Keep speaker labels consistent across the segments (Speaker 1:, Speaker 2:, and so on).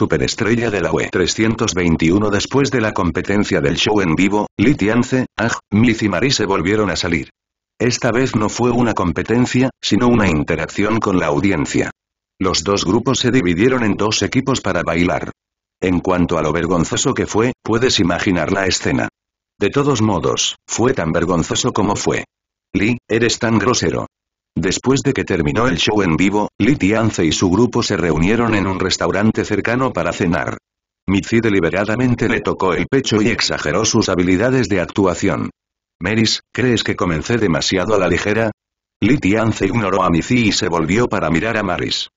Speaker 1: superestrella de la UE 321 después de la competencia del show en vivo, Lee Tianze, Aj, Miz y Marie se volvieron a salir. Esta vez no fue una competencia, sino una interacción con la audiencia. Los dos grupos se dividieron en dos equipos para bailar. En cuanto a lo vergonzoso que fue, puedes imaginar la escena. De todos modos, fue tan vergonzoso como fue. Lee, eres tan grosero. Después de que terminó el show en vivo, Litiance Tianze y su grupo se reunieron en un restaurante cercano para cenar. Mitzi deliberadamente le tocó el pecho y exageró sus habilidades de actuación. Maris, ¿crees que comencé demasiado a la ligera? Lee Tianze ignoró a Mitzi y se volvió para mirar a Maris.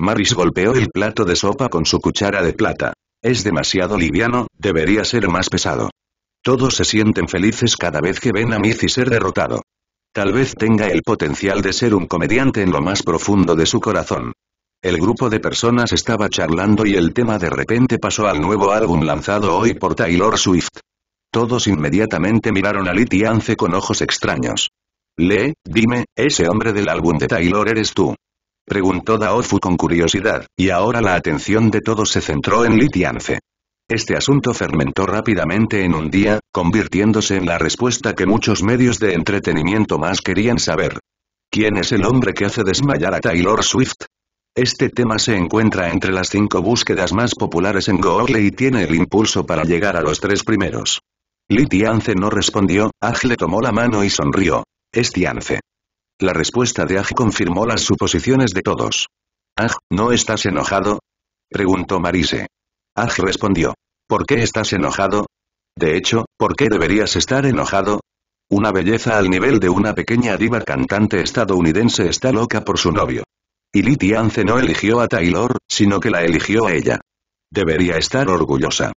Speaker 1: Maris golpeó el plato de sopa con su cuchara de plata. Es demasiado liviano, debería ser más pesado. Todos se sienten felices cada vez que ven a Mitzi ser derrotado. Tal vez tenga el potencial de ser un comediante en lo más profundo de su corazón. El grupo de personas estaba charlando y el tema de repente pasó al nuevo álbum lanzado hoy por Taylor Swift. Todos inmediatamente miraron a Litianze con ojos extraños. Lee, dime, ese hombre del álbum de Taylor eres tú. Preguntó Daofu con curiosidad, y ahora la atención de todos se centró en Litianze. Este asunto fermentó rápidamente en un día, convirtiéndose en la respuesta que muchos medios de entretenimiento más querían saber. ¿Quién es el hombre que hace desmayar a Taylor Swift? Este tema se encuentra entre las cinco búsquedas más populares en Google y tiene el impulso para llegar a los tres primeros. Tianze no respondió, Aj le tomó la mano y sonrió. Es Tiance. La respuesta de Aj confirmó las suposiciones de todos. Aj, ¿no estás enojado? Preguntó Marise respondió. ¿Por qué estás enojado? De hecho, ¿por qué deberías estar enojado? Una belleza al nivel de una pequeña diva cantante estadounidense está loca por su novio. Y Litty no eligió a Taylor, sino que la eligió a ella. Debería estar orgullosa.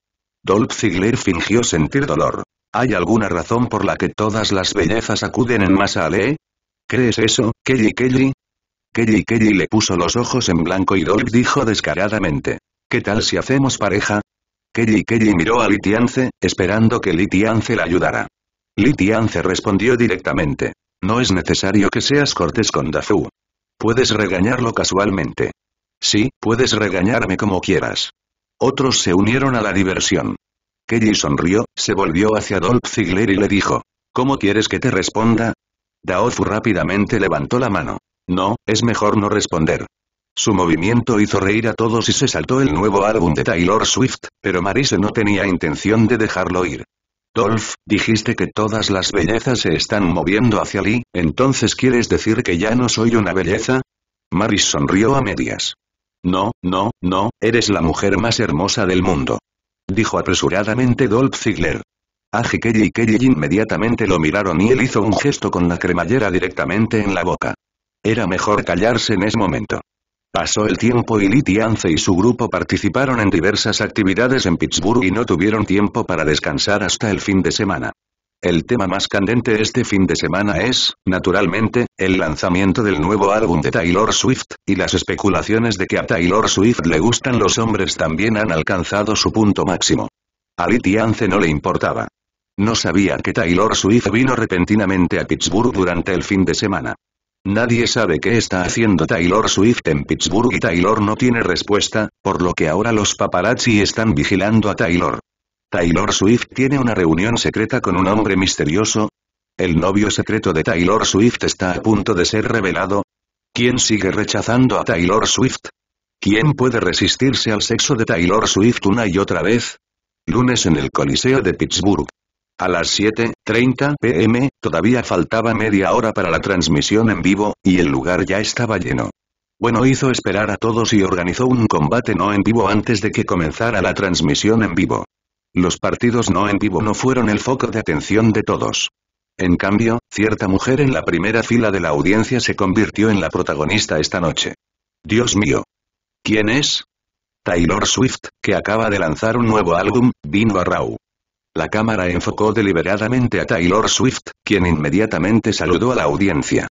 Speaker 1: Dolph Ziggler fingió sentir dolor. ¿Hay alguna razón por la que todas las bellezas acuden en masa a Lee? ¿Crees eso, Kelly Kelly? Kelly Kelly le puso los ojos en blanco y Dolph dijo descaradamente. ¿Qué tal si hacemos pareja? Kelly Kelly miró a Litianze, esperando que Litianze la ayudara. Litianze respondió directamente. No es necesario que seas cortés con Dazu. Puedes regañarlo casualmente. Sí, puedes regañarme como quieras. Otros se unieron a la diversión. Kelly sonrió, se volvió hacia Dolph Ziggler y le dijo. ¿Cómo quieres que te responda? Daozu rápidamente levantó la mano. No, es mejor no responder. Su movimiento hizo reír a todos y se saltó el nuevo álbum de Taylor Swift, pero Marise no tenía intención de dejarlo ir. Dolph, dijiste que todas las bellezas se están moviendo hacia Lee, entonces quieres decir que ya no soy una belleza? Maris sonrió a medias. No, no, no, eres la mujer más hermosa del mundo. Dijo apresuradamente Dolph Ziggler. Aji ah, Kelly y Kelly inmediatamente lo miraron y él hizo un gesto con la cremallera directamente en la boca. Era mejor callarse en ese momento. Pasó el tiempo y Lee y su grupo participaron en diversas actividades en Pittsburgh y no tuvieron tiempo para descansar hasta el fin de semana. El tema más candente este fin de semana es, naturalmente, el lanzamiento del nuevo álbum de Taylor Swift, y las especulaciones de que a Taylor Swift le gustan los hombres también han alcanzado su punto máximo. A Lee Tianze no le importaba. No sabía que Taylor Swift vino repentinamente a Pittsburgh durante el fin de semana. Nadie sabe qué está haciendo Taylor Swift en Pittsburgh y Taylor no tiene respuesta, por lo que ahora los paparazzi están vigilando a Taylor. Taylor Swift tiene una reunión secreta con un hombre misterioso. El novio secreto de Taylor Swift está a punto de ser revelado. ¿Quién sigue rechazando a Taylor Swift? ¿Quién puede resistirse al sexo de Taylor Swift una y otra vez? Lunes en el Coliseo de Pittsburgh. A las 7.30 pm, todavía faltaba media hora para la transmisión en vivo, y el lugar ya estaba lleno. Bueno hizo esperar a todos y organizó un combate no en vivo antes de que comenzara la transmisión en vivo. Los partidos no en vivo no fueron el foco de atención de todos. En cambio, cierta mujer en la primera fila de la audiencia se convirtió en la protagonista esta noche. Dios mío. ¿Quién es? Taylor Swift, que acaba de lanzar un nuevo álbum, vino a Raw. La cámara enfocó deliberadamente a Taylor Swift, quien inmediatamente saludó a la audiencia.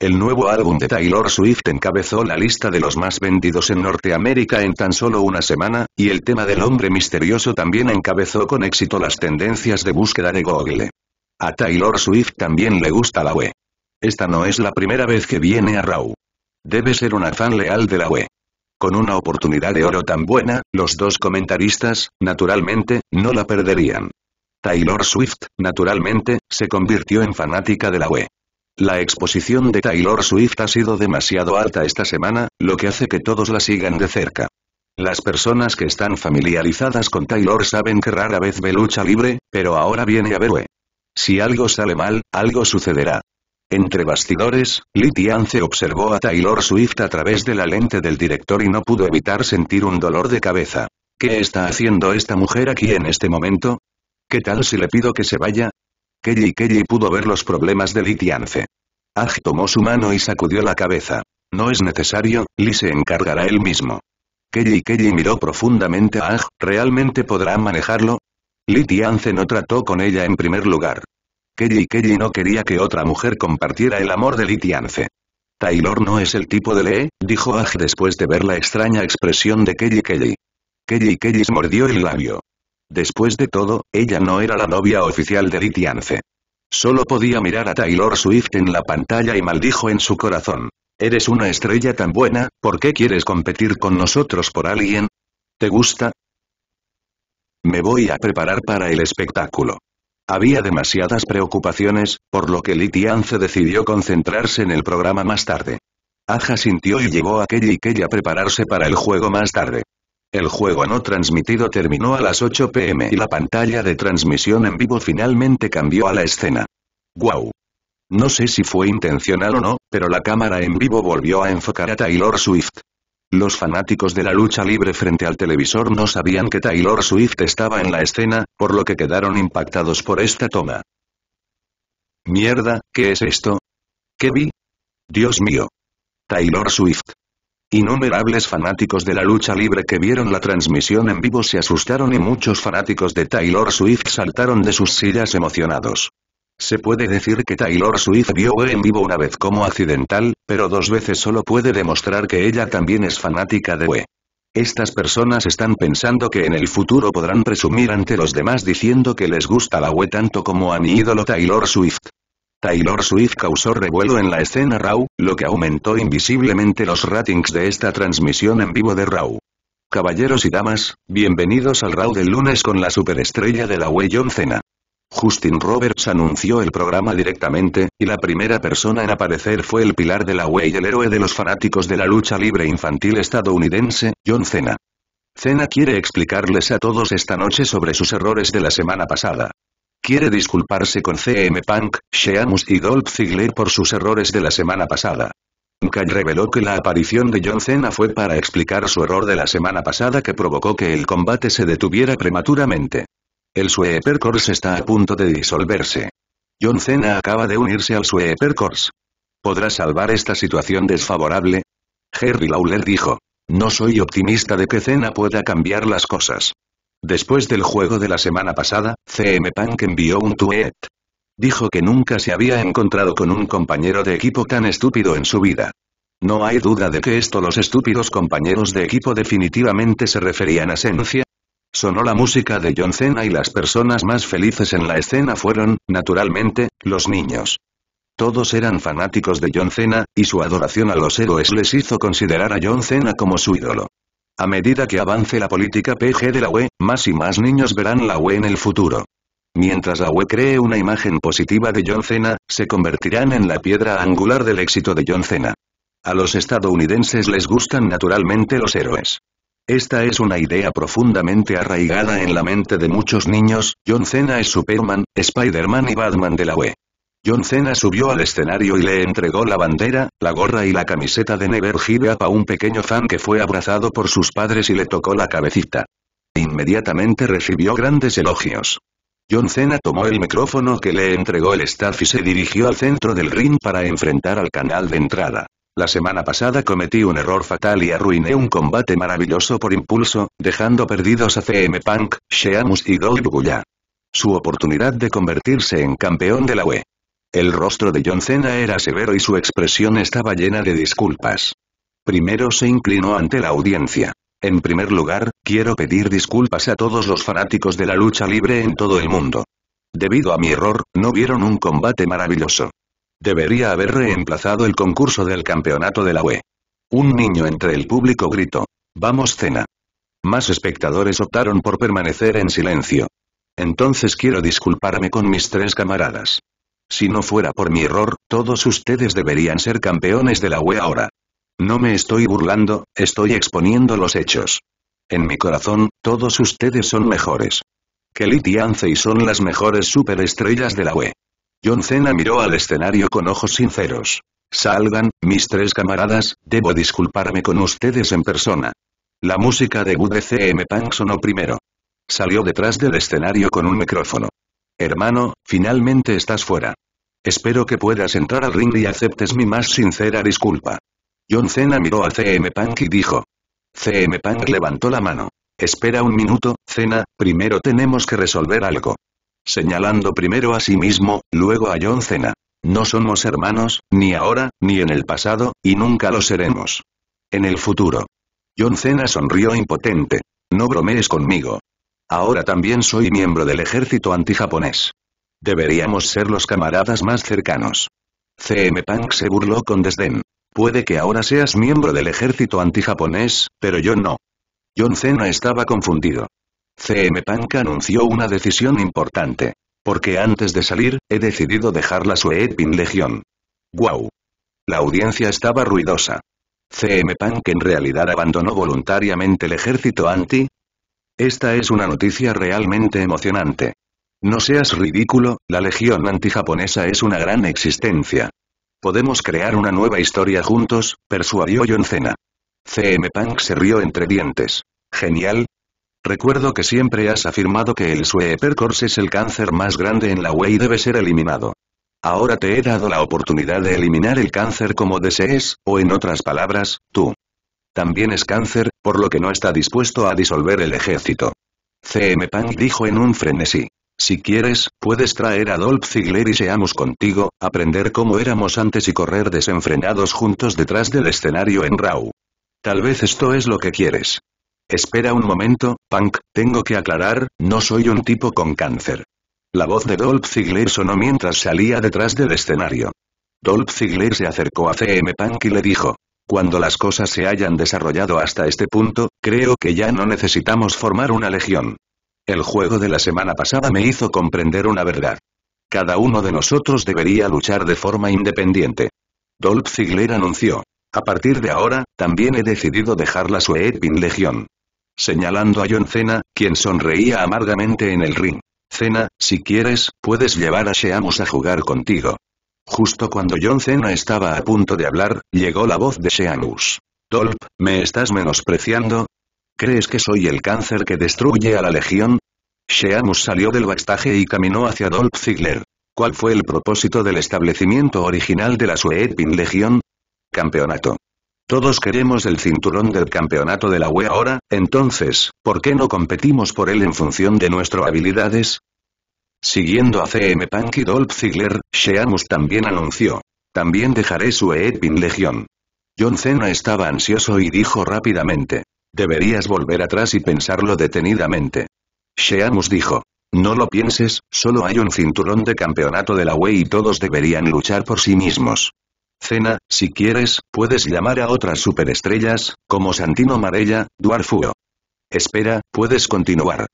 Speaker 1: El nuevo álbum de Taylor Swift encabezó la lista de los más vendidos en Norteamérica en tan solo una semana, y el tema del hombre misterioso también encabezó con éxito las tendencias de búsqueda de Google. A Taylor Swift también le gusta la web. Esta no es la primera vez que viene a Raw. Debe ser una fan leal de la web. Con una oportunidad de oro tan buena, los dos comentaristas, naturalmente, no la perderían. Taylor Swift, naturalmente, se convirtió en fanática de la UE. La exposición de Taylor Swift ha sido demasiado alta esta semana, lo que hace que todos la sigan de cerca. Las personas que están familiarizadas con Taylor saben que rara vez ve lucha libre, pero ahora viene a ver UE. Si algo sale mal, algo sucederá. Entre bastidores, se observó a Taylor Swift a través de la lente del director y no pudo evitar sentir un dolor de cabeza. ¿Qué está haciendo esta mujer aquí en este momento? ¿Qué tal si le pido que se vaya? Kelly Kelly pudo ver los problemas de Litianze. Aj tomó su mano y sacudió la cabeza. No es necesario, Lee se encargará él mismo. Kelly Kelly miró profundamente a Aj, ¿realmente podrá manejarlo? Litianze no trató con ella en primer lugar. Kelly Kelly no quería que otra mujer compartiera el amor de Litianze. Taylor no es el tipo de Lee, dijo Aj después de ver la extraña expresión de Kelly Kelly. Kelly Kelly mordió el labio. Después de todo, ella no era la novia oficial de Litiance. Solo podía mirar a Taylor Swift en la pantalla y maldijo en su corazón. Eres una estrella tan buena, ¿por qué quieres competir con nosotros por alguien? ¿Te gusta? Me voy a preparar para el espectáculo. Había demasiadas preocupaciones, por lo que Litiance decidió concentrarse en el programa más tarde. Aja sintió y llevó a Kelly y Kelly a prepararse para el juego más tarde. El juego no transmitido terminó a las 8 pm y la pantalla de transmisión en vivo finalmente cambió a la escena. ¡Guau! No sé si fue intencional o no, pero la cámara en vivo volvió a enfocar a Taylor Swift. Los fanáticos de la lucha libre frente al televisor no sabían que Taylor Swift estaba en la escena, por lo que quedaron impactados por esta toma. Mierda, ¿qué es esto? ¿Qué vi? Dios mío. Taylor Swift. Innumerables fanáticos de la lucha libre que vieron la transmisión en vivo se asustaron y muchos fanáticos de Taylor Swift saltaron de sus sillas emocionados. Se puede decir que Taylor Swift vio en vivo una vez como accidental, pero dos veces solo puede demostrar que ella también es fanática de We. Estas personas están pensando que en el futuro podrán presumir ante los demás diciendo que les gusta la UE tanto como a mi ídolo Taylor Swift. Taylor Swift causó revuelo en la escena Raw, lo que aumentó invisiblemente los ratings de esta transmisión en vivo de Raw. Caballeros y damas, bienvenidos al Raw del lunes con la superestrella de la Way John Cena. Justin Roberts anunció el programa directamente, y la primera persona en aparecer fue el pilar de la Way y el héroe de los fanáticos de la lucha libre infantil estadounidense, John Cena. Cena quiere explicarles a todos esta noche sobre sus errores de la semana pasada. Quiere disculparse con CM Punk, Sheamus y Dolph Ziggler por sus errores de la semana pasada. Kane reveló que la aparición de John Cena fue para explicar su error de la semana pasada que provocó que el combate se detuviera prematuramente. El Sweeper Course está a punto de disolverse. John Cena acaba de unirse al Sweeper Course. ¿Podrá salvar esta situación desfavorable? Jerry Lawler dijo. No soy optimista de que Cena pueda cambiar las cosas. Después del juego de la semana pasada, CM Punk envió un tweet. Dijo que nunca se había encontrado con un compañero de equipo tan estúpido en su vida. No hay duda de que esto los estúpidos compañeros de equipo definitivamente se referían a Sencia. Sonó la música de John Cena y las personas más felices en la escena fueron, naturalmente, los niños. Todos eran fanáticos de John Cena, y su adoración a los héroes les hizo considerar a John Cena como su ídolo. A medida que avance la política PG de la UE, más y más niños verán la UE en el futuro. Mientras la UE cree una imagen positiva de John Cena, se convertirán en la piedra angular del éxito de John Cena. A los estadounidenses les gustan naturalmente los héroes. Esta es una idea profundamente arraigada en la mente de muchos niños, John Cena es Superman, Spider-Man y Batman de la UE. John Cena subió al escenario y le entregó la bandera, la gorra y la camiseta de Never Give Up a un pequeño fan que fue abrazado por sus padres y le tocó la cabecita. Inmediatamente recibió grandes elogios. John Cena tomó el micrófono que le entregó el staff y se dirigió al centro del ring para enfrentar al canal de entrada. La semana pasada cometí un error fatal y arruiné un combate maravilloso por impulso, dejando perdidos a CM Punk, Sheamus y Dolph Su oportunidad de convertirse en campeón de la UE. El rostro de John Cena era severo y su expresión estaba llena de disculpas. Primero se inclinó ante la audiencia. En primer lugar, quiero pedir disculpas a todos los fanáticos de la lucha libre en todo el mundo. Debido a mi error, no vieron un combate maravilloso. Debería haber reemplazado el concurso del campeonato de la UE. Un niño entre el público gritó. Vamos cena. Más espectadores optaron por permanecer en silencio. Entonces quiero disculparme con mis tres camaradas. Si no fuera por mi error, todos ustedes deberían ser campeones de la UE ahora. No me estoy burlando, estoy exponiendo los hechos. En mi corazón, todos ustedes son mejores. Kelly y son las mejores superestrellas de la UE. John Cena miró al escenario con ojos sinceros. Salgan, mis tres camaradas, debo disculparme con ustedes en persona. La música de UDCM Punk sonó primero. Salió detrás del escenario con un micrófono. Hermano, finalmente estás fuera. Espero que puedas entrar al ring y aceptes mi más sincera disculpa. John Cena miró a CM Punk y dijo. CM Punk levantó la mano. Espera un minuto, Cena, primero tenemos que resolver algo. Señalando primero a sí mismo, luego a John Cena. No somos hermanos, ni ahora, ni en el pasado, y nunca lo seremos. En el futuro. John Cena sonrió impotente. No bromees conmigo. Ahora también soy miembro del ejército antijaponés. Deberíamos ser los camaradas más cercanos. CM Punk se burló con desdén. Puede que ahora seas miembro del ejército anti-japonés, pero yo no. John Cena estaba confundido. CM Punk anunció una decisión importante. Porque antes de salir, he decidido dejar la Suepin Legion. ¡Guau! La audiencia estaba ruidosa. CM Punk en realidad abandonó voluntariamente el ejército anti. Esta es una noticia realmente emocionante. No seas ridículo, la legión antijaponesa es una gran existencia. Podemos crear una nueva historia juntos, persuadió John Cena. CM Punk se rió entre dientes. Genial. Recuerdo que siempre has afirmado que el Sweeper es el cáncer más grande en la UE y debe ser eliminado. Ahora te he dado la oportunidad de eliminar el cáncer como desees, o en otras palabras, tú. También es cáncer, por lo que no está dispuesto a disolver el ejército. CM Punk dijo en un frenesí. Si quieres, puedes traer a Dolph Ziggler y seamos contigo, aprender cómo éramos antes y correr desenfrenados juntos detrás del escenario en Raw. Tal vez esto es lo que quieres. Espera un momento, Punk, tengo que aclarar, no soy un tipo con cáncer. La voz de Dolph Ziggler sonó mientras salía detrás del escenario. Dolph Ziggler se acercó a CM Punk y le dijo, cuando las cosas se hayan desarrollado hasta este punto, creo que ya no necesitamos formar una legión. El juego de la semana pasada me hizo comprender una verdad. Cada uno de nosotros debería luchar de forma independiente. Dolph Ziggler anunció. A partir de ahora, también he decidido dejar la Edwin Legion. Señalando a John Cena, quien sonreía amargamente en el ring. Cena, si quieres, puedes llevar a Sheamus a jugar contigo. Justo cuando John Cena estaba a punto de hablar, llegó la voz de Sheamus. Dolph, me estás menospreciando, ¿Crees que soy el cáncer que destruye a la legión? Sheamus salió del backstage y caminó hacia Dolph Ziggler. ¿Cuál fue el propósito del establecimiento original de la edwin Legión? Campeonato. Todos queremos el cinturón del campeonato de la UE ahora, entonces, ¿por qué no competimos por él en función de nuestras habilidades? Siguiendo a CM Punk y Dolph Ziggler, Sheamus también anunció. También dejaré su Edwin Legión. John Cena estaba ansioso y dijo rápidamente. Deberías volver atrás y pensarlo detenidamente. Sheamus dijo. No lo pienses, solo hay un cinturón de campeonato de la UE y todos deberían luchar por sí mismos. Cena, si quieres, puedes llamar a otras superestrellas, como Santino Marella, Duarfuo. Espera, puedes continuar.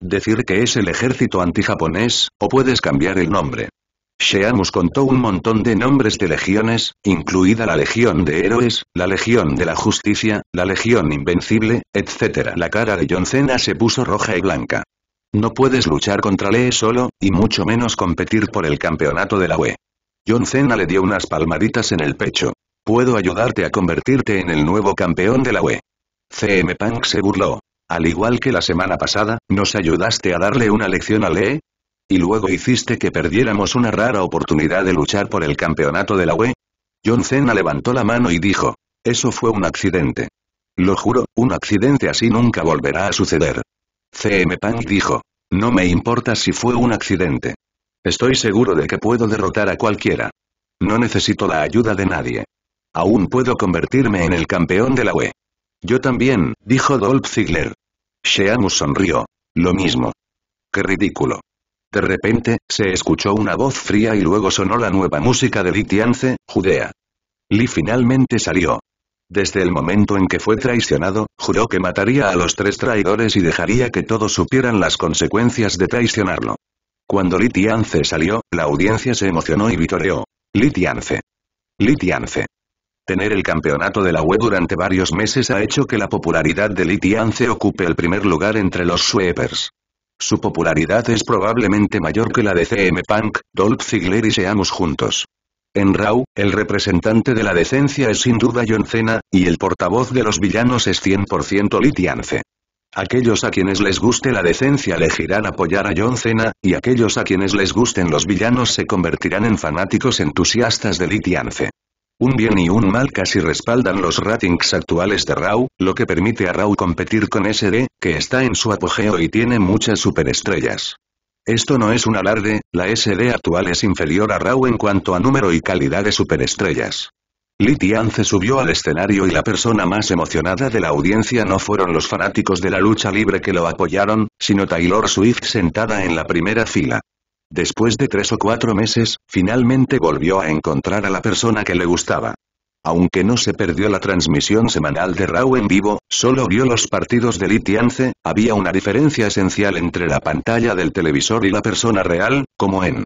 Speaker 1: Decir que es el ejército antijaponés, o puedes cambiar el nombre. Sheamus contó un montón de nombres de legiones, incluida la Legión de Héroes, la Legión de la Justicia, la Legión Invencible, etc. La cara de John Cena se puso roja y blanca. No puedes luchar contra Lee solo, y mucho menos competir por el campeonato de la UE. John Cena le dio unas palmaditas en el pecho. Puedo ayudarte a convertirte en el nuevo campeón de la UE. CM Punk se burló. Al igual que la semana pasada, nos ayudaste a darle una lección a Lee, y luego hiciste que perdiéramos una rara oportunidad de luchar por el campeonato de la UE. John Cena levantó la mano y dijo, eso fue un accidente. Lo juro, un accidente así nunca volverá a suceder. CM Punk dijo, no me importa si fue un accidente. Estoy seguro de que puedo derrotar a cualquiera. No necesito la ayuda de nadie. Aún puedo convertirme en el campeón de la UE. Yo también, dijo Dolph Ziggler. Sheamus sonrió. Lo mismo. Qué ridículo. De repente, se escuchó una voz fría y luego sonó la nueva música de Litiance, Judea. Lee finalmente salió. Desde el momento en que fue traicionado, juró que mataría a los tres traidores y dejaría que todos supieran las consecuencias de traicionarlo. Cuando Litiance salió, la audiencia se emocionó y vitoreó. Litiance. Litiance. Tener el campeonato de la web durante varios meses ha hecho que la popularidad de Litiance ocupe el primer lugar entre los sweepers. Su popularidad es probablemente mayor que la de CM Punk, Dolph Ziggler y Seamos Juntos. En Raw, el representante de la decencia es sin duda John Cena, y el portavoz de los villanos es 100% Litiance. Aquellos a quienes les guste la decencia elegirán apoyar a John Cena, y aquellos a quienes les gusten los villanos se convertirán en fanáticos entusiastas de Litiance. Un bien y un mal casi respaldan los ratings actuales de Raw, lo que permite a Raw competir con SD, que está en su apogeo y tiene muchas superestrellas. Esto no es un alarde, la SD actual es inferior a Raw en cuanto a número y calidad de superestrellas. Litian se subió al escenario y la persona más emocionada de la audiencia no fueron los fanáticos de la lucha libre que lo apoyaron, sino Taylor Swift sentada en la primera fila. Después de tres o cuatro meses, finalmente volvió a encontrar a la persona que le gustaba. Aunque no se perdió la transmisión semanal de Raw en vivo, solo vio los partidos de Litiance, había una diferencia esencial entre la pantalla del televisor y la persona real, como en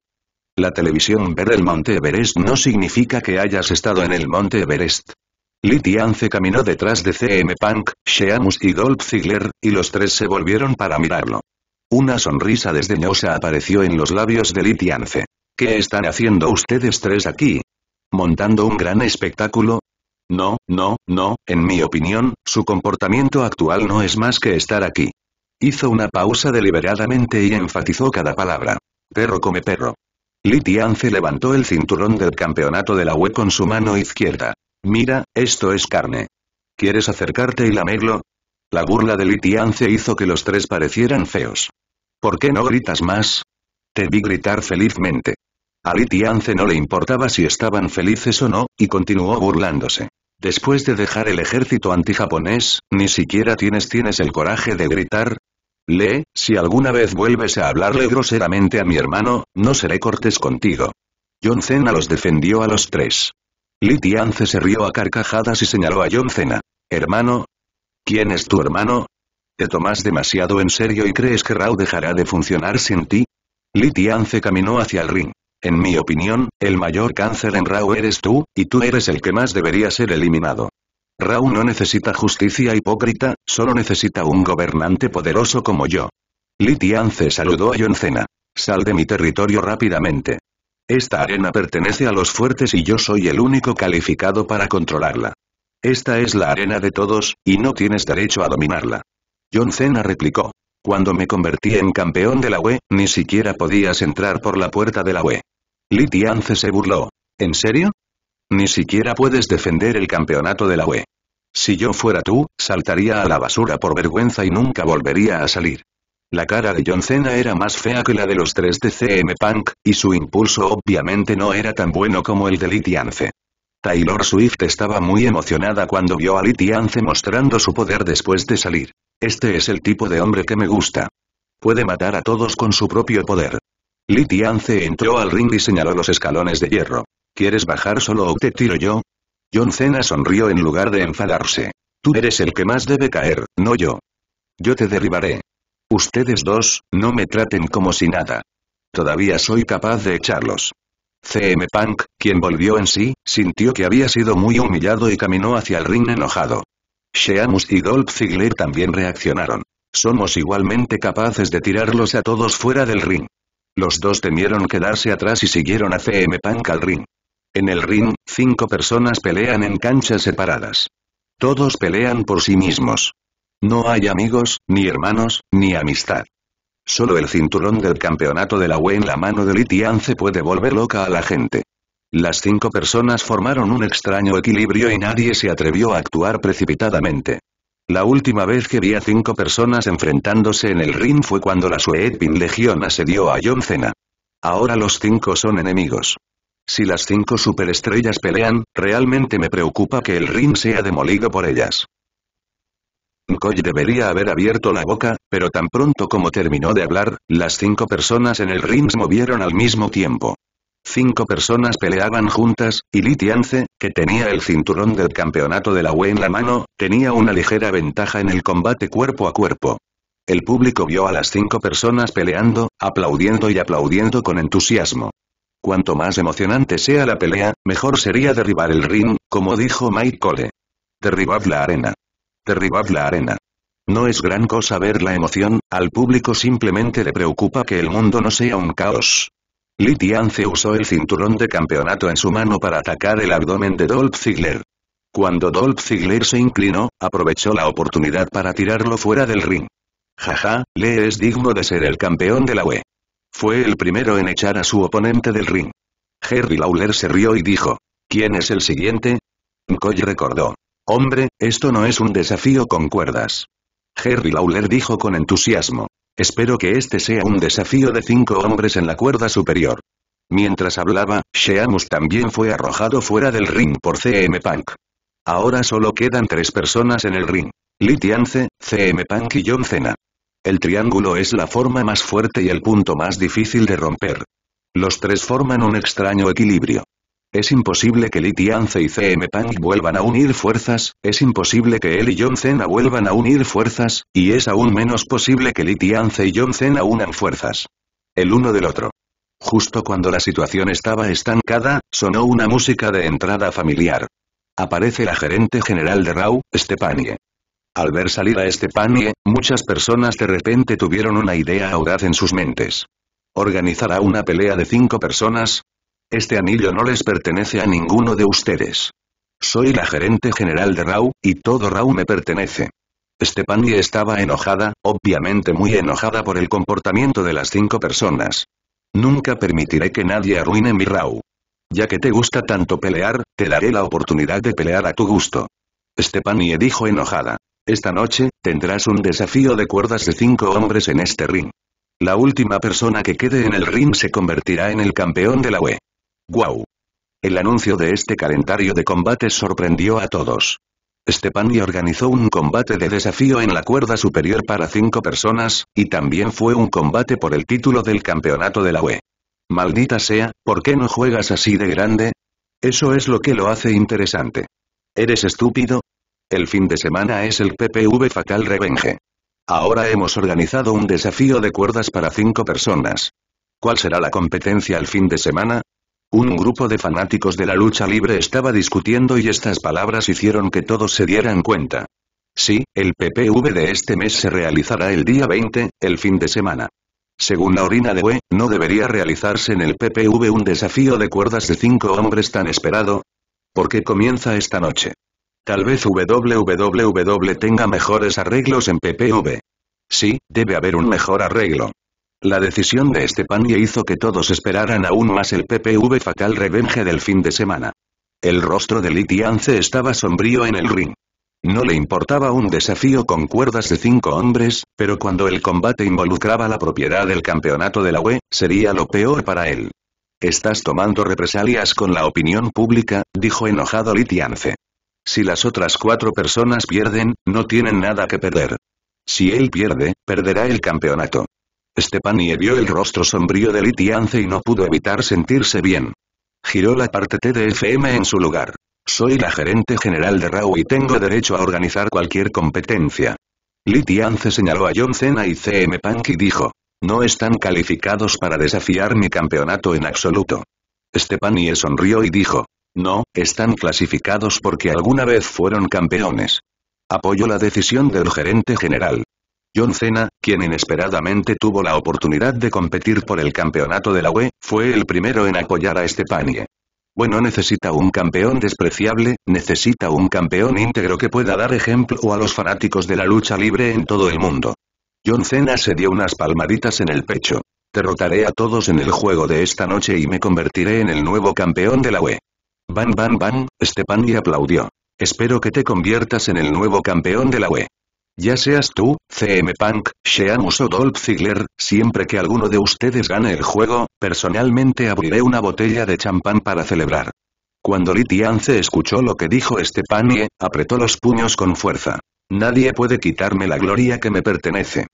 Speaker 1: la televisión ver el Monte Everest no significa que hayas estado en el Monte Everest. Litiance caminó detrás de CM Punk, Sheamus y Dolph Ziggler, y los tres se volvieron para mirarlo. Una sonrisa desdeñosa apareció en los labios de Litiance. ¿Qué están haciendo ustedes tres aquí? ¿Montando un gran espectáculo? No, no, no, en mi opinión, su comportamiento actual no es más que estar aquí. Hizo una pausa deliberadamente y enfatizó cada palabra. Perro come perro. Litiance levantó el cinturón del campeonato de la web con su mano izquierda. Mira, esto es carne. ¿Quieres acercarte y lamerlo? La burla de Litiance hizo que los tres parecieran feos. ¿Por qué no gritas más? Te vi gritar felizmente. A Lit no le importaba si estaban felices o no, y continuó burlándose. Después de dejar el ejército antijaponés, ni siquiera tienes tienes el coraje de gritar. Lee, si alguna vez vuelves a hablarle groseramente a mi hermano, no seré cortés contigo. John Cena los defendió a los tres. Lit se rió a carcajadas y señaló a John Cena. Hermano, ¿Quién es tu hermano? ¿Te tomas demasiado en serio y crees que Rao dejará de funcionar sin ti? Li caminó hacia el ring. En mi opinión, el mayor cáncer en Rao eres tú, y tú eres el que más debería ser eliminado. Rao no necesita justicia hipócrita, solo necesita un gobernante poderoso como yo. Li saludó a Yoncena. Sal de mi territorio rápidamente. Esta arena pertenece a los fuertes y yo soy el único calificado para controlarla. Esta es la arena de todos, y no tienes derecho a dominarla. John Cena replicó. Cuando me convertí en campeón de la UE, ni siquiera podías entrar por la puerta de la UE. Litiance se burló. ¿En serio? Ni siquiera puedes defender el campeonato de la UE. Si yo fuera tú, saltaría a la basura por vergüenza y nunca volvería a salir. La cara de John Cena era más fea que la de los tres de CM Punk, y su impulso obviamente no era tan bueno como el de Litiance. Taylor Swift estaba muy emocionada cuando vio a Litiance mostrando su poder después de salir. Este es el tipo de hombre que me gusta. Puede matar a todos con su propio poder. Li Tianze entró al ring y señaló los escalones de hierro. ¿Quieres bajar solo o te tiro yo? John Cena sonrió en lugar de enfadarse. Tú eres el que más debe caer, no yo. Yo te derribaré. Ustedes dos, no me traten como si nada. Todavía soy capaz de echarlos. CM Punk, quien volvió en sí, sintió que había sido muy humillado y caminó hacia el ring enojado. Sheamus y Dolph Ziggler también reaccionaron. Somos igualmente capaces de tirarlos a todos fuera del ring. Los dos temieron quedarse atrás y siguieron a CM Punk al ring. En el ring, cinco personas pelean en canchas separadas. Todos pelean por sí mismos. No hay amigos, ni hermanos, ni amistad. Solo el cinturón del campeonato de la UE en la mano de Litian se puede volver loca a la gente. Las cinco personas formaron un extraño equilibrio y nadie se atrevió a actuar precipitadamente. La última vez que vi a cinco personas enfrentándose en el ring fue cuando la Suepin Legión asedió a John Cena. Ahora los cinco son enemigos. Si las cinco superestrellas pelean, realmente me preocupa que el ring sea demolido por ellas. Cole debería haber abierto la boca, pero tan pronto como terminó de hablar, las cinco personas en el ring se movieron al mismo tiempo. Cinco personas peleaban juntas, y Litiance, que tenía el cinturón del campeonato de la UE en la mano, tenía una ligera ventaja en el combate cuerpo a cuerpo. El público vio a las cinco personas peleando, aplaudiendo y aplaudiendo con entusiasmo. Cuanto más emocionante sea la pelea, mejor sería derribar el ring, como dijo Mike Cole. Derribad la arena. Derribad la arena. No es gran cosa ver la emoción, al público simplemente le preocupa que el mundo no sea un caos. Lee usó el cinturón de campeonato en su mano para atacar el abdomen de Dolph Ziggler. Cuando Dolph Ziggler se inclinó, aprovechó la oportunidad para tirarlo fuera del ring. Jaja, Lee es digno de ser el campeón de la UE. Fue el primero en echar a su oponente del ring. Jerry Lawler se rió y dijo, ¿quién es el siguiente? Coy recordó, hombre, esto no es un desafío con cuerdas. Jerry Lawler dijo con entusiasmo, Espero que este sea un desafío de cinco hombres en la cuerda superior. Mientras hablaba, Sheamus también fue arrojado fuera del ring por CM Punk. Ahora solo quedan tres personas en el ring. Litianze, CM Punk y John Cena. El triángulo es la forma más fuerte y el punto más difícil de romper. Los tres forman un extraño equilibrio. Es imposible que Litiance y CM Punk vuelvan a unir fuerzas, es imposible que él y John Cena vuelvan a unir fuerzas, y es aún menos posible que Litiance y John Cena unan fuerzas. El uno del otro. Justo cuando la situación estaba estancada, sonó una música de entrada familiar. Aparece la gerente general de Raw, Stepanie. Al ver salir a Stepanie, muchas personas de repente tuvieron una idea audaz en sus mentes. Organizará una pelea de cinco personas, este anillo no les pertenece a ninguno de ustedes. Soy la gerente general de Rau, y todo Rau me pertenece. stephanie estaba enojada, obviamente muy enojada por el comportamiento de las cinco personas. Nunca permitiré que nadie arruine mi Rau. Ya que te gusta tanto pelear, te daré la oportunidad de pelear a tu gusto. stephanie dijo enojada. Esta noche, tendrás un desafío de cuerdas de cinco hombres en este ring. La última persona que quede en el ring se convertirá en el campeón de la UE. ¡Guau! El anuncio de este calendario de combates sorprendió a todos. Stepani organizó un combate de desafío en la cuerda superior para cinco personas, y también fue un combate por el título del campeonato de la UE. Maldita sea, ¿por qué no juegas así de grande? Eso es lo que lo hace interesante. ¿Eres estúpido? El fin de semana es el PPV Fatal Revenge. Ahora hemos organizado un desafío de cuerdas para cinco personas. ¿Cuál será la competencia el fin de semana? Un grupo de fanáticos de la lucha libre estaba discutiendo y estas palabras hicieron que todos se dieran cuenta. Sí, el PPV de este mes se realizará el día 20, el fin de semana. Según la orina de We, ¿no debería realizarse en el PPV un desafío de cuerdas de cinco hombres tan esperado? Porque comienza esta noche. Tal vez WWW tenga mejores arreglos en PPV. Sí, debe haber un mejor arreglo. La decisión de Estepania hizo que todos esperaran aún más el PPV fatal Revenge del fin de semana. El rostro de Litiance estaba sombrío en el ring. No le importaba un desafío con cuerdas de cinco hombres, pero cuando el combate involucraba la propiedad del campeonato de la UE, sería lo peor para él. Estás tomando represalias con la opinión pública, dijo enojado Litiance. Si las otras cuatro personas pierden, no tienen nada que perder. Si él pierde, perderá el campeonato. Stepanie vio el rostro sombrío de Litiance y no pudo evitar sentirse bien. Giró la parte TDFM en su lugar. Soy la gerente general de Rao y tengo derecho a organizar cualquier competencia. Litiance señaló a John Cena y CM Punk y dijo. No están calificados para desafiar mi campeonato en absoluto. Stepanie sonrió y dijo. No, están clasificados porque alguna vez fueron campeones. Apoyo la decisión del gerente general. John Cena, quien inesperadamente tuvo la oportunidad de competir por el campeonato de la UE, fue el primero en apoyar a Estepanie. Bueno necesita un campeón despreciable, necesita un campeón íntegro que pueda dar ejemplo a los fanáticos de la lucha libre en todo el mundo. John Cena se dio unas palmaditas en el pecho. Derrotaré a todos en el juego de esta noche y me convertiré en el nuevo campeón de la UE. Van van van, Estepanie aplaudió. Espero que te conviertas en el nuevo campeón de la UE. Ya seas tú, CM Punk, Sheamus o Dolph Ziggler, siempre que alguno de ustedes gane el juego, personalmente abriré una botella de champán para celebrar. Cuando Litiance escuchó lo que dijo Stepanie, apretó los puños con fuerza. Nadie puede quitarme la gloria que me pertenece.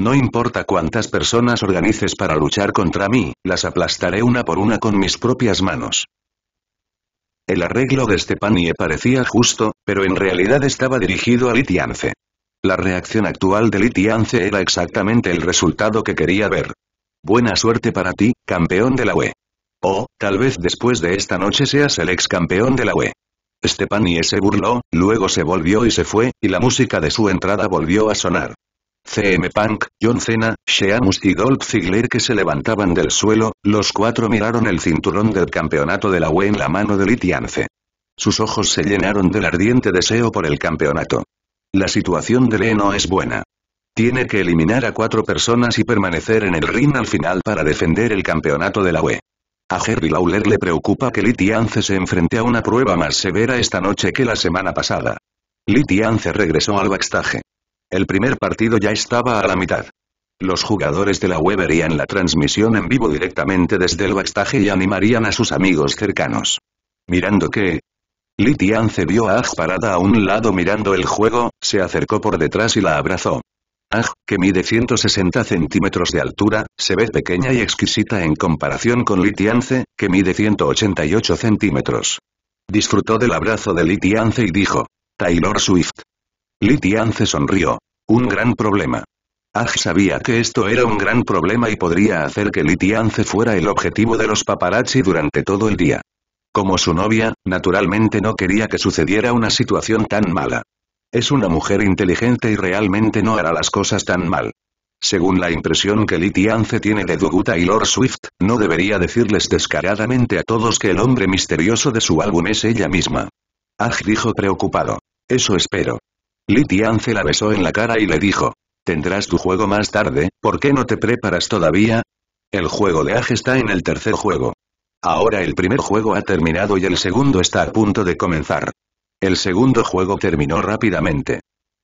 Speaker 1: No importa cuántas personas organices para luchar contra mí, las aplastaré una por una con mis propias manos. El arreglo de Stepanie parecía justo, pero en realidad estaba dirigido a Litiance. La reacción actual de Litiance era exactamente el resultado que quería ver. Buena suerte para ti, campeón de la UE. O, tal vez después de esta noche seas el ex campeón de la UE. Stepani se burló, luego se volvió y se fue, y la música de su entrada volvió a sonar. CM Punk, John Cena, Sheamus y Dolph Ziggler que se levantaban del suelo, los cuatro miraron el cinturón del campeonato de la UE en la mano de Litiance. Sus ojos se llenaron del ardiente deseo por el campeonato. La situación de Lee no es buena. Tiene que eliminar a cuatro personas y permanecer en el ring al final para defender el campeonato de la UE. A Jerry Lawler le preocupa que Litianze se enfrente a una prueba más severa esta noche que la semana pasada. Litianze regresó al backstage. El primer partido ya estaba a la mitad. Los jugadores de la UE verían la transmisión en vivo directamente desde el backstage y animarían a sus amigos cercanos. Mirando que, litiance vio a Aj parada a un lado mirando el juego, se acercó por detrás y la abrazó. Aj, que mide 160 centímetros de altura, se ve pequeña y exquisita en comparación con Litiance, que mide 188 centímetros. Disfrutó del abrazo de Litiance y dijo. Taylor Swift. Litiance sonrió. Un gran problema. Aj sabía que esto era un gran problema y podría hacer que Litiance fuera el objetivo de los paparazzi durante todo el día. Como su novia, naturalmente no quería que sucediera una situación tan mala. Es una mujer inteligente y realmente no hará las cosas tan mal. Según la impresión que Litiance tiene de Duguta y Lord Swift, no debería decirles descaradamente a todos que el hombre misterioso de su álbum es ella misma. Aj dijo preocupado. Eso espero. Litiance la besó en la cara y le dijo. Tendrás tu juego más tarde, ¿por qué no te preparas todavía? El juego de Aj está en el tercer juego. Ahora el primer juego ha terminado y el segundo está a punto de comenzar. El segundo juego terminó rápidamente.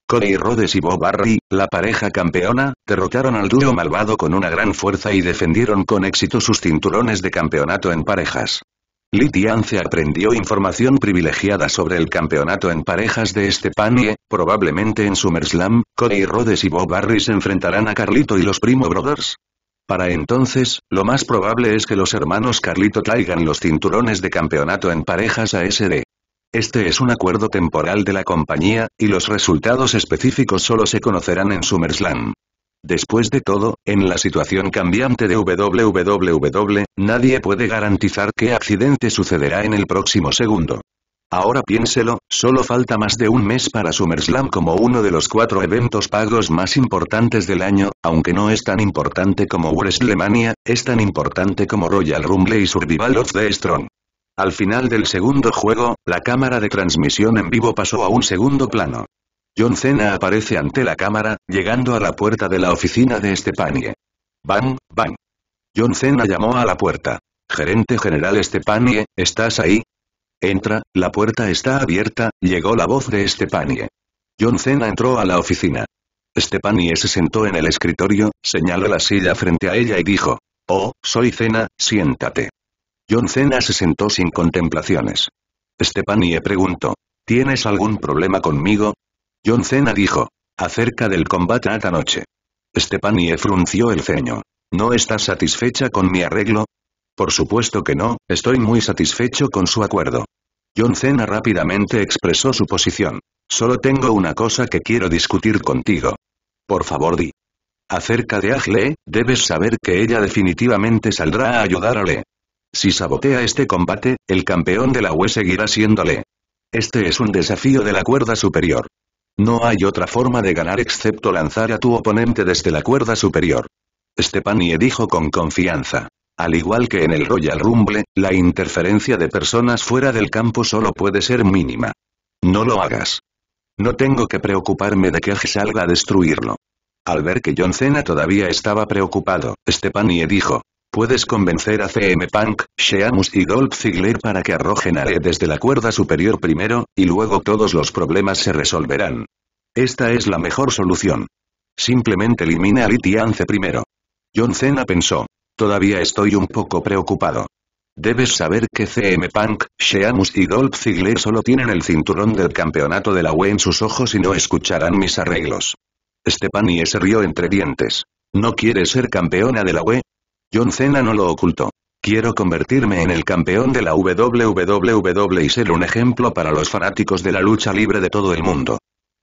Speaker 1: Cody Rhodes y Bob Barry, la pareja campeona, derrotaron al dúo malvado con una gran fuerza y defendieron con éxito sus cinturones de campeonato en parejas. se aprendió información privilegiada sobre el campeonato en parejas de este probablemente en SummerSlam, Cody Rhodes y Bob Barry se enfrentarán a Carlito y los Primo Brothers, para entonces, lo más probable es que los hermanos Carlito traigan los cinturones de campeonato en parejas a SD. Este es un acuerdo temporal de la compañía, y los resultados específicos solo se conocerán en SummerSlam. Después de todo, en la situación cambiante de WWW, nadie puede garantizar qué accidente sucederá en el próximo segundo. Ahora piénselo, solo falta más de un mes para SummerSlam como uno de los cuatro eventos pagos más importantes del año, aunque no es tan importante como WrestleMania, es tan importante como Royal Rumble y Survival of the Strong. Al final del segundo juego, la cámara de transmisión en vivo pasó a un segundo plano. John Cena aparece ante la cámara, llegando a la puerta de la oficina de Stephanie. Bang, bang. John Cena llamó a la puerta. Gerente general Stephanie, ¿estás ahí? Entra, la puerta está abierta, llegó la voz de Estepanie. John Cena entró a la oficina. Estepanie se sentó en el escritorio, señaló la silla frente a ella y dijo, Oh, soy Cena, siéntate. John Cena se sentó sin contemplaciones. Estepanie preguntó, ¿tienes algún problema conmigo? John Cena dijo, acerca del combate a esta noche. Estepanie frunció el ceño. ¿No estás satisfecha con mi arreglo? Por supuesto que no, estoy muy satisfecho con su acuerdo. John Cena rápidamente expresó su posición. Solo tengo una cosa que quiero discutir contigo. Por favor di. Acerca de Agile, debes saber que ella definitivamente saldrá a ayudar a Si sabotea este combate, el campeón de la UE seguirá siendo Le. Este es un desafío de la cuerda superior. No hay otra forma de ganar excepto lanzar a tu oponente desde la cuerda superior. Stepanie dijo con confianza. Al igual que en el Royal Rumble, la interferencia de personas fuera del campo solo puede ser mínima. No lo hagas. No tengo que preocuparme de que salga a destruirlo. Al ver que John Cena todavía estaba preocupado, Stepanie dijo, Puedes convencer a CM Punk, Sheamus y Dolph Ziggler para que arrojen a desde la cuerda superior primero, y luego todos los problemas se resolverán. Esta es la mejor solución. Simplemente elimina a Litiance primero. John Cena pensó, Todavía estoy un poco preocupado. Debes saber que CM Punk, Sheamus y Dolph Ziggler solo tienen el cinturón del campeonato de la UE en sus ojos y no escucharán mis arreglos. Stephanie se rió entre dientes. ¿No quieres ser campeona de la UE? John Cena no lo ocultó. Quiero convertirme en el campeón de la WWW y ser un ejemplo para los fanáticos de la lucha libre de todo el mundo.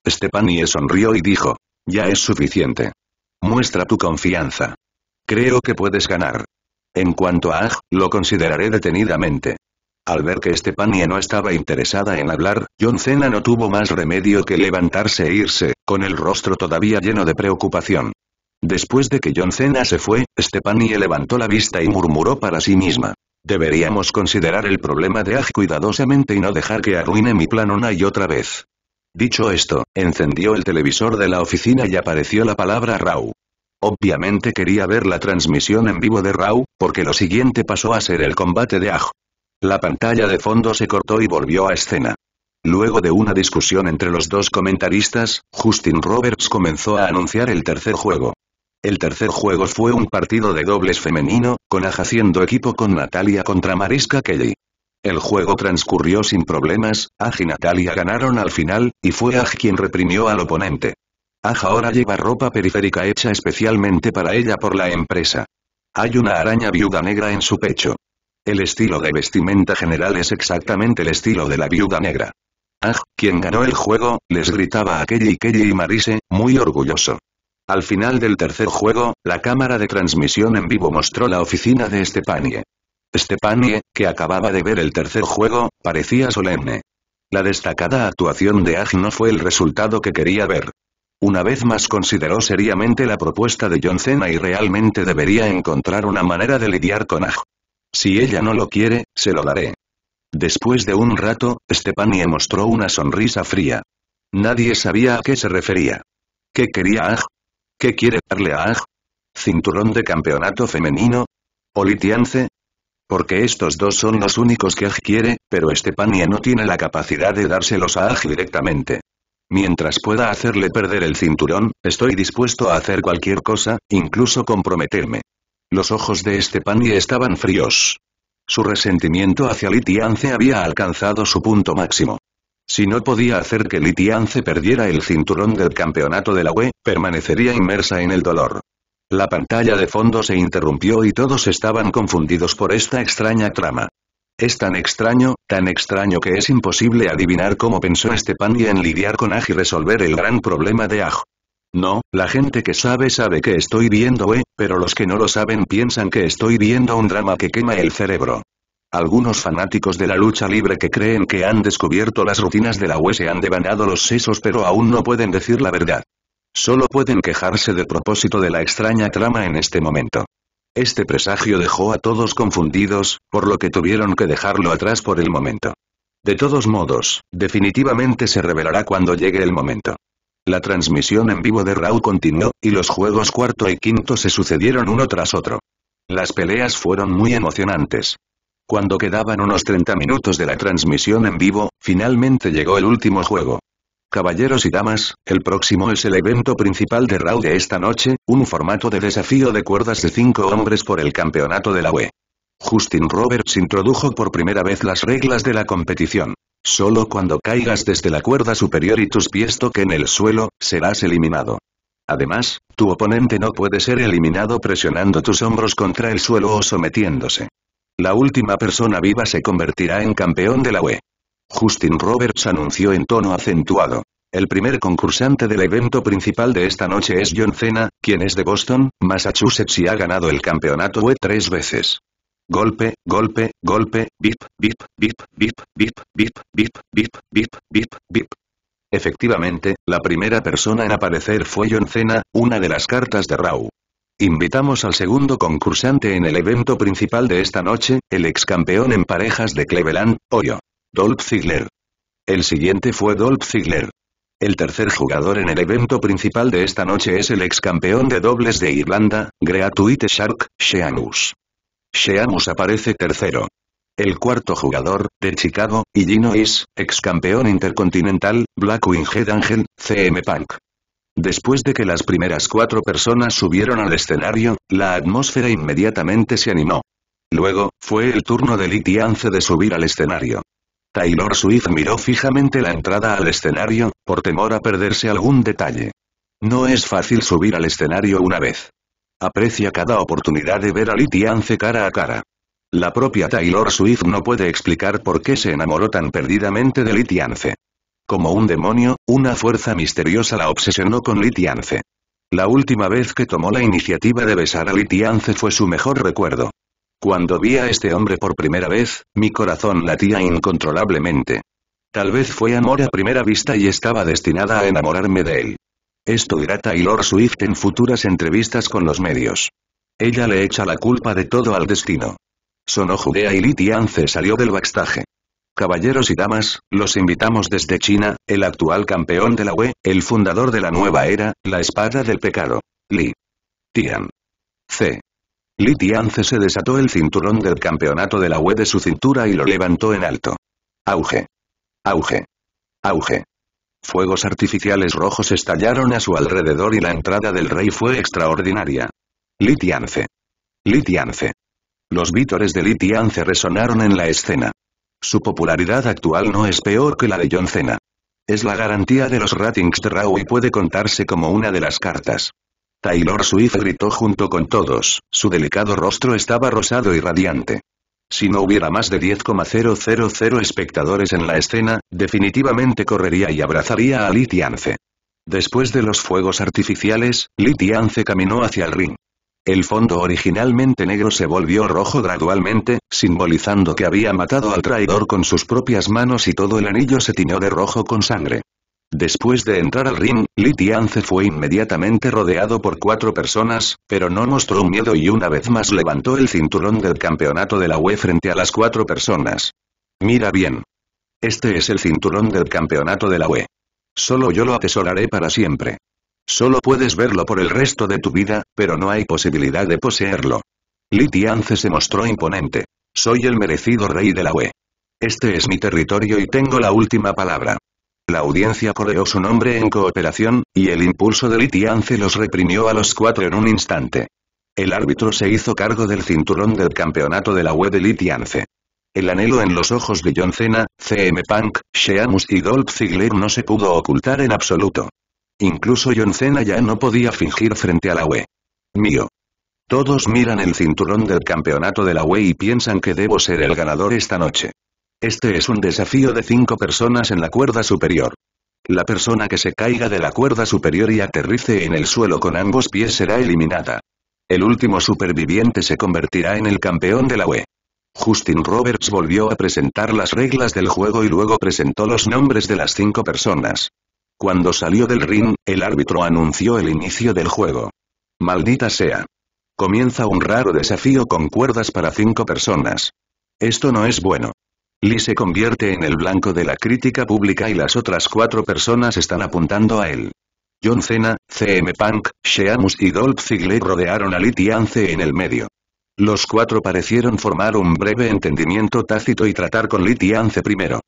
Speaker 1: Stephanie sonrió y dijo, ya es suficiente. Muestra tu confianza. Creo que puedes ganar. En cuanto a Aj, lo consideraré detenidamente. Al ver que Estepania no estaba interesada en hablar, John Cena no tuvo más remedio que levantarse e irse, con el rostro todavía lleno de preocupación. Después de que John Cena se fue, Stepanie levantó la vista y murmuró para sí misma. Deberíamos considerar el problema de Aj cuidadosamente y no dejar que arruine mi plan una y otra vez. Dicho esto, encendió el televisor de la oficina y apareció la palabra Rau. Obviamente quería ver la transmisión en vivo de Raw, porque lo siguiente pasó a ser el combate de Aj. La pantalla de fondo se cortó y volvió a escena. Luego de una discusión entre los dos comentaristas, Justin Roberts comenzó a anunciar el tercer juego. El tercer juego fue un partido de dobles femenino, con Aj haciendo equipo con Natalia contra Mariska Kelly. El juego transcurrió sin problemas, Aj y Natalia ganaron al final, y fue Aj quien reprimió al oponente. Aja ahora lleva ropa periférica hecha especialmente para ella por la empresa. Hay una araña viuda negra en su pecho. El estilo de vestimenta general es exactamente el estilo de la viuda negra. Aj, quien ganó el juego, les gritaba a Kelly, Kelly y Marise, muy orgulloso. Al final del tercer juego, la cámara de transmisión en vivo mostró la oficina de Stepanie. Stepanie, que acababa de ver el tercer juego, parecía solemne. La destacada actuación de Aj no fue el resultado que quería ver. Una vez más consideró seriamente la propuesta de John Cena y realmente debería encontrar una manera de lidiar con Aj. Si ella no lo quiere, se lo daré. Después de un rato, Stepanie mostró una sonrisa fría. Nadie sabía a qué se refería. ¿Qué quería Aj? ¿Qué quiere darle a Aj? ¿Cinturón de campeonato femenino? ¿O litiance? Porque estos dos son los únicos que Aj quiere, pero Estepania no tiene la capacidad de dárselos a Aj directamente. Mientras pueda hacerle perder el cinturón, estoy dispuesto a hacer cualquier cosa, incluso comprometerme. Los ojos de Estepani estaban fríos. Su resentimiento hacia Litiance había alcanzado su punto máximo. Si no podía hacer que Litiance perdiera el cinturón del campeonato de la UE, permanecería inmersa en el dolor. La pantalla de fondo se interrumpió y todos estaban confundidos por esta extraña trama. Es tan extraño, tan extraño que es imposible adivinar cómo pensó este pan y en lidiar con Aj y resolver el gran problema de Aj. No, la gente que sabe sabe que estoy viendo E, pero los que no lo saben piensan que estoy viendo un drama que quema el cerebro. Algunos fanáticos de la lucha libre que creen que han descubierto las rutinas de la UE se han devanado los sesos pero aún no pueden decir la verdad. Solo pueden quejarse de propósito de la extraña trama en este momento. Este presagio dejó a todos confundidos, por lo que tuvieron que dejarlo atrás por el momento. De todos modos, definitivamente se revelará cuando llegue el momento. La transmisión en vivo de Raw continuó, y los juegos cuarto y quinto se sucedieron uno tras otro. Las peleas fueron muy emocionantes. Cuando quedaban unos 30 minutos de la transmisión en vivo, finalmente llegó el último juego. Caballeros y damas, el próximo es el evento principal de Raw de esta noche, un formato de desafío de cuerdas de cinco hombres por el campeonato de la UE. Justin Roberts introdujo por primera vez las reglas de la competición. Solo cuando caigas desde la cuerda superior y tus pies toquen el suelo, serás eliminado. Además, tu oponente no puede ser eliminado presionando tus hombros contra el suelo o sometiéndose. La última persona viva se convertirá en campeón de la UE. Justin Roberts anunció en tono acentuado. El primer concursante del evento principal de esta noche es John Cena, quien es de Boston, Massachusetts y ha ganado el campeonato web tres veces. Golpe, golpe, golpe, bip, bip, bip, bip, bip, bip, bip, bip, bip, bip, bip. Efectivamente, la primera persona en aparecer fue John Cena, una de las cartas de Raw. Invitamos al segundo concursante en el evento principal de esta noche, el ex campeón en parejas de Cleveland, Oyo. Dolph Ziggler. El siguiente fue Dolph Ziggler. El tercer jugador en el evento principal de esta noche es el ex campeón de dobles de Irlanda, Greatuite Shark, Sheamus. Sheamus aparece tercero. El cuarto jugador, de Chicago, y Gino ex campeón intercontinental, Blackwing Head Angel, CM Punk. Después de que las primeras cuatro personas subieron al escenario, la atmósfera inmediatamente se animó. Luego, fue el turno de Litiance de subir al escenario. Taylor Swift miró fijamente la entrada al escenario, por temor a perderse algún detalle. No es fácil subir al escenario una vez. Aprecia cada oportunidad de ver a Litiance cara a cara. La propia Taylor Swift no puede explicar por qué se enamoró tan perdidamente de Litianze. Como un demonio, una fuerza misteriosa la obsesionó con Litiance. La última vez que tomó la iniciativa de besar a Litiance fue su mejor recuerdo. Cuando vi a este hombre por primera vez, mi corazón latía incontrolablemente. Tal vez fue amor a primera vista y estaba destinada a enamorarme de él. Esto irá Taylor Swift en futuras entrevistas con los medios. Ella le echa la culpa de todo al destino. Sonó Judea y se salió del backstage. Caballeros y damas, los invitamos desde China, el actual campeón de la UE, el fundador de la nueva era, la espada del pecado. Li. Tian. C. Litiance se desató el cinturón del campeonato de la web de su cintura y lo levantó en alto. Auge. Auge. Auge. Fuegos artificiales rojos estallaron a su alrededor y la entrada del rey fue extraordinaria. Litianze. Litianze. Los vítores de Litianze resonaron en la escena. Su popularidad actual no es peor que la de John Es la garantía de los ratings de Rao y puede contarse como una de las cartas. Taylor Swift gritó junto con todos, su delicado rostro estaba rosado y radiante. Si no hubiera más de 10,000 espectadores en la escena, definitivamente correría y abrazaría a Litiance. Después de los fuegos artificiales, Litiance caminó hacia el ring. El fondo originalmente negro se volvió rojo gradualmente, simbolizando que había matado al traidor con sus propias manos y todo el anillo se tiñó de rojo con sangre. Después de entrar al ring, Li fue inmediatamente rodeado por cuatro personas, pero no mostró miedo y una vez más levantó el cinturón del campeonato de la UE frente a las cuatro personas. Mira bien. Este es el cinturón del campeonato de la UE. Solo yo lo atesoraré para siempre. Solo puedes verlo por el resto de tu vida, pero no hay posibilidad de poseerlo. Li se mostró imponente. Soy el merecido rey de la UE. Este es mi territorio y tengo la última palabra. La audiencia coreó su nombre en cooperación, y el impulso de Litianze los reprimió a los cuatro en un instante. El árbitro se hizo cargo del cinturón del campeonato de la web de Litianze. El anhelo en los ojos de John Cena, CM Punk, Sheamus y Dolph Ziggler no se pudo ocultar en absoluto. Incluso John Cena ya no podía fingir frente a la UE. Mío. Todos miran el cinturón del campeonato de la UE y piensan que debo ser el ganador esta noche. Este es un desafío de cinco personas en la cuerda superior. La persona que se caiga de la cuerda superior y aterrice en el suelo con ambos pies será eliminada. El último superviviente se convertirá en el campeón de la UE. Justin Roberts volvió a presentar las reglas del juego y luego presentó los nombres de las cinco personas. Cuando salió del ring, el árbitro anunció el inicio del juego. Maldita sea. Comienza un raro desafío con cuerdas para cinco personas. Esto no es bueno. Lee se convierte en el blanco de la crítica pública y las otras cuatro personas están apuntando a él. John Cena, CM Punk, Sheamus y Dolph Ziggler rodearon a Lee Tianze en el medio. Los cuatro parecieron formar un breve entendimiento tácito y tratar con Lee primero.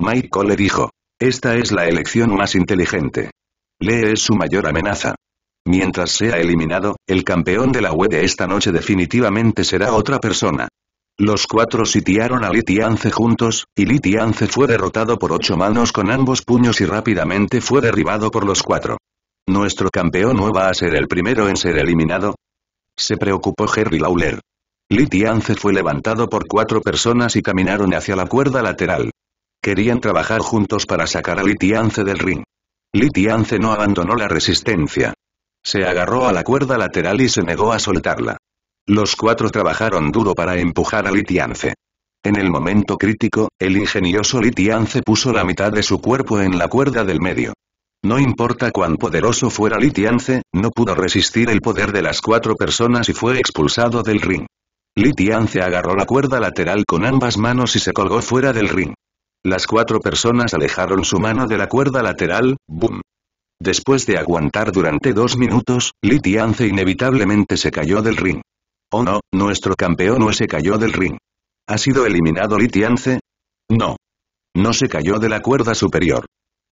Speaker 1: Mike Cole dijo, esta es la elección más inteligente. Lee es su mayor amenaza. Mientras sea eliminado, el campeón de la web de esta noche definitivamente será otra persona. Los cuatro sitiaron a Litianze juntos, y Litianze fue derrotado por ocho manos con ambos puños y rápidamente fue derribado por los cuatro. ¿Nuestro campeón no va a ser el primero en ser eliminado? Se preocupó Jerry Lawler. Litianze fue levantado por cuatro personas y caminaron hacia la cuerda lateral. Querían trabajar juntos para sacar a Litianze del ring. Litianze no abandonó la resistencia. Se agarró a la cuerda lateral y se negó a soltarla. Los cuatro trabajaron duro para empujar a Litiance. En el momento crítico, el ingenioso Litiance puso la mitad de su cuerpo en la cuerda del medio. No importa cuán poderoso fuera Litiance, no pudo resistir el poder de las cuatro personas y fue expulsado del ring. Litiance agarró la cuerda lateral con ambas manos y se colgó fuera del ring. Las cuatro personas alejaron su mano de la cuerda lateral, ¡boom! Después de aguantar durante dos minutos, Litiance inevitablemente se cayó del ring. Oh no, nuestro campeón no se cayó del ring. ¿Ha sido eliminado Litiance? No. No se cayó de la cuerda superior.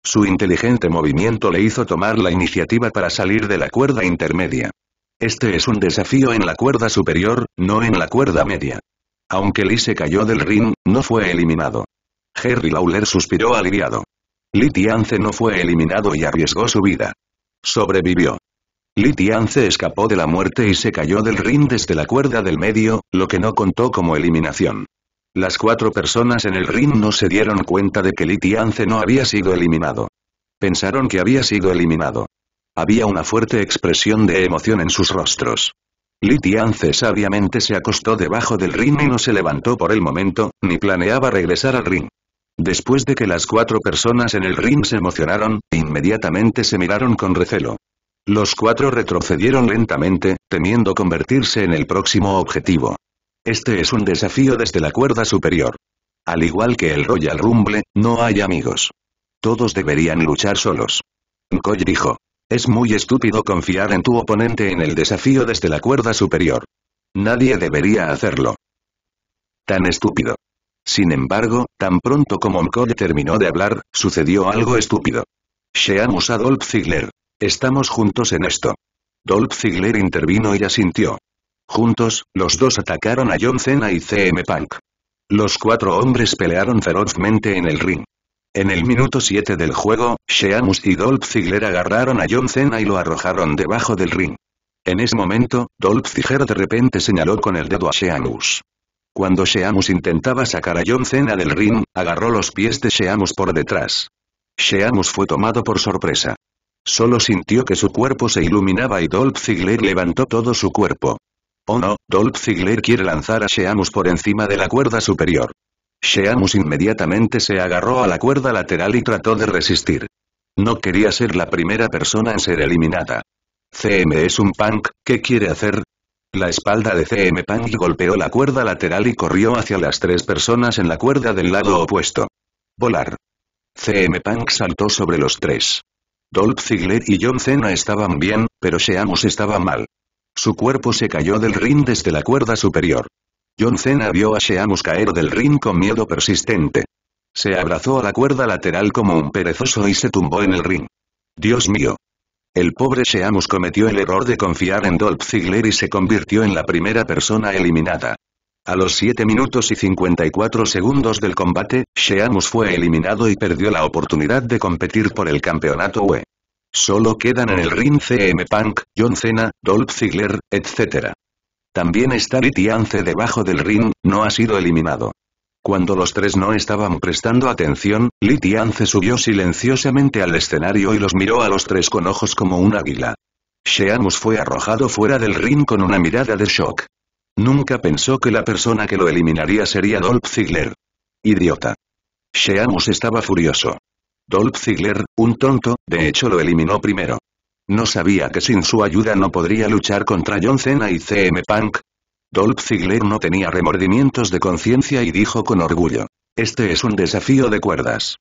Speaker 1: Su inteligente movimiento le hizo tomar la iniciativa para salir de la cuerda intermedia. Este es un desafío en la cuerda superior, no en la cuerda media. Aunque Lee se cayó del ring, no fue eliminado. Jerry Lawler suspiró aliviado. Lee no fue eliminado y arriesgó su vida. Sobrevivió. Li escapó de la muerte y se cayó del ring desde la cuerda del medio, lo que no contó como eliminación. Las cuatro personas en el ring no se dieron cuenta de que Li Tianze no había sido eliminado. Pensaron que había sido eliminado. Había una fuerte expresión de emoción en sus rostros. Li Tianze sabiamente se acostó debajo del ring y no se levantó por el momento, ni planeaba regresar al ring. Después de que las cuatro personas en el ring se emocionaron, inmediatamente se miraron con recelo. Los cuatro retrocedieron lentamente, temiendo convertirse en el próximo objetivo. Este es un desafío desde la cuerda superior. Al igual que el Royal Rumble, no hay amigos. Todos deberían luchar solos. Mkoy dijo. Es muy estúpido confiar en tu oponente en el desafío desde la cuerda superior. Nadie debería hacerlo. Tan estúpido. Sin embargo, tan pronto como Mkoy terminó de hablar, sucedió algo estúpido. Sheamus Adolf Ziggler, Estamos juntos en esto. Dolph Ziggler intervino y asintió. Juntos, los dos atacaron a John Cena y CM Punk. Los cuatro hombres pelearon ferozmente en el ring. En el minuto 7 del juego, Sheamus y Dolph Ziggler agarraron a John Cena y lo arrojaron debajo del ring. En ese momento, Dolph Ziggler de repente señaló con el dedo a Sheamus. Cuando Sheamus intentaba sacar a John Cena del ring, agarró los pies de Sheamus por detrás. Sheamus fue tomado por sorpresa. Solo sintió que su cuerpo se iluminaba y Dolph Ziggler levantó todo su cuerpo. Oh no, Dolph Ziggler quiere lanzar a Sheamus por encima de la cuerda superior. Sheamus inmediatamente se agarró a la cuerda lateral y trató de resistir. No quería ser la primera persona en ser eliminada. CM es un punk, ¿qué quiere hacer? La espalda de CM Punk golpeó la cuerda lateral y corrió hacia las tres personas en la cuerda del lado opuesto. Volar. CM Punk saltó sobre los tres. Dolph Ziggler y John Cena estaban bien, pero Sheamus estaba mal. Su cuerpo se cayó del ring desde la cuerda superior. John Cena vio a Sheamus caer del ring con miedo persistente. Se abrazó a la cuerda lateral como un perezoso y se tumbó en el ring. Dios mío. El pobre Sheamus cometió el error de confiar en Dolph Ziggler y se convirtió en la primera persona eliminada. A los 7 minutos y 54 segundos del combate, Sheamus fue eliminado y perdió la oportunidad de competir por el campeonato UE. Solo quedan en el ring CM Punk, John Cena, Dolph Ziggler, etc. También está Litianze debajo del ring, no ha sido eliminado. Cuando los tres no estaban prestando atención, Litianze subió silenciosamente al escenario y los miró a los tres con ojos como un águila. Sheamus fue arrojado fuera del ring con una mirada de shock. Nunca pensó que la persona que lo eliminaría sería Dolph Ziggler. Idiota. Sheamus estaba furioso. Dolph Ziggler, un tonto, de hecho lo eliminó primero. No sabía que sin su ayuda no podría luchar contra John Cena y CM Punk. Dolph Ziggler no tenía remordimientos de conciencia y dijo con orgullo. Este es un desafío de cuerdas.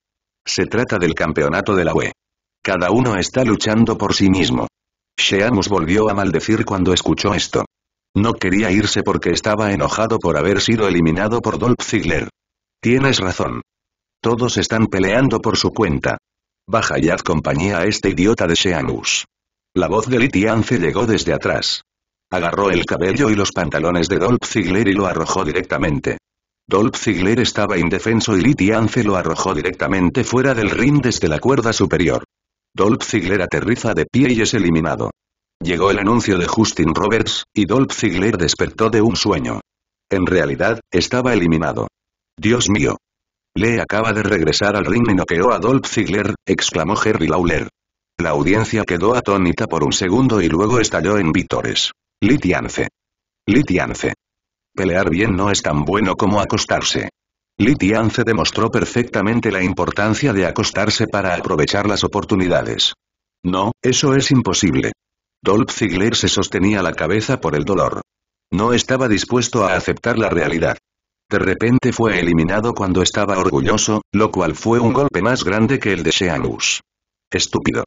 Speaker 1: Se trata del campeonato de la UE. Cada uno está luchando por sí mismo. Sheamus volvió a maldecir cuando escuchó esto. No quería irse porque estaba enojado por haber sido eliminado por Dolph Ziggler. Tienes razón. Todos están peleando por su cuenta. Baja y haz compañía a este idiota de Sheamus. La voz de Litiance llegó desde atrás. Agarró el cabello y los pantalones de Dolph Ziggler y lo arrojó directamente. Dolph Ziggler estaba indefenso y Litiance lo arrojó directamente fuera del ring desde la cuerda superior. Dolph Ziggler aterriza de pie y es eliminado. Llegó el anuncio de Justin Roberts, y Dolph Ziggler despertó de un sueño. En realidad, estaba eliminado. Dios mío. Le acaba de regresar al ring y noqueó a Dolph Ziggler, exclamó Jerry Lawler. La audiencia quedó atónita por un segundo y luego estalló en vítores. Litiance. Litiance. Pelear bien no es tan bueno como acostarse. Litiance demostró perfectamente la importancia de acostarse para aprovechar las oportunidades. No, eso es imposible. Dolph Ziggler se sostenía la cabeza por el dolor. No estaba dispuesto a aceptar la realidad. De repente fue eliminado cuando estaba orgulloso, lo cual fue un golpe más grande que el de Sheamus. Estúpido.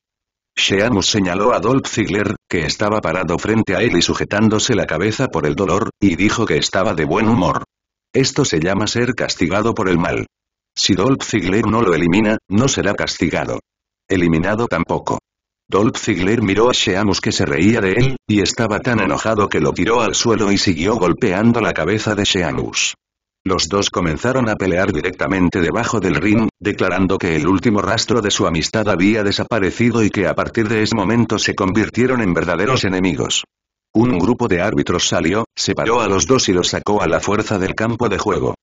Speaker 1: Sheamus señaló a Dolph Ziggler, que estaba parado frente a él y sujetándose la cabeza por el dolor, y dijo que estaba de buen humor. Esto se llama ser castigado por el mal. Si Dolph Ziggler no lo elimina, no será castigado. Eliminado tampoco. Dolph Ziggler miró a Sheamus que se reía de él, y estaba tan enojado que lo tiró al suelo y siguió golpeando la cabeza de Sheamus. Los dos comenzaron a pelear directamente debajo del ring, declarando que el último rastro de su amistad había desaparecido y que a partir de ese momento se convirtieron en verdaderos enemigos. Un grupo de árbitros salió, separó a los dos y los sacó a la fuerza del campo de juego.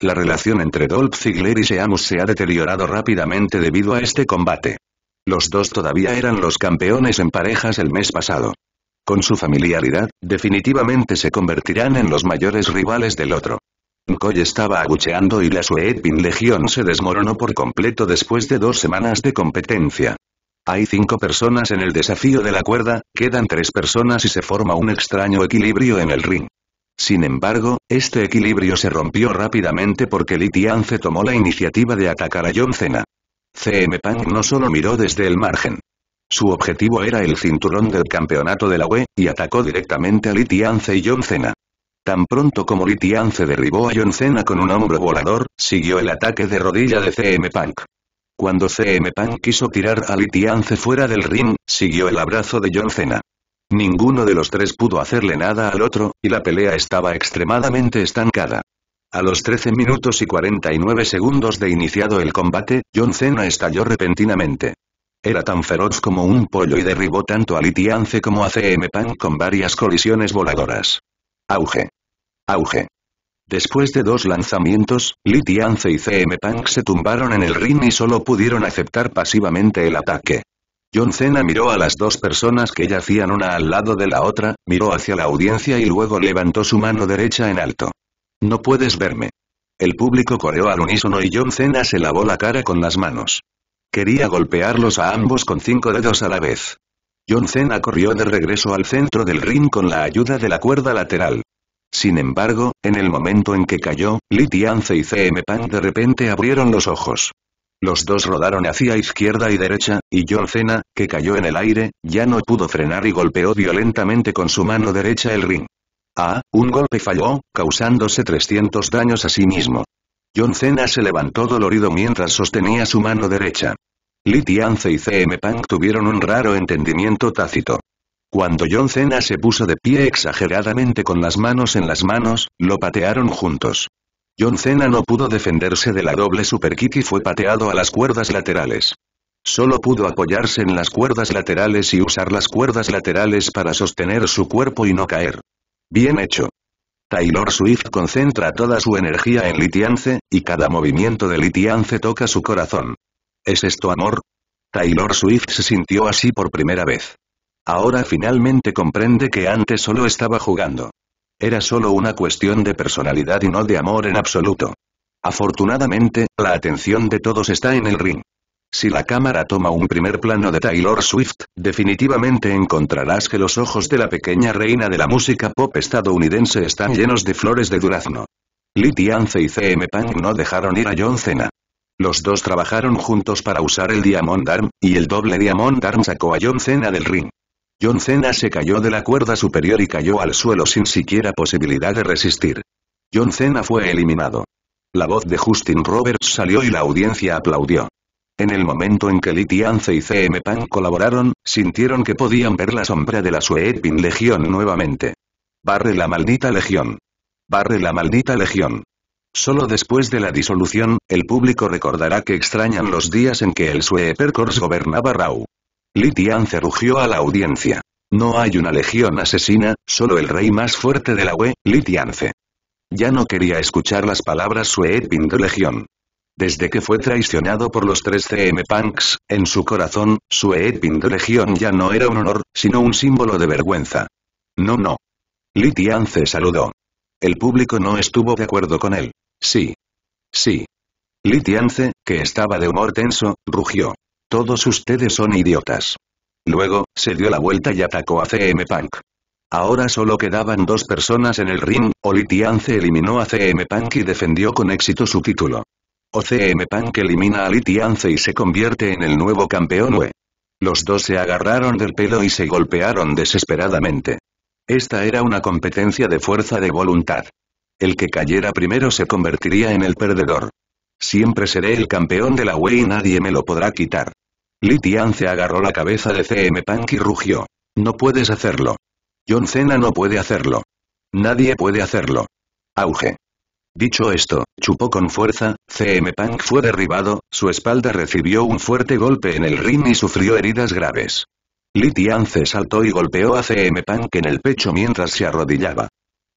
Speaker 1: La relación entre Dolph Ziggler y Sheamus se ha deteriorado rápidamente debido a este combate. Los dos todavía eran los campeones en parejas el mes pasado. Con su familiaridad, definitivamente se convertirán en los mayores rivales del otro. Nkoy estaba agucheando y la suedpin Legion se desmoronó por completo después de dos semanas de competencia. Hay cinco personas en el desafío de la cuerda, quedan tres personas y se forma un extraño equilibrio en el ring. Sin embargo, este equilibrio se rompió rápidamente porque Litian tomó la iniciativa de atacar a John Cena. CM Punk no solo miró desde el margen. Su objetivo era el cinturón del campeonato de la UE, y atacó directamente a Litianze y John Cena. Tan pronto como Litianze derribó a John Cena con un hombro volador, siguió el ataque de rodilla de CM Punk. Cuando CM Punk quiso tirar a Litianze fuera del ring, siguió el abrazo de John Cena. Ninguno de los tres pudo hacerle nada al otro, y la pelea estaba extremadamente estancada. A los 13 minutos y 49 segundos de iniciado el combate, John Cena estalló repentinamente. Era tan feroz como un pollo y derribó tanto a Litiance como a CM Punk con varias colisiones voladoras. Auge. Auge. Después de dos lanzamientos, Litiance y CM Punk se tumbaron en el ring y solo pudieron aceptar pasivamente el ataque. John Cena miró a las dos personas que yacían una al lado de la otra, miró hacia la audiencia y luego levantó su mano derecha en alto. No puedes verme. El público coreó al unísono y John Cena se lavó la cara con las manos. Quería golpearlos a ambos con cinco dedos a la vez. John Cena corrió de regreso al centro del ring con la ayuda de la cuerda lateral. Sin embargo, en el momento en que cayó, Lee Tianze y CM Punk de repente abrieron los ojos. Los dos rodaron hacia izquierda y derecha, y John Cena, que cayó en el aire, ya no pudo frenar y golpeó violentamente con su mano derecha el ring. Ah, un golpe falló, causándose 300 daños a sí mismo. John Cena se levantó dolorido mientras sostenía su mano derecha. Li y CM Punk tuvieron un raro entendimiento tácito. Cuando John Cena se puso de pie exageradamente con las manos en las manos, lo patearon juntos. John Cena no pudo defenderse de la doble superkick y fue pateado a las cuerdas laterales. Solo pudo apoyarse en las cuerdas laterales y usar las cuerdas laterales para sostener su cuerpo y no caer. Bien hecho. Taylor Swift concentra toda su energía en Litiance, y cada movimiento de Litiance toca su corazón. ¿Es esto amor? Taylor Swift se sintió así por primera vez. Ahora finalmente comprende que antes solo estaba jugando. Era solo una cuestión de personalidad y no de amor en absoluto. Afortunadamente, la atención de todos está en el ring. Si la cámara toma un primer plano de Taylor Swift, definitivamente encontrarás que los ojos de la pequeña reina de la música pop estadounidense están llenos de flores de durazno. Litty y CM Punk no dejaron ir a John Cena. Los dos trabajaron juntos para usar el Diamond Arm, y el doble Diamond Arm sacó a John Cena del ring. John Cena se cayó de la cuerda superior y cayó al suelo sin siquiera posibilidad de resistir. John Cena fue eliminado. La voz de Justin Roberts salió y la audiencia aplaudió. En el momento en que Litianze y CM Pan colaboraron, sintieron que podían ver la sombra de la Suepin Legión nuevamente. Barre la maldita legión. Barre la maldita legión. Solo después de la disolución, el público recordará que extrañan los días en que el Suepercors gobernaba Rau. Litianze rugió a la audiencia. No hay una legión asesina, solo el rey más fuerte de la UE, Litianze. Ya no quería escuchar las palabras Suepin de legión. Desde que fue traicionado por los tres CM Punks, en su corazón, su Epind Legión ya no era un honor, sino un símbolo de vergüenza. No no. Litianze saludó. El público no estuvo de acuerdo con él. Sí. Sí. Litianze, que estaba de humor tenso, rugió. Todos ustedes son idiotas. Luego, se dio la vuelta y atacó a CM Punk. Ahora solo quedaban dos personas en el ring, o Litianze eliminó a CM Punk y defendió con éxito su título. CM Punk elimina a Litiance y se convierte en el nuevo campeón UE. Los dos se agarraron del pelo y se golpearon desesperadamente. Esta era una competencia de fuerza de voluntad. El que cayera primero se convertiría en el perdedor. Siempre seré el campeón de la UE y nadie me lo podrá quitar. Litianze agarró la cabeza de CM Punk y rugió. No puedes hacerlo. John Cena no puede hacerlo. Nadie puede hacerlo. Auge. Dicho esto, chupó con fuerza, CM Punk fue derribado, su espalda recibió un fuerte golpe en el ring y sufrió heridas graves. Litianze saltó y golpeó a CM Punk en el pecho mientras se arrodillaba.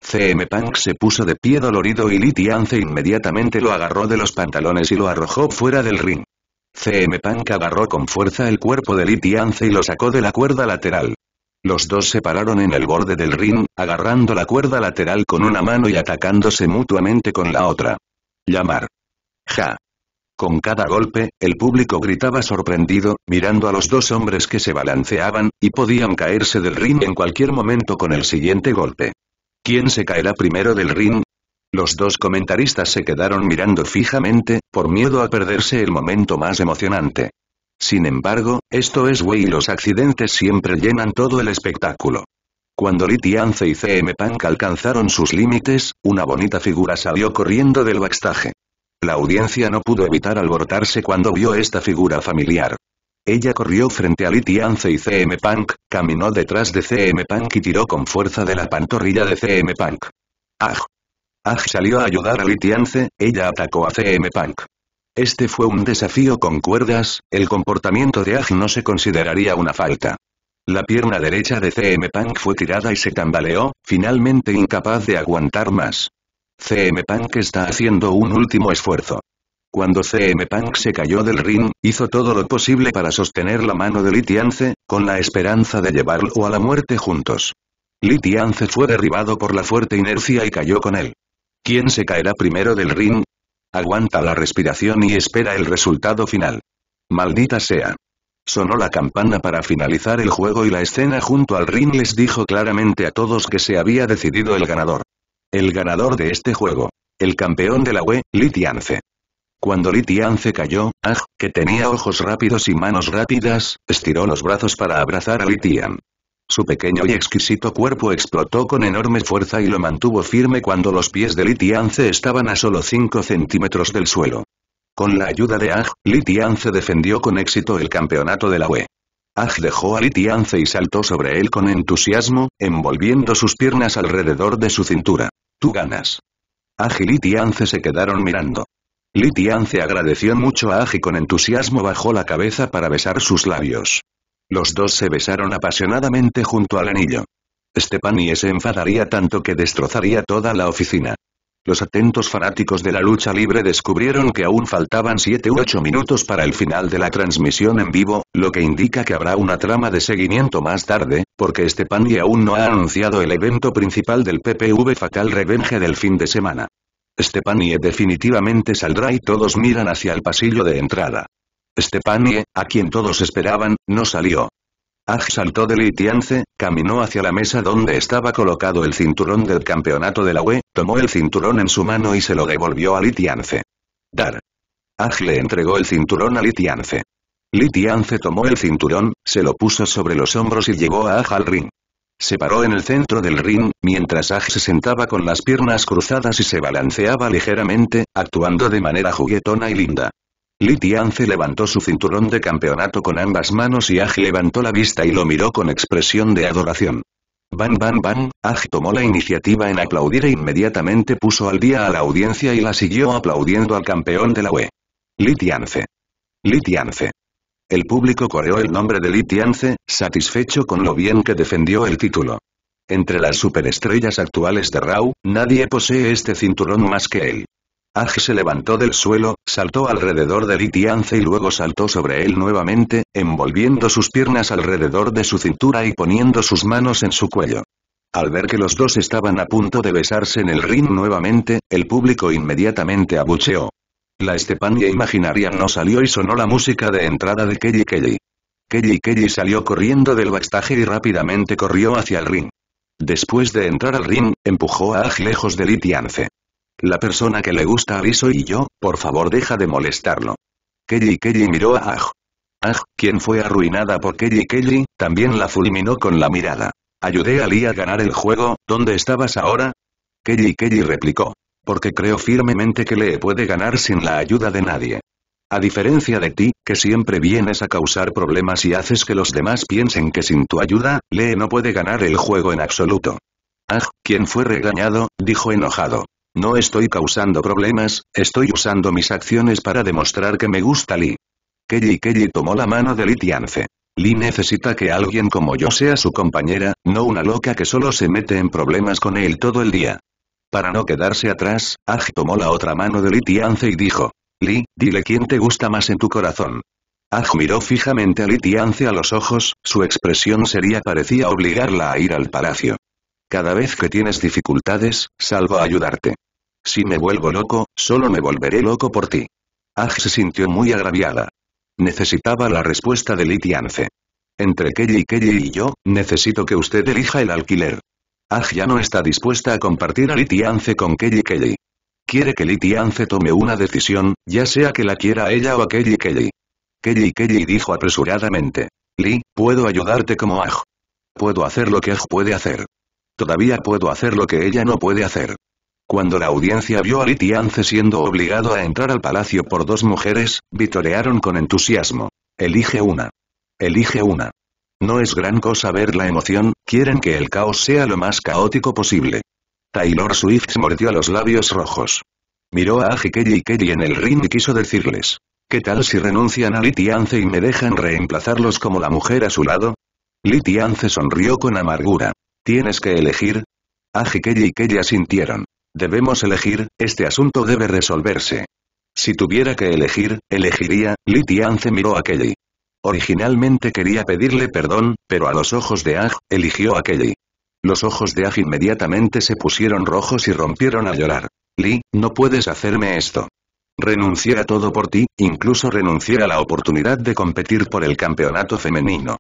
Speaker 1: CM Punk se puso de pie dolorido y Litiance inmediatamente lo agarró de los pantalones y lo arrojó fuera del ring. CM Punk agarró con fuerza el cuerpo de Litiance y lo sacó de la cuerda lateral. Los dos se pararon en el borde del ring, agarrando la cuerda lateral con una mano y atacándose mutuamente con la otra. Llamar. Ja. Con cada golpe, el público gritaba sorprendido, mirando a los dos hombres que se balanceaban, y podían caerse del ring en cualquier momento con el siguiente golpe. ¿Quién se caerá primero del ring? Los dos comentaristas se quedaron mirando fijamente, por miedo a perderse el momento más emocionante. Sin embargo, esto es Wei y los accidentes siempre llenan todo el espectáculo. Cuando Li y CM Punk alcanzaron sus límites, una bonita figura salió corriendo del backstage. La audiencia no pudo evitar alborotarse cuando vio esta figura familiar. Ella corrió frente a Li y CM Punk, caminó detrás de CM Punk y tiró con fuerza de la pantorrilla de CM Punk. ¡Aj! Aj salió a ayudar a Li ella atacó a CM Punk. Este fue un desafío con cuerdas, el comportamiento de Aj no se consideraría una falta. La pierna derecha de CM Punk fue tirada y se tambaleó, finalmente incapaz de aguantar más. CM Punk está haciendo un último esfuerzo. Cuando CM Punk se cayó del ring, hizo todo lo posible para sostener la mano de Litianze, con la esperanza de llevarlo a la muerte juntos. Litianze fue derribado por la fuerte inercia y cayó con él. ¿Quién se caerá primero del ring? Aguanta la respiración y espera el resultado final. Maldita sea. Sonó la campana para finalizar el juego y la escena junto al ring les dijo claramente a todos que se había decidido el ganador. El ganador de este juego. El campeón de la UE, Litiance. Cuando Litiance cayó, Aj, que tenía ojos rápidos y manos rápidas, estiró los brazos para abrazar a Litian. Su pequeño y exquisito cuerpo explotó con enorme fuerza y lo mantuvo firme cuando los pies de Litiance estaban a solo 5 centímetros del suelo. Con la ayuda de Aj, Litiance defendió con éxito el campeonato de la UE. Aj dejó a Litiance y saltó sobre él con entusiasmo, envolviendo sus piernas alrededor de su cintura. Tú ganas. Aj y Litiance se quedaron mirando. Litiance agradeció mucho a Aj y con entusiasmo bajó la cabeza para besar sus labios. Los dos se besaron apasionadamente junto al anillo. Stepanie se enfadaría tanto que destrozaría toda la oficina. Los atentos fanáticos de la lucha libre descubrieron que aún faltaban 7 u 8 minutos para el final de la transmisión en vivo, lo que indica que habrá una trama de seguimiento más tarde, porque Stepanie aún no ha anunciado el evento principal del PPV Fatal Revenge del fin de semana. Stepanie definitivamente saldrá y todos miran hacia el pasillo de entrada. Stepanie, a quien todos esperaban, no salió. Aj saltó de litiance, caminó hacia la mesa donde estaba colocado el cinturón del campeonato de la UE, tomó el cinturón en su mano y se lo devolvió a litiance. Dar. Aj le entregó el cinturón a litiance. Litiance tomó el cinturón, se lo puso sobre los hombros y llevó a Aj al ring. Se paró en el centro del ring, mientras Aj se sentaba con las piernas cruzadas y se balanceaba ligeramente, actuando de manera juguetona y linda. Li levantó su cinturón de campeonato con ambas manos y Aj levantó la vista y lo miró con expresión de adoración. Ban ban ban, Aj tomó la iniciativa en aplaudir e inmediatamente puso al día a la audiencia y la siguió aplaudiendo al campeón de la UE. Li Litianze El público coreó el nombre de Li satisfecho con lo bien que defendió el título. Entre las superestrellas actuales de Raw, nadie posee este cinturón más que él. Aj se levantó del suelo, saltó alrededor de Litianze y luego saltó sobre él nuevamente, envolviendo sus piernas alrededor de su cintura y poniendo sus manos en su cuello. Al ver que los dos estaban a punto de besarse en el ring nuevamente, el público inmediatamente abucheó. La Estepania imaginaria no salió y sonó la música de entrada de Kelly Kelly. Kelly Kelly salió corriendo del backstage y rápidamente corrió hacia el ring. Después de entrar al ring, empujó a Aj lejos de Litianze. La persona que le gusta a aviso y yo, por favor deja de molestarlo. Kelly Kelly miró a Aj. Aj, quien fue arruinada por Kelly Kelly, también la fulminó con la mirada. Ayudé a Lee a ganar el juego, ¿dónde estabas ahora? Kelly Kelly replicó. Porque creo firmemente que Lee puede ganar sin la ayuda de nadie. A diferencia de ti, que siempre vienes a causar problemas y haces que los demás piensen que sin tu ayuda, Lee no puede ganar el juego en absoluto. Aj, quien fue regañado, dijo enojado. No estoy causando problemas, estoy usando mis acciones para demostrar que me gusta Lee. Kelly Kelly tomó la mano de Li Tianfe. Lee necesita que alguien como yo sea su compañera, no una loca que solo se mete en problemas con él todo el día. Para no quedarse atrás, Aj tomó la otra mano de Li Tianfe y dijo, Lee, dile quién te gusta más en tu corazón. Aj miró fijamente a Li Tianfe a los ojos, su expresión sería parecía obligarla a ir al palacio. Cada vez que tienes dificultades, salvo a ayudarte. Si me vuelvo loco, solo me volveré loco por ti. Aj se sintió muy agraviada. Necesitaba la respuesta de Li Entre Kelly Kelly y yo, necesito que usted elija el alquiler. Aj ya no está dispuesta a compartir a Litiance con Kelly Kelly. Quiere que Litiance tome una decisión, ya sea que la quiera ella o a Kelly Kelly. Kelly Kelly dijo apresuradamente. Li, puedo ayudarte como Aj. Puedo hacer lo que Aj puede hacer. Todavía puedo hacer lo que ella no puede hacer. Cuando la audiencia vio a Litiance siendo obligado a entrar al palacio por dos mujeres, vitorearon con entusiasmo. Elige una. Elige una. No es gran cosa ver la emoción, quieren que el caos sea lo más caótico posible. Taylor Swift mordió los labios rojos. Miró a Aji y Kelly en el ring y quiso decirles. ¿Qué tal si renuncian a Litiance y me dejan reemplazarlos como la mujer a su lado? Litiance sonrió con amargura. ¿Tienes que elegir? Aji y Kelly asintieron. Debemos elegir, este asunto debe resolverse. Si tuviera que elegir, elegiría, Li Tianze miró a Kelly. Originalmente quería pedirle perdón, pero a los ojos de Aj, eligió a Kelly. Los ojos de Aj inmediatamente se pusieron rojos y rompieron a llorar. Li, no puedes hacerme esto. Renuncié a todo por ti, incluso renuncié a la oportunidad de competir por el campeonato femenino.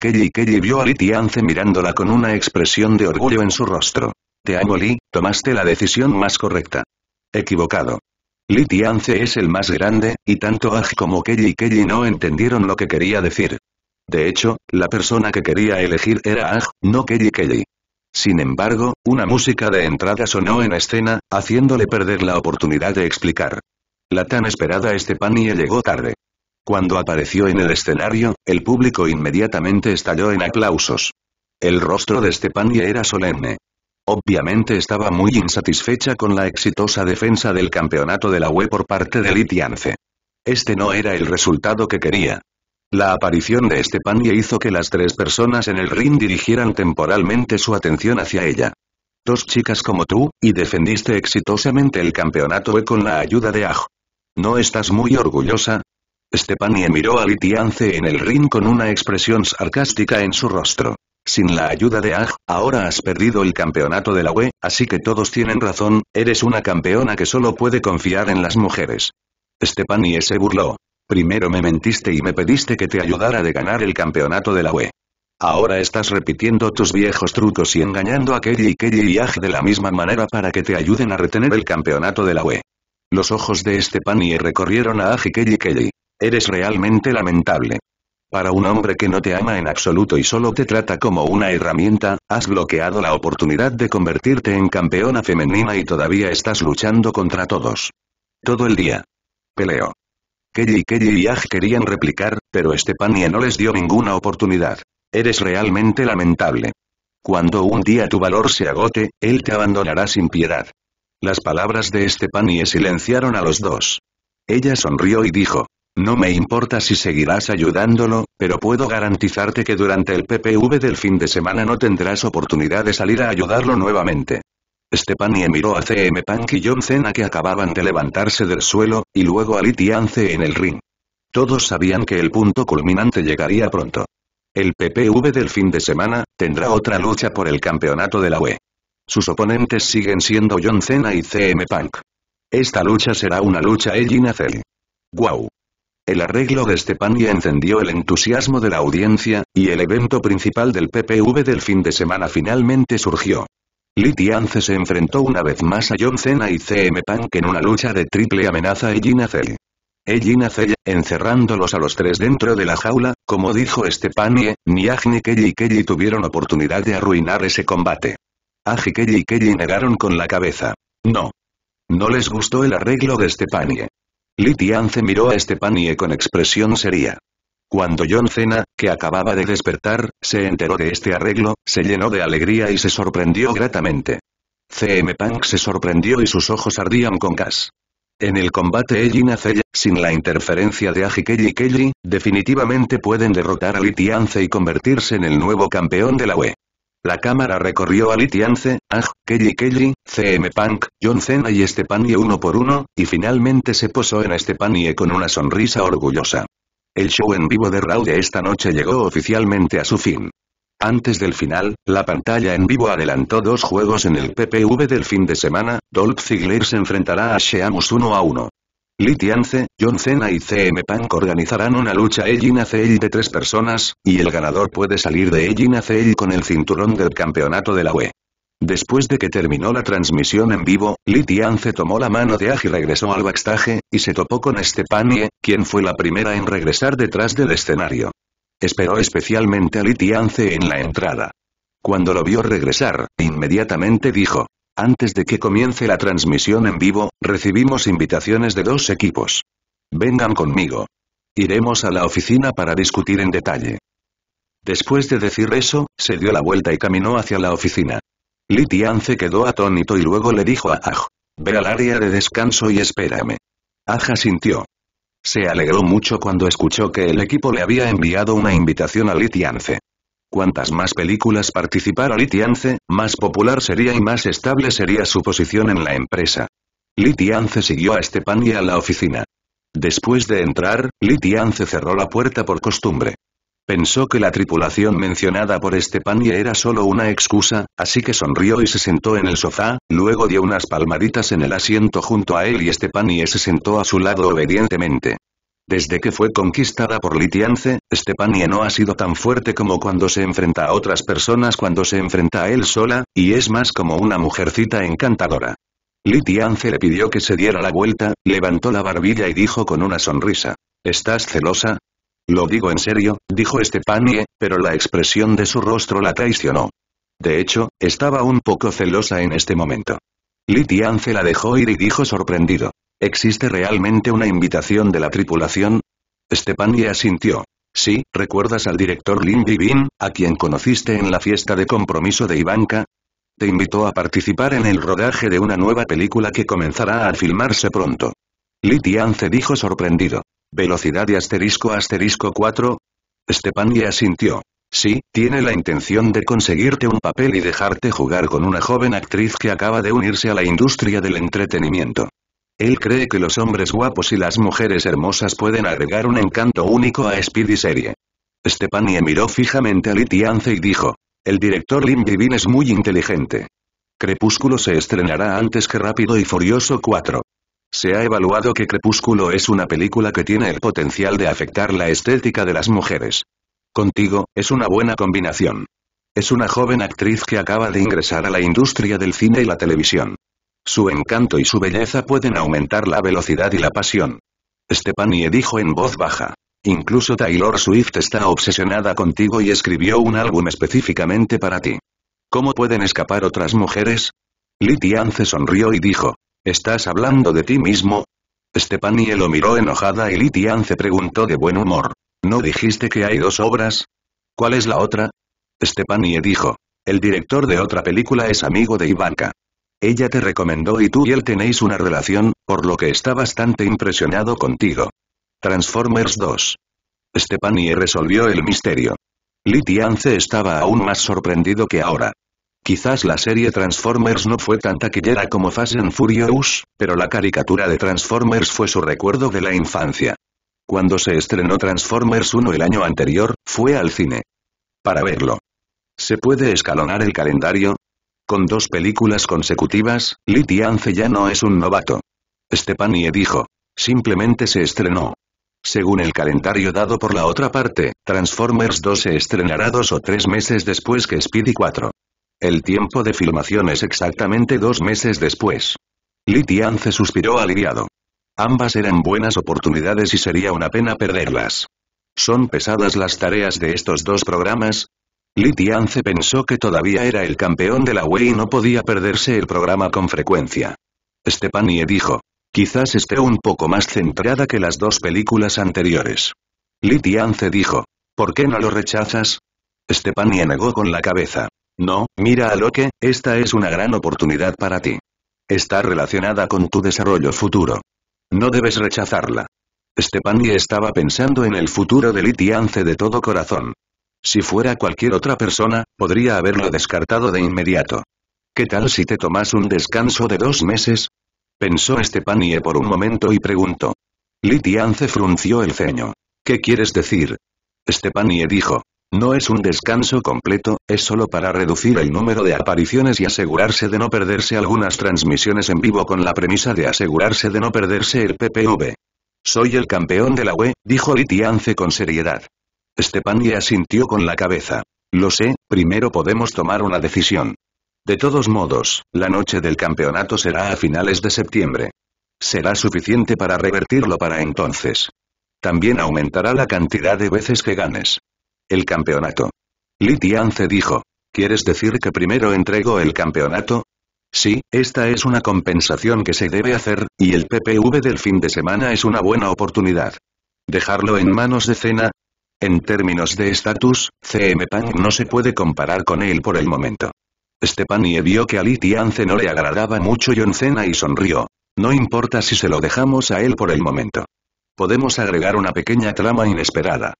Speaker 1: Kelly Kelly vio a Tianze mirándola con una expresión de orgullo en su rostro. Te tomaste la decisión más correcta. Equivocado. Li es el más grande, y tanto Aj como Kelly y Kelly no entendieron lo que quería decir. De hecho, la persona que quería elegir era Aj, no Kelly Kelly. Sin embargo, una música de entrada sonó en escena, haciéndole perder la oportunidad de explicar. La tan esperada Estepania llegó tarde. Cuando apareció en el escenario, el público inmediatamente estalló en aplausos. El rostro de Estepania era solemne. Obviamente estaba muy insatisfecha con la exitosa defensa del campeonato de la UE por parte de Litiance. Este no era el resultado que quería. La aparición de Estepania hizo que las tres personas en el ring dirigieran temporalmente su atención hacia ella. Dos chicas como tú, y defendiste exitosamente el campeonato UE con la ayuda de Aj. ¿No estás muy orgullosa? Stepanie miró a Litiance en el ring con una expresión sarcástica en su rostro. Sin la ayuda de AG, ahora has perdido el campeonato de la UE, así que todos tienen razón, eres una campeona que solo puede confiar en las mujeres. Stepani se burló. Primero me mentiste y me pediste que te ayudara de ganar el campeonato de la UE. Ahora estás repitiendo tus viejos trucos y engañando a Kelly y Kelly y AG de la misma manera para que te ayuden a retener el campeonato de la UE. Los ojos de Stepani recorrieron a AG y Kelly Kelly. Eres realmente lamentable. Para un hombre que no te ama en absoluto y solo te trata como una herramienta, has bloqueado la oportunidad de convertirte en campeona femenina y todavía estás luchando contra todos. Todo el día. Peleo. Kelly, Kelly y Aj querían replicar, pero Estepania no les dio ninguna oportunidad. Eres realmente lamentable. Cuando un día tu valor se agote, él te abandonará sin piedad. Las palabras de Estepanie silenciaron a los dos. Ella sonrió y dijo, no me importa si seguirás ayudándolo, pero puedo garantizarte que durante el PPV del fin de semana no tendrás oportunidad de salir a ayudarlo nuevamente. Stepanie miró a CM Punk y John Cena que acababan de levantarse del suelo, y luego a Litiance en el ring. Todos sabían que el punto culminante llegaría pronto. El PPV del fin de semana, tendrá otra lucha por el campeonato de la UE. Sus oponentes siguen siendo John Cena y CM Punk. Esta lucha será una lucha Edge in Guau. El arreglo de Stepanie encendió el entusiasmo de la audiencia, y el evento principal del PPV del fin de semana finalmente surgió. litianze se enfrentó una vez más a John Cena y CM Punk en una lucha de triple amenaza y Gina Cell. encerrándolos a los tres dentro de la jaula, como dijo Stepanie, ni Agni Kelly y Kelly tuvieron oportunidad de arruinar ese combate. Agni Kelly y Kelly negaron con la cabeza. No. No les gustó el arreglo de Stepanie. Litianze miró a y con expresión seria. Cuando John Cena, que acababa de despertar, se enteró de este arreglo, se llenó de alegría y se sorprendió gratamente. CM Punk se sorprendió y sus ojos ardían con gas. En el combate y sin la interferencia de Aji Kelly Kelly, definitivamente pueden derrotar a Litianze y convertirse en el nuevo campeón de la UE. La cámara recorrió a Litiance, Aj, Kelly Kelly, CM Punk, John Cena y Estepanie uno por uno, y finalmente se posó en Estepanie con una sonrisa orgullosa. El show en vivo de Raw de esta noche llegó oficialmente a su fin. Antes del final, la pantalla en vivo adelantó dos juegos en el PPV del fin de semana, Dolph Ziggler se enfrentará a Sheamus uno a uno litianze, Jon John Cena y CM Punk organizarán una lucha Elgin ACL de tres personas, y el ganador puede salir de Ellin ACL con el cinturón del campeonato de la UE. Después de que terminó la transmisión en vivo, litianze tomó la mano de Aji y regresó al backstage, y se topó con Stepanie, quien fue la primera en regresar detrás del escenario. Esperó especialmente a litianze en la entrada. Cuando lo vio regresar, inmediatamente dijo, antes de que comience la transmisión en vivo, recibimos invitaciones de dos equipos. Vengan conmigo. Iremos a la oficina para discutir en detalle. Después de decir eso, se dio la vuelta y caminó hacia la oficina. Li se quedó atónito y luego le dijo a Aj. Ve al área de descanso y espérame. Aja sintió. Se alegró mucho cuando escuchó que el equipo le había enviado una invitación a Litiance. Cuantas más películas participara Litiance, más popular sería y más estable sería su posición en la empresa. Litiance siguió a Estepany a la oficina. Después de entrar, Litiance cerró la puerta por costumbre. Pensó que la tripulación mencionada por Estepany era solo una excusa, así que sonrió y se sentó en el sofá, luego dio unas palmaditas en el asiento junto a él y Estepanie se sentó a su lado obedientemente. Desde que fue conquistada por Litiance, Stepanie no ha sido tan fuerte como cuando se enfrenta a otras personas cuando se enfrenta a él sola, y es más como una mujercita encantadora. Litiance le pidió que se diera la vuelta, levantó la barbilla y dijo con una sonrisa. ¿Estás celosa? Lo digo en serio, dijo Stepanie, pero la expresión de su rostro la traicionó. De hecho, estaba un poco celosa en este momento. Litiance la dejó ir y dijo sorprendido. ¿Existe realmente una invitación de la tripulación? Stepania asintió. Sí, ¿recuerdas al director Lin Bibin, a quien conociste en la fiesta de compromiso de Ivanka? Te invitó a participar en el rodaje de una nueva película que comenzará a filmarse pronto. Litian se dijo sorprendido. ¿Velocidad asterisco asterisco 4? Stepania asintió. Sí, tiene la intención de conseguirte un papel y dejarte jugar con una joven actriz que acaba de unirse a la industria del entretenimiento. Él cree que los hombres guapos y las mujeres hermosas pueden agregar un encanto único a Speedy serie. Stepanie miró fijamente a Litianze y dijo. El director Lim Vivin es muy inteligente. Crepúsculo se estrenará antes que Rápido y Furioso 4. Se ha evaluado que Crepúsculo es una película que tiene el potencial de afectar la estética de las mujeres. Contigo, es una buena combinación. Es una joven actriz que acaba de ingresar a la industria del cine y la televisión. Su encanto y su belleza pueden aumentar la velocidad y la pasión. Stepanie dijo en voz baja. Incluso Taylor Swift está obsesionada contigo y escribió un álbum específicamente para ti. ¿Cómo pueden escapar otras mujeres? Litian se sonrió y dijo. ¿Estás hablando de ti mismo? Stepanie lo miró enojada y Litian se preguntó de buen humor. ¿No dijiste que hay dos obras? ¿Cuál es la otra? Stepanie dijo. El director de otra película es amigo de Ivanka. Ella te recomendó y tú y él tenéis una relación, por lo que está bastante impresionado contigo. Transformers 2. Stepanie resolvió el misterio. Lee estaba aún más sorprendido que ahora. Quizás la serie Transformers no fue tan taquillera como Fast and Furious, pero la caricatura de Transformers fue su recuerdo de la infancia. Cuando se estrenó Transformers 1 el año anterior, fue al cine. Para verlo. Se puede escalonar el calendario, con dos películas consecutivas, Lee ya no es un novato. Stepanie dijo. Simplemente se estrenó. Según el calendario dado por la otra parte, Transformers 2 se estrenará dos o tres meses después que Speedy 4. El tiempo de filmación es exactamente dos meses después. Lee suspiró aliviado. Ambas eran buenas oportunidades y sería una pena perderlas. Son pesadas las tareas de estos dos programas, Litiance pensó que todavía era el campeón de la UE y no podía perderse el programa con frecuencia. Stepanie dijo. Quizás esté un poco más centrada que las dos películas anteriores. Litiance dijo. ¿Por qué no lo rechazas? Stepanie negó con la cabeza. No, mira a lo que, esta es una gran oportunidad para ti. Está relacionada con tu desarrollo futuro. No debes rechazarla. Stepanie estaba pensando en el futuro de Litiance de todo corazón. Si fuera cualquier otra persona, podría haberlo descartado de inmediato. ¿Qué tal si te tomas un descanso de dos meses? Pensó Estepanie por un momento y preguntó. Litianze frunció el ceño. ¿Qué quieres decir? Estepanie dijo. No es un descanso completo, es solo para reducir el número de apariciones y asegurarse de no perderse algunas transmisiones en vivo con la premisa de asegurarse de no perderse el PPV. Soy el campeón de la web, dijo Litianze con seriedad. Stepania asintió con la cabeza. Lo sé, primero podemos tomar una decisión. De todos modos, la noche del campeonato será a finales de septiembre. Será suficiente para revertirlo para entonces. También aumentará la cantidad de veces que ganes. El campeonato. se dijo. ¿Quieres decir que primero entrego el campeonato? Sí, esta es una compensación que se debe hacer, y el PPV del fin de semana es una buena oportunidad. Dejarlo en manos de Cena, en términos de estatus, CM Pang no se puede comparar con él por el momento. Stepanie vio que a Litianze no le agradaba mucho John Cena y sonrió. No importa si se lo dejamos a él por el momento. Podemos agregar una pequeña trama inesperada.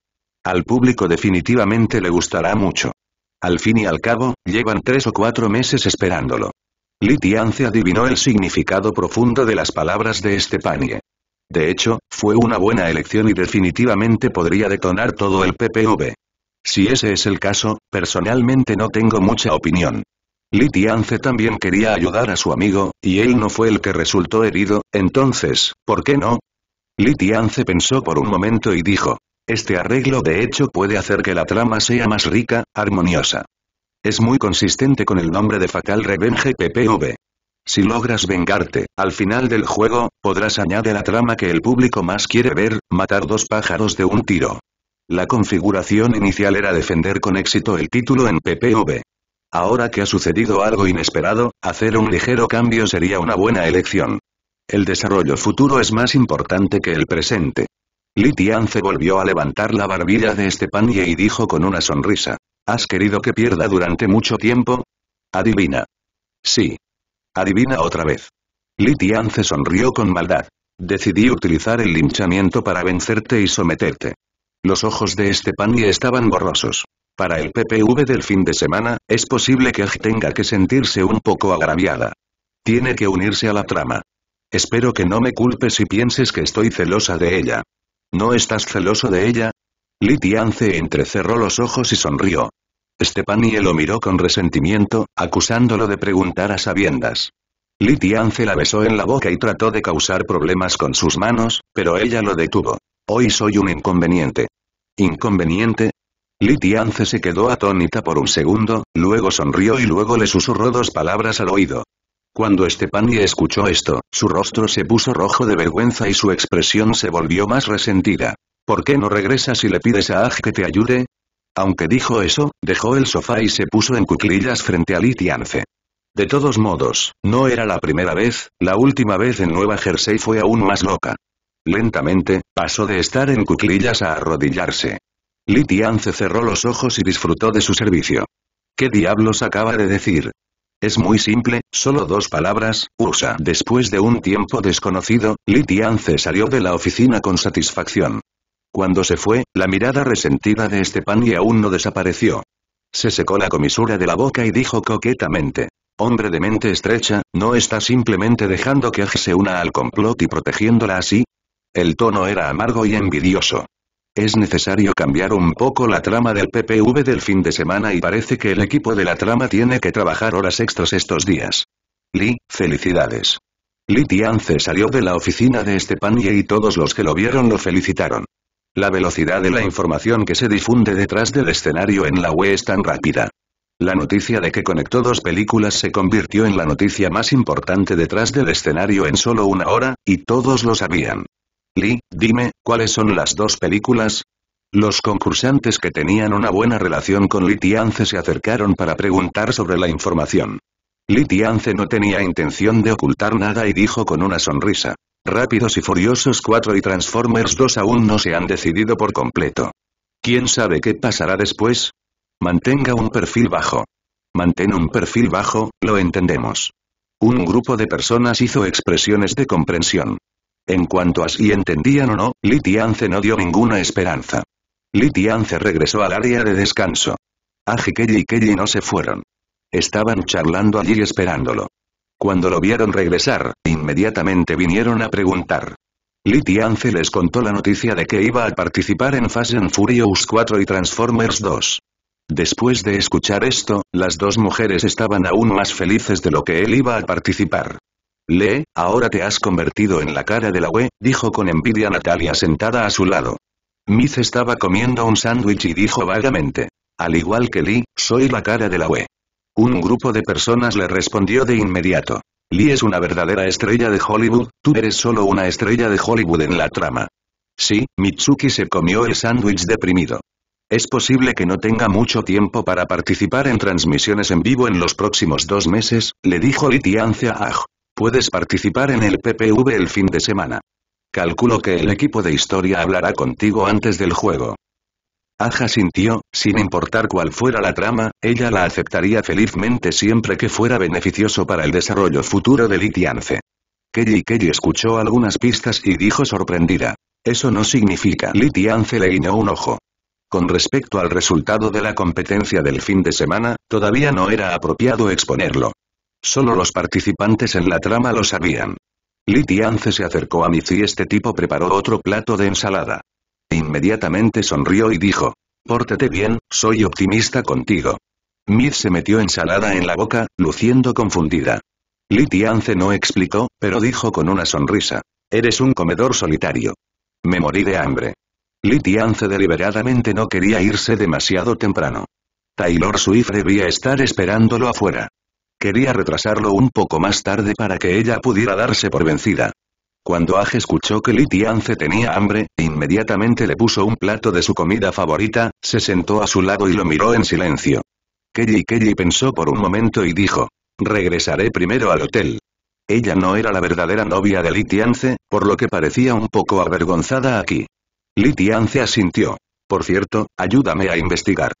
Speaker 1: Al público definitivamente le gustará mucho. Al fin y al cabo, llevan tres o cuatro meses esperándolo. Litianze adivinó el significado profundo de las palabras de Stepanie. De hecho, fue una buena elección y definitivamente podría detonar todo el PPV. Si ese es el caso, personalmente no tengo mucha opinión. Li también quería ayudar a su amigo, y él no fue el que resultó herido, entonces, ¿por qué no? Li pensó por un momento y dijo, este arreglo de hecho puede hacer que la trama sea más rica, armoniosa. Es muy consistente con el nombre de Fatal Revenge PPV. Si logras vengarte, al final del juego, podrás añadir la trama que el público más quiere ver, matar dos pájaros de un tiro. La configuración inicial era defender con éxito el título en PPV. Ahora que ha sucedido algo inesperado, hacer un ligero cambio sería una buena elección. El desarrollo futuro es más importante que el presente. Li volvió a levantar la barbilla de este pan y dijo con una sonrisa. ¿Has querido que pierda durante mucho tiempo? Adivina. Sí. Adivina otra vez. Litiance sonrió con maldad. Decidí utilizar el linchamiento para vencerte y someterte. Los ojos de Estepani estaban borrosos. Para el PPV del fin de semana, es posible que tenga que sentirse un poco agraviada. Tiene que unirse a la trama. Espero que no me culpes si pienses que estoy celosa de ella. ¿No estás celoso de ella? Litiance entrecerró los ojos y sonrió. Stepanie lo miró con resentimiento, acusándolo de preguntar a sabiendas. Litianze la besó en la boca y trató de causar problemas con sus manos, pero ella lo detuvo. Hoy soy un inconveniente. ¿Inconveniente? Litiance se quedó atónita por un segundo, luego sonrió y luego le susurró dos palabras al oído. Cuando Estepanie escuchó esto, su rostro se puso rojo de vergüenza y su expresión se volvió más resentida. ¿Por qué no regresas y le pides a Aj que te ayude? Aunque dijo eso, dejó el sofá y se puso en cuclillas frente a Litianze. De todos modos, no era la primera vez, la última vez en Nueva Jersey fue aún más loca. Lentamente, pasó de estar en cuclillas a arrodillarse. Litianze cerró los ojos y disfrutó de su servicio. ¿Qué diablos acaba de decir? Es muy simple, solo dos palabras, usa. Después de un tiempo desconocido, Litianze salió de la oficina con satisfacción. Cuando se fue, la mirada resentida de Stepan y aún no desapareció. Se secó la comisura de la boca y dijo coquetamente. Hombre de mente estrecha, ¿no está simplemente dejando que se una al complot y protegiéndola así? El tono era amargo y envidioso. Es necesario cambiar un poco la trama del PPV del fin de semana y parece que el equipo de la trama tiene que trabajar horas extras estos días. Lee, felicidades. Li Tiance salió de la oficina de Stepan y todos los que lo vieron lo felicitaron. La velocidad de la información que se difunde detrás del escenario en la web es tan rápida. La noticia de que conectó dos películas se convirtió en la noticia más importante detrás del escenario en solo una hora, y todos lo sabían. Lee, dime, ¿cuáles son las dos películas? Los concursantes que tenían una buena relación con Tianze se acercaron para preguntar sobre la información. Tianze no tenía intención de ocultar nada y dijo con una sonrisa. Rápidos y Furiosos 4 y Transformers 2 aún no se han decidido por completo. ¿Quién sabe qué pasará después? Mantenga un perfil bajo. Mantén un perfil bajo, lo entendemos. Un grupo de personas hizo expresiones de comprensión. En cuanto a si entendían o no, Litianze no dio ninguna esperanza. Litianze regresó al área de descanso. Aji ah, y Kelly no se fueron. Estaban charlando allí esperándolo. Cuando lo vieron regresar, inmediatamente vinieron a preguntar. Lee Tianfe les contó la noticia de que iba a participar en Fast and Furious 4 y Transformers 2. Después de escuchar esto, las dos mujeres estaban aún más felices de lo que él iba a participar. Lee, ahora te has convertido en la cara de la web, dijo con envidia Natalia sentada a su lado. Miz estaba comiendo un sándwich y dijo vagamente. Al igual que Lee, soy la cara de la web. Un grupo de personas le respondió de inmediato. Lee es una verdadera estrella de Hollywood, tú eres solo una estrella de Hollywood en la trama. Sí, Mitsuki se comió el sándwich deprimido. Es posible que no tenga mucho tiempo para participar en transmisiones en vivo en los próximos dos meses, le dijo Lee Puedes participar en el PPV el fin de semana. Calculo que el equipo de historia hablará contigo antes del juego. Aja sintió, sin importar cuál fuera la trama, ella la aceptaría felizmente siempre que fuera beneficioso para el desarrollo futuro de Litiance. Kelly Kelly escuchó algunas pistas y dijo sorprendida. Eso no significa. Litiance le guiñó un ojo. Con respecto al resultado de la competencia del fin de semana, todavía no era apropiado exponerlo. Solo los participantes en la trama lo sabían. Litiance se acercó a Miz y este tipo preparó otro plato de ensalada. Inmediatamente sonrió y dijo. Pórtate bien, soy optimista contigo. mid se metió ensalada en la boca, luciendo confundida. Li Tianze no explicó, pero dijo con una sonrisa. Eres un comedor solitario. Me morí de hambre. Li Tianze deliberadamente no quería irse demasiado temprano. Taylor Swift debía estar esperándolo afuera. Quería retrasarlo un poco más tarde para que ella pudiera darse por vencida. Cuando Aje escuchó que Litiance tenía hambre, inmediatamente le puso un plato de su comida favorita, se sentó a su lado y lo miró en silencio. Kelly Kelly pensó por un momento y dijo, regresaré primero al hotel. Ella no era la verdadera novia de Litiance, por lo que parecía un poco avergonzada aquí. Litiance asintió. Por cierto, ayúdame a investigar.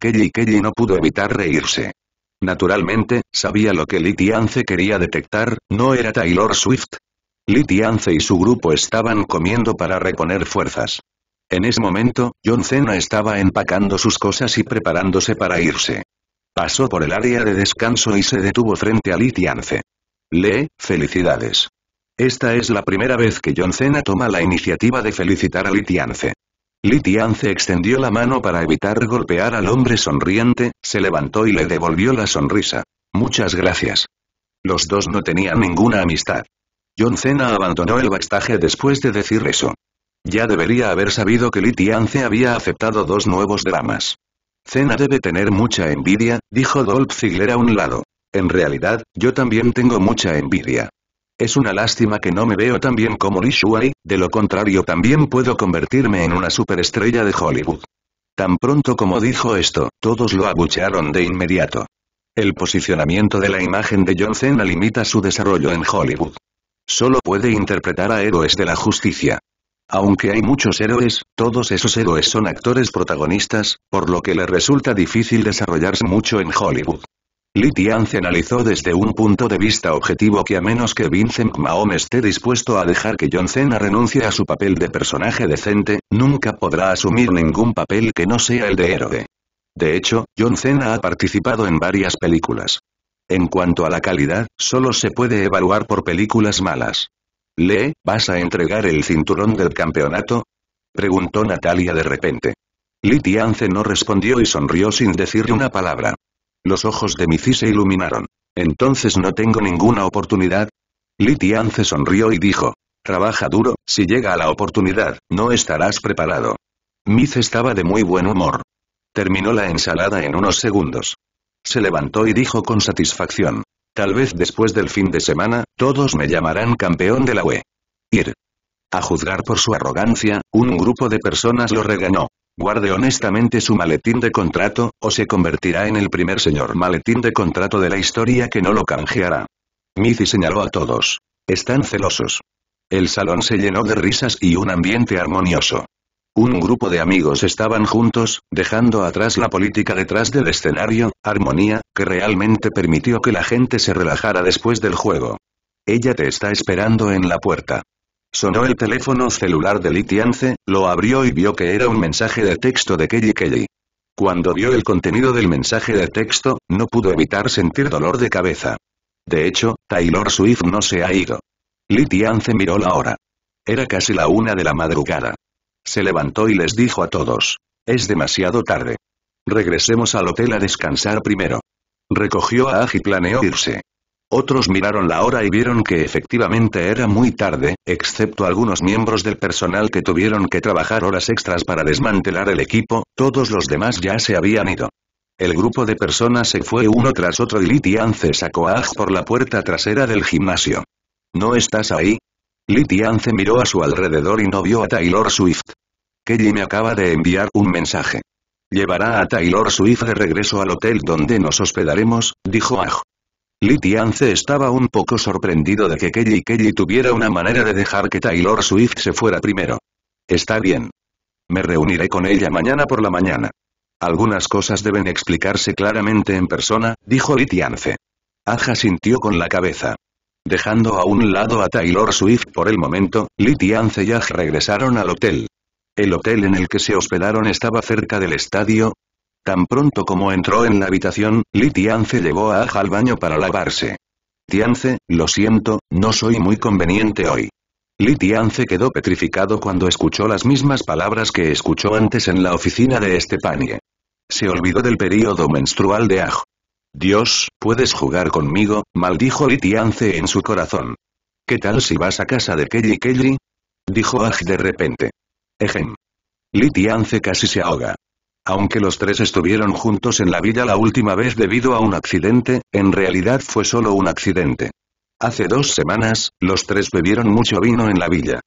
Speaker 1: Kelly Kelly no pudo evitar reírse. Naturalmente, sabía lo que Litiance quería detectar, no era Taylor Swift, Li y su grupo estaban comiendo para reponer fuerzas. En ese momento, John Cena estaba empacando sus cosas y preparándose para irse. Pasó por el área de descanso y se detuvo frente a litianze Lee, felicidades. Esta es la primera vez que John Cena toma la iniciativa de felicitar a litianze litianze extendió la mano para evitar golpear al hombre sonriente, se levantó y le devolvió la sonrisa. Muchas gracias. Los dos no tenían ninguna amistad. John Cena abandonó el backstage después de decir eso. Ya debería haber sabido que Litian se había aceptado dos nuevos dramas. Cena debe tener mucha envidia, dijo Dolph Ziggler a un lado. En realidad, yo también tengo mucha envidia. Es una lástima que no me veo tan bien como Li de lo contrario también puedo convertirme en una superestrella de Hollywood. Tan pronto como dijo esto, todos lo abuchearon de inmediato. El posicionamiento de la imagen de John Cena limita su desarrollo en Hollywood. Solo puede interpretar a héroes de la justicia. Aunque hay muchos héroes, todos esos héroes son actores protagonistas, por lo que le resulta difícil desarrollarse mucho en Hollywood. Litian se analizó desde un punto de vista objetivo que a menos que Vincent Maom esté dispuesto a dejar que John Cena renuncie a su papel de personaje decente, nunca podrá asumir ningún papel que no sea el de héroe. De hecho, John Cena ha participado en varias películas. En cuanto a la calidad, solo se puede evaluar por películas malas. ¿Le vas a entregar el cinturón del campeonato? Preguntó Natalia de repente. Litiance no respondió y sonrió sin decir una palabra. Los ojos de Mici se iluminaron. Entonces no tengo ninguna oportunidad. Litiance sonrió y dijo. Trabaja duro, si llega la oportunidad, no estarás preparado. Miz estaba de muy buen humor. Terminó la ensalada en unos segundos. Se levantó y dijo con satisfacción. Tal vez después del fin de semana, todos me llamarán campeón de la UE. Ir. A juzgar por su arrogancia, un grupo de personas lo reganó Guarde honestamente su maletín de contrato, o se convertirá en el primer señor maletín de contrato de la historia que no lo canjeará. Mizi señaló a todos. Están celosos. El salón se llenó de risas y un ambiente armonioso. Un grupo de amigos estaban juntos, dejando atrás la política detrás del escenario, armonía, que realmente permitió que la gente se relajara después del juego. Ella te está esperando en la puerta. Sonó el teléfono celular de Litiance, lo abrió y vio que era un mensaje de texto de Kelly Kelly. Cuando vio el contenido del mensaje de texto, no pudo evitar sentir dolor de cabeza. De hecho, Taylor Swift no se ha ido. Litiance miró la hora. Era casi la una de la madrugada. Se levantó y les dijo a todos. Es demasiado tarde. Regresemos al hotel a descansar primero. Recogió a Aj y planeó irse. Otros miraron la hora y vieron que efectivamente era muy tarde, excepto algunos miembros del personal que tuvieron que trabajar horas extras para desmantelar el equipo, todos los demás ya se habían ido. El grupo de personas se fue uno tras otro y Litian se sacó a Aj por la puerta trasera del gimnasio. ¿No estás ahí? Litianze miró a su alrededor y no vio a Taylor Swift. Kelly me acaba de enviar un mensaje. Llevará a Taylor Swift de regreso al hotel donde nos hospedaremos, dijo Aj. litian estaba un poco sorprendido de que Kelly Kelly tuviera una manera de dejar que Taylor Swift se fuera primero. Está bien. Me reuniré con ella mañana por la mañana. Algunas cosas deben explicarse claramente en persona, dijo Litianze. Aja sintió con la cabeza. Dejando a un lado a Taylor Swift por el momento, Lit y Anzeyag regresaron al hotel. El hotel en el que se hospedaron estaba cerca del estadio. Tan pronto como entró en la habitación, Lit y llevó a Aj al baño para lavarse. Tianze, lo siento, no soy muy conveniente hoy. Tianze quedó petrificado cuando escuchó las mismas palabras que escuchó antes en la oficina de Estepanie. Se olvidó del período menstrual de Aj. Dios, puedes jugar conmigo, maldijo Litiance en su corazón. ¿Qué tal si vas a casa de Kelly Kelly? Dijo Aj de repente. Ejem. Litiance casi se ahoga. Aunque los tres estuvieron juntos en la villa la última vez debido a un accidente, en realidad fue solo un accidente. Hace dos semanas, los tres bebieron mucho vino en la villa.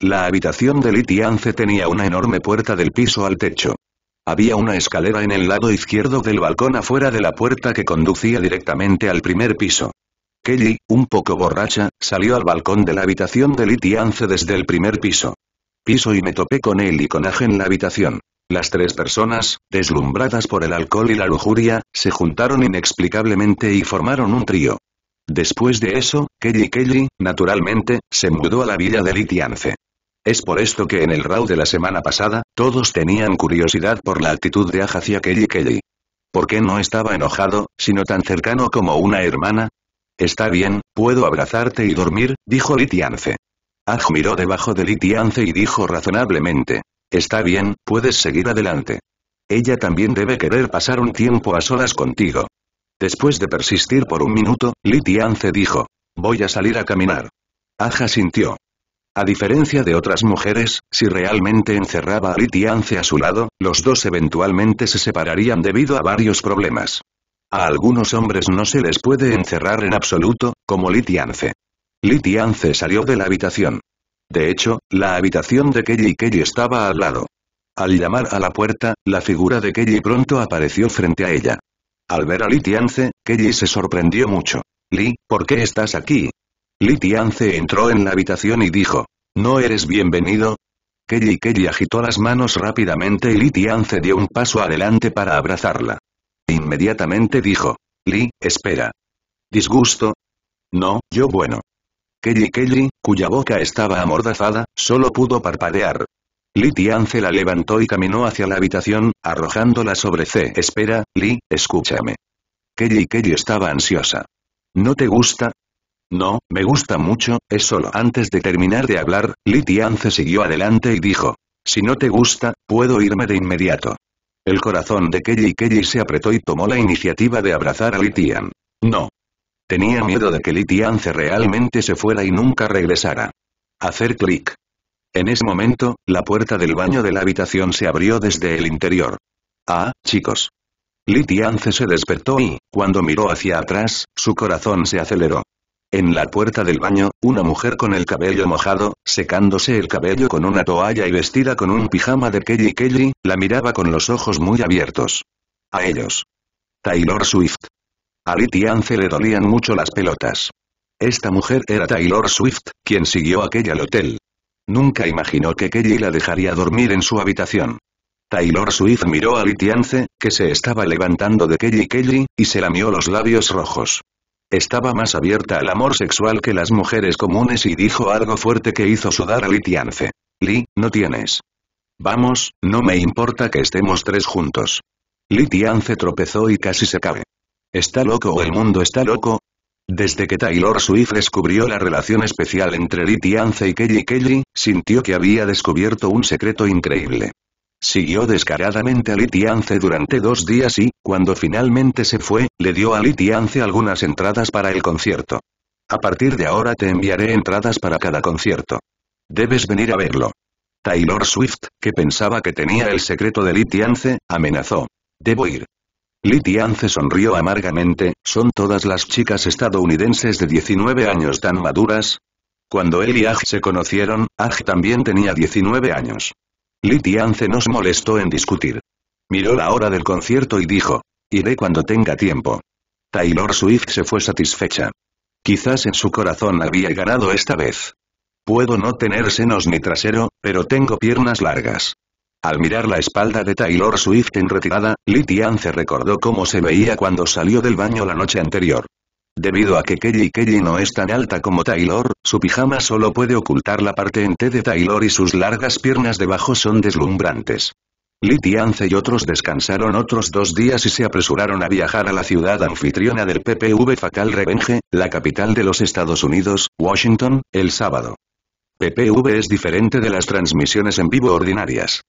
Speaker 1: La habitación de Litiance tenía una enorme puerta del piso al techo. Había una escalera en el lado izquierdo del balcón afuera de la puerta que conducía directamente al primer piso. Kelly, un poco borracha, salió al balcón de la habitación de Litiance desde el primer piso. Piso y me topé con él y con Aje en la habitación. Las tres personas, deslumbradas por el alcohol y la lujuria, se juntaron inexplicablemente y formaron un trío. Después de eso, Kelly Kelly, naturalmente, se mudó a la villa de Litiance. Es por esto que en el Raw de la semana pasada, todos tenían curiosidad por la actitud de Aja hacia Kelly Kelly. ¿Por qué no estaba enojado, sino tan cercano como una hermana? Está bien, puedo abrazarte y dormir, dijo Litianze. Aj miró debajo de Litianze y dijo razonablemente. Está bien, puedes seguir adelante. Ella también debe querer pasar un tiempo a solas contigo. Después de persistir por un minuto, Litianze dijo. Voy a salir a caminar. Aja sintió. A diferencia de otras mujeres, si realmente encerraba a Litiance a su lado, los dos eventualmente se separarían debido a varios problemas. A algunos hombres no se les puede encerrar en absoluto, como Litiance. Litiance salió de la habitación. De hecho, la habitación de Kelly y Kelly estaba al lado. Al llamar a la puerta, la figura de Kelly pronto apareció frente a ella. Al ver a Litiance, Kelly se sorprendió mucho. Lee, ¿por qué estás aquí? Li entró en la habitación y dijo. ¿No eres bienvenido? Kelly Kelly agitó las manos rápidamente y Li dio un paso adelante para abrazarla. Inmediatamente dijo. Li, espera. ¿Disgusto? No, yo bueno. Kelly Kelly, cuya boca estaba amordazada, solo pudo parpadear. Li la levantó y caminó hacia la habitación, arrojándola sobre C. Espera, Li, escúchame. Kelly Kelly estaba ansiosa. ¿No te gusta? No, me gusta mucho, es solo. Antes de terminar de hablar, Litian se siguió adelante y dijo. Si no te gusta, puedo irme de inmediato. El corazón de Kelly Kelly se apretó y tomó la iniciativa de abrazar a Litian. No. Tenía miedo de que Litian realmente se fuera y nunca regresara. Hacer clic. En ese momento, la puerta del baño de la habitación se abrió desde el interior. Ah, chicos. Litian se despertó y, cuando miró hacia atrás, su corazón se aceleró. En la puerta del baño, una mujer con el cabello mojado, secándose el cabello con una toalla y vestida con un pijama de Kelly Kelly, la miraba con los ojos muy abiertos. A ellos. Taylor Swift. A litianze le dolían mucho las pelotas. Esta mujer era Taylor Swift, quien siguió aquella al hotel. Nunca imaginó que Kelly la dejaría dormir en su habitación. Taylor Swift miró a Litiance, que se estaba levantando de Kelly Kelly, y se lamió los labios rojos. Estaba más abierta al amor sexual que las mujeres comunes y dijo algo fuerte que hizo sudar a Litiance. Li, no tienes. Vamos, no me importa que estemos tres juntos. Litiance tropezó y casi se cae. ¿Está loco o el mundo está loco? Desde que Taylor Swift descubrió la relación especial entre Litiance y Kelly Kelly, sintió que había descubierto un secreto increíble. Siguió descaradamente a Litiance durante dos días y, cuando finalmente se fue, le dio a Litiance algunas entradas para el concierto. A partir de ahora te enviaré entradas para cada concierto. Debes venir a verlo. Taylor Swift, que pensaba que tenía el secreto de Litiance, amenazó. Debo ir. Litiance sonrió amargamente, ¿son todas las chicas estadounidenses de 19 años tan maduras? Cuando él y Aj se conocieron, Aj también tenía 19 años. Litian no se molestó en discutir. Miró la hora del concierto y dijo, iré cuando tenga tiempo. Taylor Swift se fue satisfecha. Quizás en su corazón había ganado esta vez. Puedo no tener senos ni trasero, pero tengo piernas largas. Al mirar la espalda de Taylor Swift en retirada, Litian se recordó cómo se veía cuando salió del baño la noche anterior. Debido a que Kelly Kelly no es tan alta como Taylor, su pijama solo puede ocultar la parte en T de Taylor y sus largas piernas debajo son deslumbrantes. Lee y otros descansaron otros dos días y se apresuraron a viajar a la ciudad anfitriona del PPV Facal Revenge, la capital de los Estados Unidos, Washington, el sábado. PPV es diferente de las transmisiones en vivo ordinarias.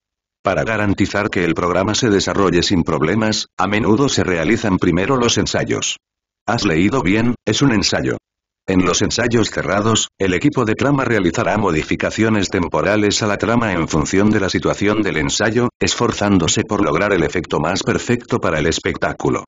Speaker 1: Para garantizar que el programa se desarrolle sin problemas, a menudo se realizan primero los ensayos. Has leído bien, es un ensayo. En los ensayos cerrados, el equipo de trama realizará modificaciones temporales a la trama en función de la situación del ensayo, esforzándose por lograr el efecto más perfecto para el espectáculo.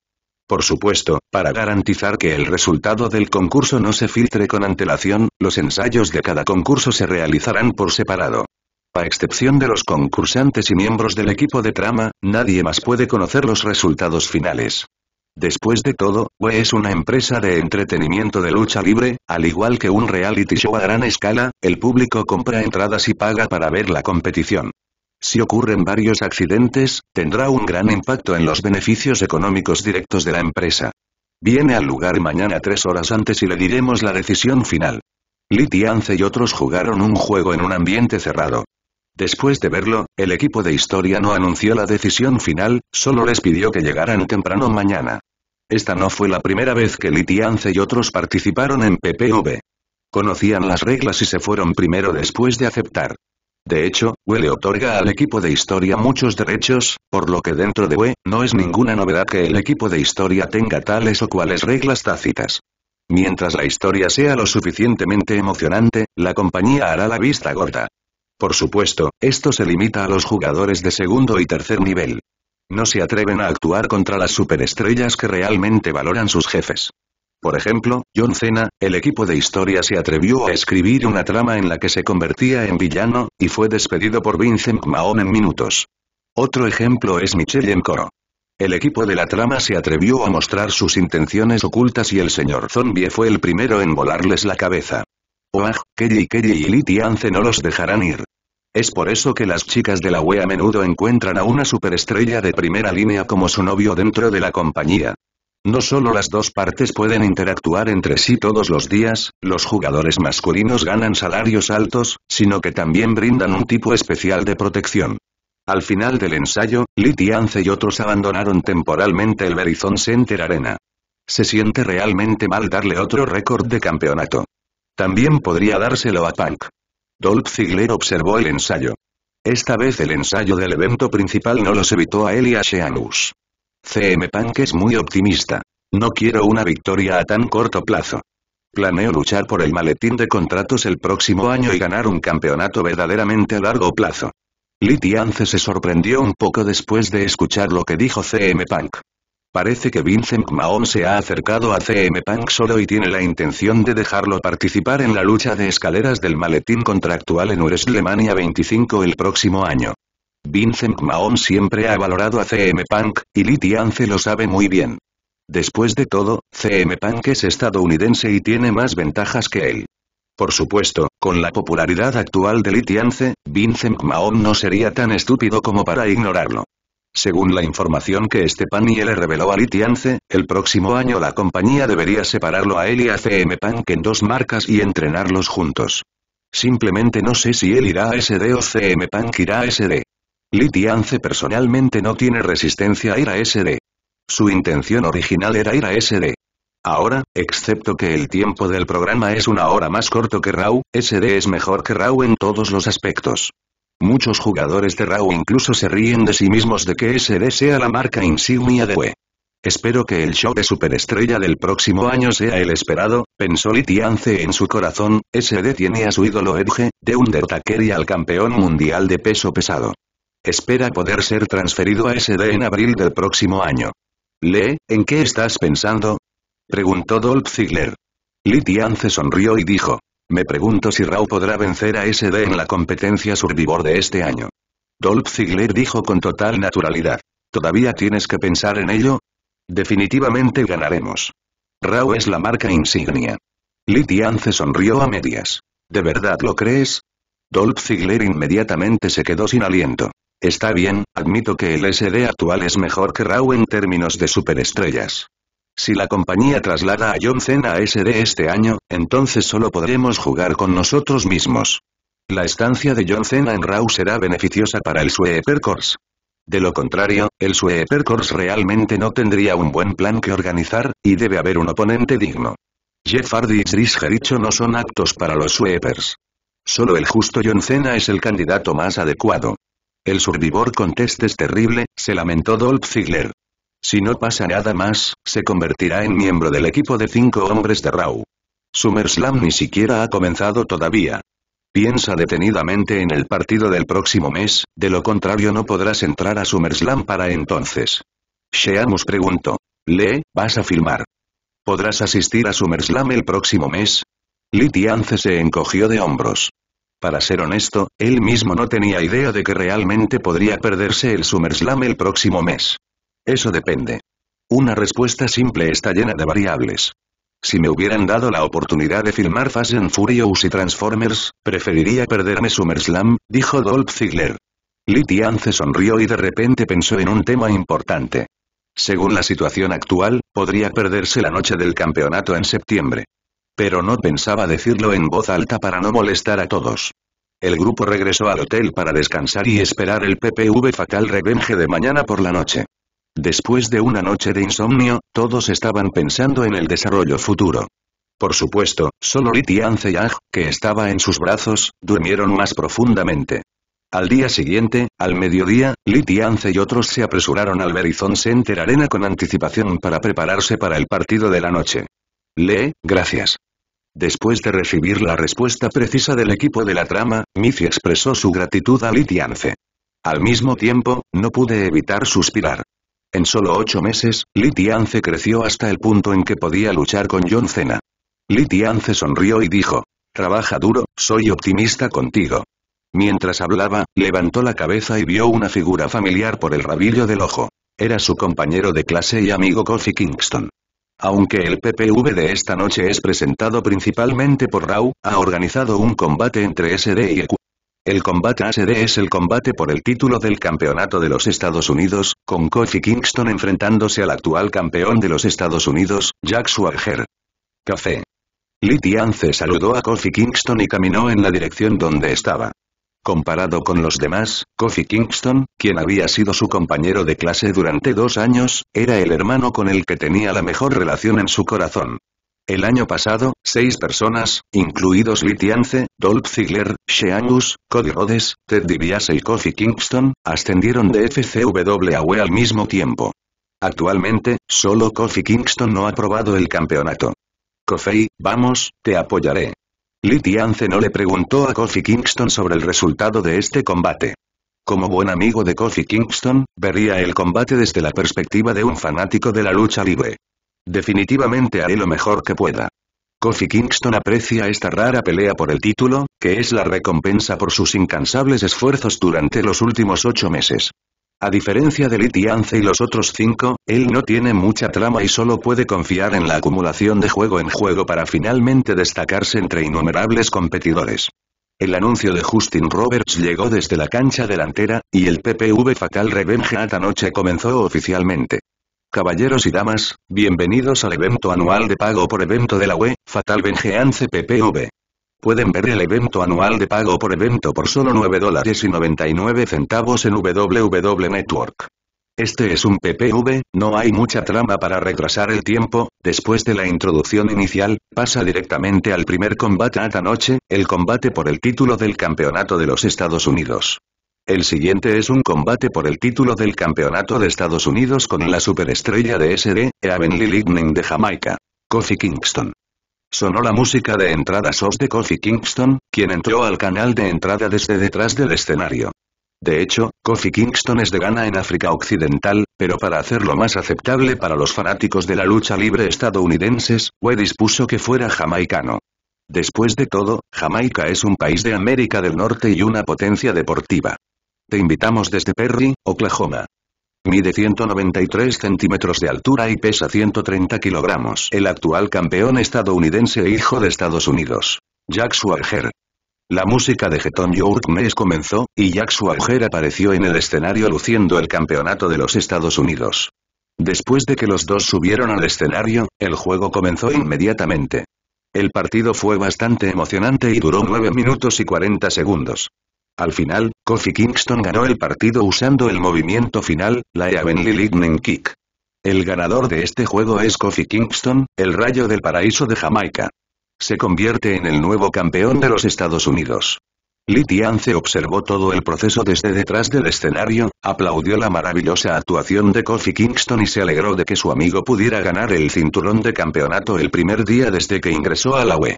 Speaker 1: Por supuesto, para garantizar que el resultado del concurso no se filtre con antelación, los ensayos de cada concurso se realizarán por separado. A excepción de los concursantes y miembros del equipo de trama, nadie más puede conocer los resultados finales. Después de todo, WE es una empresa de entretenimiento de lucha libre, al igual que un reality show a gran escala, el público compra entradas y paga para ver la competición. Si ocurren varios accidentes, tendrá un gran impacto en los beneficios económicos directos de la empresa. Viene al lugar mañana tres horas antes y le diremos la decisión final. Litiance y otros jugaron un juego en un ambiente cerrado. Después de verlo, el equipo de historia no anunció la decisión final, solo les pidió que llegaran temprano mañana. Esta no fue la primera vez que Litiance y otros participaron en PPV. Conocían las reglas y se fueron primero después de aceptar. De hecho, WE le otorga al equipo de historia muchos derechos, por lo que dentro de we no es ninguna novedad que el equipo de historia tenga tales o cuales reglas tácitas. Mientras la historia sea lo suficientemente emocionante, la compañía hará la vista gorda. Por supuesto, esto se limita a los jugadores de segundo y tercer nivel. No se atreven a actuar contra las superestrellas que realmente valoran sus jefes. Por ejemplo, John Cena, el equipo de historia se atrevió a escribir una trama en la que se convertía en villano, y fue despedido por Vincent McMahon en minutos. Otro ejemplo es Michelle coro El equipo de la trama se atrevió a mostrar sus intenciones ocultas y el señor Zombie fue el primero en volarles la cabeza. Oaj, Kelly Kelly y Liti no los dejarán ir. Es por eso que las chicas de la UE a menudo encuentran a una superestrella de primera línea como su novio dentro de la compañía. No solo las dos partes pueden interactuar entre sí todos los días, los jugadores masculinos ganan salarios altos, sino que también brindan un tipo especial de protección. Al final del ensayo, Litiance y otros abandonaron temporalmente el Verizon Center Arena. Se siente realmente mal darle otro récord de campeonato. También podría dárselo a Punk. Dolph Ziggler observó el ensayo. Esta vez el ensayo del evento principal no los evitó a él y Sheamus. CM Punk es muy optimista. No quiero una victoria a tan corto plazo. Planeo luchar por el maletín de contratos el próximo año y ganar un campeonato verdaderamente a largo plazo. Litianze se sorprendió un poco después de escuchar lo que dijo CM Punk. Parece que Vincent Mahon se ha acercado a CM Punk solo y tiene la intención de dejarlo participar en la lucha de escaleras del maletín contractual en WrestleMania 25 el próximo año. Vincent Mahon siempre ha valorado a CM Punk, y Litianze lo sabe muy bien. Después de todo, CM Punk es estadounidense y tiene más ventajas que él. Por supuesto, con la popularidad actual de Litianze, Vincent Mahon no sería tan estúpido como para ignorarlo. Según la información que y le reveló a Litiance, el próximo año la compañía debería separarlo a él y a CM Punk en dos marcas y entrenarlos juntos. Simplemente no sé si él irá a SD o CM Punk irá a SD. Litiance personalmente no tiene resistencia a ir a SD. Su intención original era ir a SD. Ahora, excepto que el tiempo del programa es una hora más corto que Raw, SD es mejor que Raw en todos los aspectos. Muchos jugadores de Raw incluso se ríen de sí mismos de que SD sea la marca insignia de We. Espero que el show de superestrella del próximo año sea el esperado, pensó Litianze en su corazón, SD tiene a su ídolo Edge, de Undertaker y al campeón mundial de peso pesado. Espera poder ser transferido a SD en abril del próximo año. Lee, ¿en qué estás pensando? Preguntó Dolph Ziggler. Litianze sonrió y dijo, me pregunto si Rau podrá vencer a SD en la competencia Survivor de este año. Dolph Ziggler dijo con total naturalidad. ¿Todavía tienes que pensar en ello? Definitivamente ganaremos. Rao es la marca insignia. Litian se sonrió a medias. ¿De verdad lo crees? Dolph Ziggler inmediatamente se quedó sin aliento. Está bien, admito que el SD actual es mejor que Rau en términos de superestrellas. Si la compañía traslada a Cena a SD este año, entonces solo podremos jugar con nosotros mismos. La estancia de John Cena en Raw será beneficiosa para el Sweeper Course. De lo contrario, el Sweeper Course realmente no tendría un buen plan que organizar, y debe haber un oponente digno. Jeff Hardy y Chris Jericho no son aptos para los Sweepers. Solo el justo John Cena es el candidato más adecuado. El Survivor contestes es terrible, se lamentó Dolph Ziggler. Si no pasa nada más, se convertirá en miembro del equipo de cinco hombres de Raw. SummerSlam ni siquiera ha comenzado todavía. Piensa detenidamente en el partido del próximo mes, de lo contrario no podrás entrar a SummerSlam para entonces. Sheamus preguntó. Le, ¿vas a filmar? ¿Podrás asistir a SummerSlam el próximo mes? Litiance se encogió de hombros. Para ser honesto, él mismo no tenía idea de que realmente podría perderse el SummerSlam el próximo mes. Eso depende. Una respuesta simple está llena de variables. Si me hubieran dado la oportunidad de filmar Fast and Furious y Transformers, preferiría perderme SummerSlam, dijo Dolph Ziggler. Litian se sonrió y de repente pensó en un tema importante. Según la situación actual, podría perderse la noche del campeonato en septiembre. Pero no pensaba decirlo en voz alta para no molestar a todos. El grupo regresó al hotel para descansar y esperar el PPV Fatal Revenge de mañana por la noche. Después de una noche de insomnio, todos estaban pensando en el desarrollo futuro. Por supuesto, solo Litiance y Aj, que estaba en sus brazos, durmieron más profundamente. Al día siguiente, al mediodía, Litiance y otros se apresuraron al Verizon Center Arena con anticipación para prepararse para el partido de la noche. Lee, gracias. Después de recibir la respuesta precisa del equipo de la trama, Miffy expresó su gratitud a Litiance. Al mismo tiempo, no pude evitar suspirar. En solo ocho meses, Li Tianze creció hasta el punto en que podía luchar con John Cena. Li Tianze sonrió y dijo, «Trabaja duro, soy optimista contigo». Mientras hablaba, levantó la cabeza y vio una figura familiar por el rabillo del ojo. Era su compañero de clase y amigo Kofi Kingston. Aunque el PPV de esta noche es presentado principalmente por Raw, ha organizado un combate entre SD y EQ el combate ASD es el combate por el título del campeonato de los Estados Unidos, con Kofi Kingston enfrentándose al actual campeón de los Estados Unidos, Jack Swagger. Café. se saludó a Kofi Kingston y caminó en la dirección donde estaba. Comparado con los demás, Kofi Kingston, quien había sido su compañero de clase durante dos años, era el hermano con el que tenía la mejor relación en su corazón. El año pasado, seis personas, incluidos Litianze, Dolph Ziggler, Sheamus, Cody Rhodes, Ted DiBiase y Kofi Kingston, ascendieron de FCW al mismo tiempo. Actualmente, solo Kofi Kingston no ha probado el campeonato. Kofi, vamos, te apoyaré. Litianze no le preguntó a Kofi Kingston sobre el resultado de este combate. Como buen amigo de Kofi Kingston, vería el combate desde la perspectiva de un fanático de la lucha libre. Definitivamente haré lo mejor que pueda. Kofi Kingston aprecia esta rara pelea por el título, que es la recompensa por sus incansables esfuerzos durante los últimos ocho meses. A diferencia de Litiance y los otros cinco, él no tiene mucha trama y solo puede confiar en la acumulación de juego en juego para finalmente destacarse entre innumerables competidores. El anuncio de Justin Roberts llegó desde la cancha delantera, y el PPV Fatal Revenge esta noche comenzó oficialmente. Caballeros y damas, bienvenidos al evento anual de pago por evento de la UE, Fatal Vengeance PPV. Pueden ver el evento anual de pago por evento por solo 9 dólares y 99 centavos en WW Network. Este es un PPV, no hay mucha trama para retrasar el tiempo, después de la introducción inicial, pasa directamente al primer combate a esta noche, el combate por el título del Campeonato de los Estados Unidos. El siguiente es un combate por el título del campeonato de Estados Unidos con la superestrella de SD, Eavenly Lightning de Jamaica. Kofi Kingston. Sonó la música de entrada SOS de Kofi Kingston, quien entró al canal de entrada desde detrás del escenario. De hecho, Kofi Kingston es de gana en África Occidental, pero para hacerlo más aceptable para los fanáticos de la lucha libre estadounidenses, we dispuso que fuera jamaicano. Después de todo, Jamaica es un país de América del Norte y una potencia deportiva. Te invitamos desde Perry, Oklahoma. Mide 193 centímetros de altura y pesa 130 kilogramos. El actual campeón estadounidense e hijo de Estados Unidos. Jack Swagger. La música de Geton York Mace comenzó, y Jack Swagger apareció en el escenario luciendo el campeonato de los Estados Unidos. Después de que los dos subieron al escenario, el juego comenzó inmediatamente. El partido fue bastante emocionante y duró 9 minutos y 40 segundos. Al final, Kofi Kingston ganó el partido usando el movimiento final, la Heavenly Lightning Kick. El ganador de este juego es Kofi Kingston, el rayo del paraíso de Jamaica. Se convierte en el nuevo campeón de los Estados Unidos. se observó todo el proceso desde detrás del escenario, aplaudió la maravillosa actuación de Kofi Kingston y se alegró de que su amigo pudiera ganar el cinturón de campeonato el primer día desde que ingresó a la UE.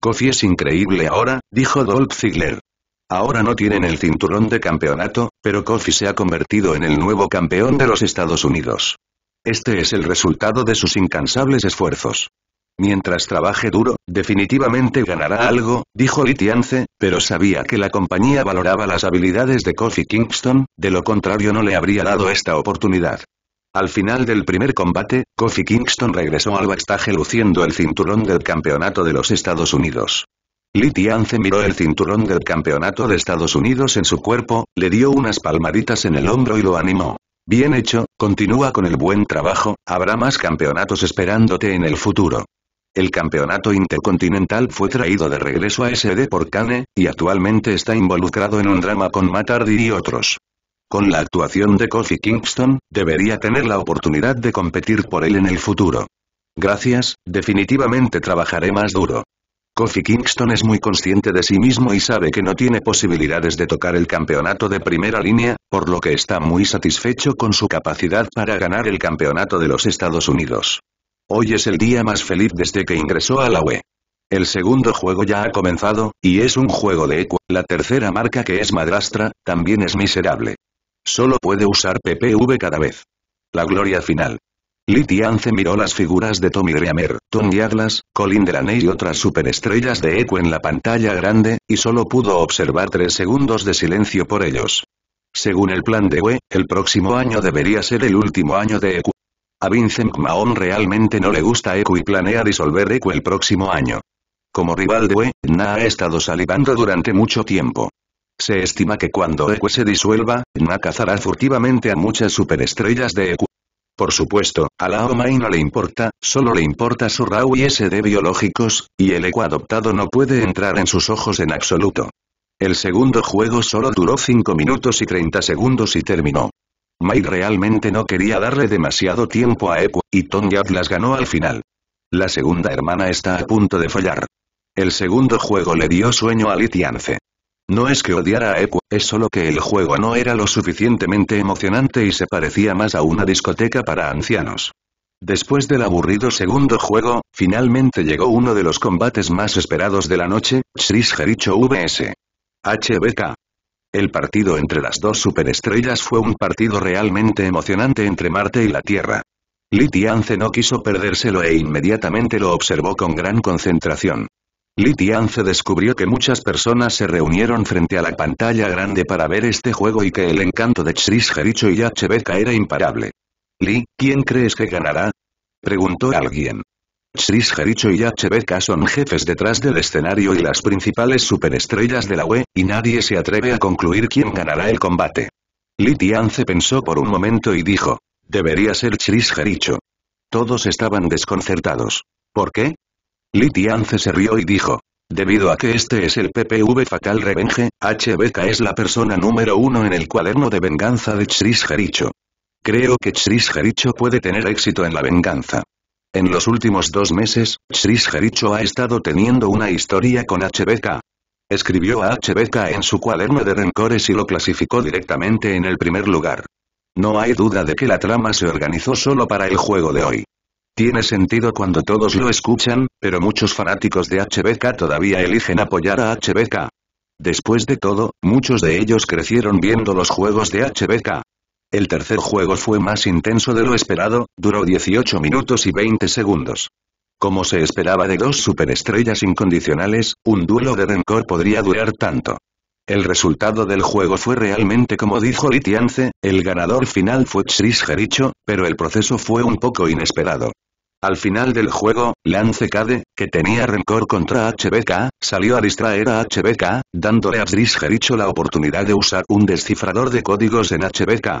Speaker 1: Kofi es increíble ahora, dijo Dolph Ziggler. Ahora no tienen el cinturón de campeonato, pero Kofi se ha convertido en el nuevo campeón de los Estados Unidos. Este es el resultado de sus incansables esfuerzos. Mientras trabaje duro, definitivamente ganará algo, dijo Litiance, pero sabía que la compañía valoraba las habilidades de Kofi Kingston, de lo contrario no le habría dado esta oportunidad. Al final del primer combate, Kofi Kingston regresó al backstage luciendo el cinturón del campeonato de los Estados Unidos. Lee miró el cinturón del campeonato de Estados Unidos en su cuerpo, le dio unas palmaditas en el hombro y lo animó. Bien hecho, continúa con el buen trabajo, habrá más campeonatos esperándote en el futuro. El campeonato intercontinental fue traído de regreso a SD por Kane, y actualmente está involucrado en un drama con Matt Hardy y otros. Con la actuación de Kofi Kingston, debería tener la oportunidad de competir por él en el futuro. Gracias, definitivamente trabajaré más duro. Kofi Kingston es muy consciente de sí mismo y sabe que no tiene posibilidades de tocar el campeonato de primera línea, por lo que está muy satisfecho con su capacidad para ganar el campeonato de los Estados Unidos. Hoy es el día más feliz desde que ingresó a la UE. El segundo juego ya ha comenzado, y es un juego de equo. La tercera marca que es madrastra, también es miserable. Solo puede usar PPV cada vez. La gloria final. Lee Tianze miró las figuras de Tommy Dreamer, Tom Douglas, Colin Delaney y otras superestrellas de Echo en la pantalla grande, y solo pudo observar tres segundos de silencio por ellos. Según el plan de We, el próximo año debería ser el último año de Echo. A Vincent Mahon realmente no le gusta Echo y planea disolver Echo el próximo año. Como rival de Wei, Na ha estado salivando durante mucho tiempo. Se estima que cuando Echo se disuelva, Na cazará furtivamente a muchas superestrellas de Echo. Por supuesto, a la Mai no le importa, solo le importa su RAW y SD biológicos, y el eco adoptado no puede entrar en sus ojos en absoluto. El segundo juego solo duró 5 minutos y 30 segundos y terminó. Mai realmente no quería darle demasiado tiempo a Epo, y Tony las ganó al final. La segunda hermana está a punto de fallar. El segundo juego le dio sueño a Litiance. No es que odiara a Equo, es solo que el juego no era lo suficientemente emocionante y se parecía más a una discoteca para ancianos. Después del aburrido segundo juego, finalmente llegó uno de los combates más esperados de la noche, Chris Jericho vs. HBK. El partido entre las dos superestrellas fue un partido realmente emocionante entre Marte y la Tierra. Litiance no quiso perdérselo e inmediatamente lo observó con gran concentración. Li descubrió que muchas personas se reunieron frente a la pantalla grande para ver este juego y que el encanto de Chris Jericho y HBK era imparable. Li, ¿quién crees que ganará? Preguntó alguien. Chris Jericho y HBK son jefes detrás del escenario y las principales superestrellas de la web, y nadie se atreve a concluir quién ganará el combate. Li Tianze pensó por un momento y dijo, debería ser Chris Jericho. Todos estaban desconcertados. ¿Por qué? Litian se rió y dijo. Debido a que este es el PPV Fatal Revenge, HBK es la persona número uno en el cuaderno de venganza de Chris Jericho. Creo que Chris Jericho puede tener éxito en la venganza. En los últimos dos meses, Chris Jericho ha estado teniendo una historia con HBK. Escribió a HBK en su cuaderno de rencores y lo clasificó directamente en el primer lugar. No hay duda de que la trama se organizó solo para el juego de hoy. Tiene sentido cuando todos lo escuchan, pero muchos fanáticos de HBK todavía eligen apoyar a HBK. Después de todo, muchos de ellos crecieron viendo los juegos de HBK. El tercer juego fue más intenso de lo esperado, duró 18 minutos y 20 segundos. Como se esperaba de dos superestrellas incondicionales, un duelo de rencor podría durar tanto. El resultado del juego fue realmente como dijo Litiance, el ganador final fue Chris Jericho, pero el proceso fue un poco inesperado. Al final del juego, Lance Cade, que tenía rencor contra HBK, salió a distraer a HBK, dándole a Dris Jericho la oportunidad de usar un descifrador de códigos en HBK.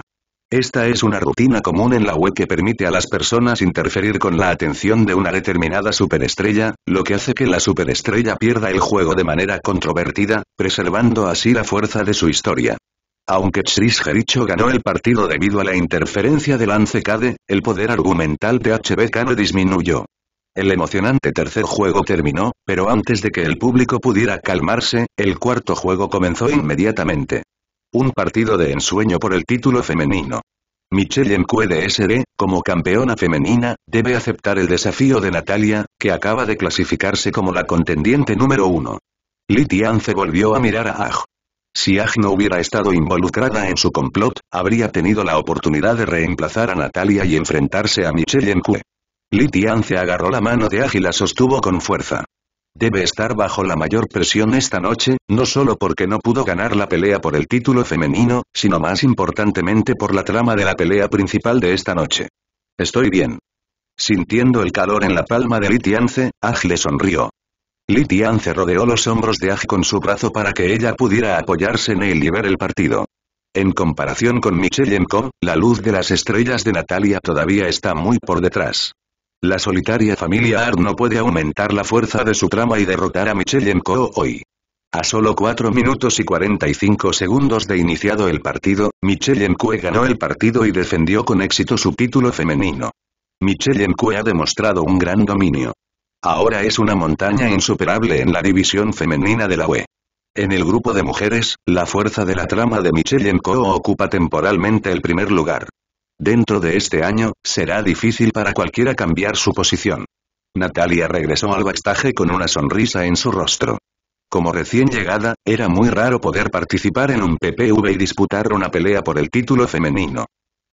Speaker 1: Esta es una rutina común en la web que permite a las personas interferir con la atención de una determinada superestrella, lo que hace que la superestrella pierda el juego de manera controvertida, preservando así la fuerza de su historia. Aunque Chris Jericho ganó el partido debido a la interferencia de Lance Cade, el poder argumental de HBK no disminuyó. El emocionante tercer juego terminó, pero antes de que el público pudiera calmarse, el cuarto juego comenzó inmediatamente. Un partido de ensueño por el título femenino. Michelle QDSD, como campeona femenina, debe aceptar el desafío de Natalia, que acaba de clasificarse como la contendiente número uno. Litian se volvió a mirar a Aj. Si Aj no hubiera estado involucrada en su complot, habría tenido la oportunidad de reemplazar a Natalia y enfrentarse a Michelle en Cue. Litian agarró la mano de Aj y la sostuvo con fuerza. Debe estar bajo la mayor presión esta noche, no solo porque no pudo ganar la pelea por el título femenino, sino más importantemente por la trama de la pelea principal de esta noche. Estoy bien. Sintiendo el calor en la palma de Litiance, Ag le sonrió. Litian se rodeó los hombros de Aj con su brazo para que ella pudiera apoyarse en él y ver el partido. En comparación con Michelenko, la luz de las estrellas de Natalia todavía está muy por detrás. La solitaria familia Ar no puede aumentar la fuerza de su trama y derrotar a Michelenko hoy. A solo 4 minutos y 45 segundos de iniciado el partido, Michelenko ganó el partido y defendió con éxito su título femenino. Michelenko ha demostrado un gran dominio. Ahora es una montaña insuperable en la división femenina de la UE. En el grupo de mujeres, la fuerza de la trama de co ocupa temporalmente el primer lugar. Dentro de este año, será difícil para cualquiera cambiar su posición. Natalia regresó al bastaje con una sonrisa en su rostro. Como recién llegada, era muy raro poder participar en un PPV y disputar una pelea por el título femenino.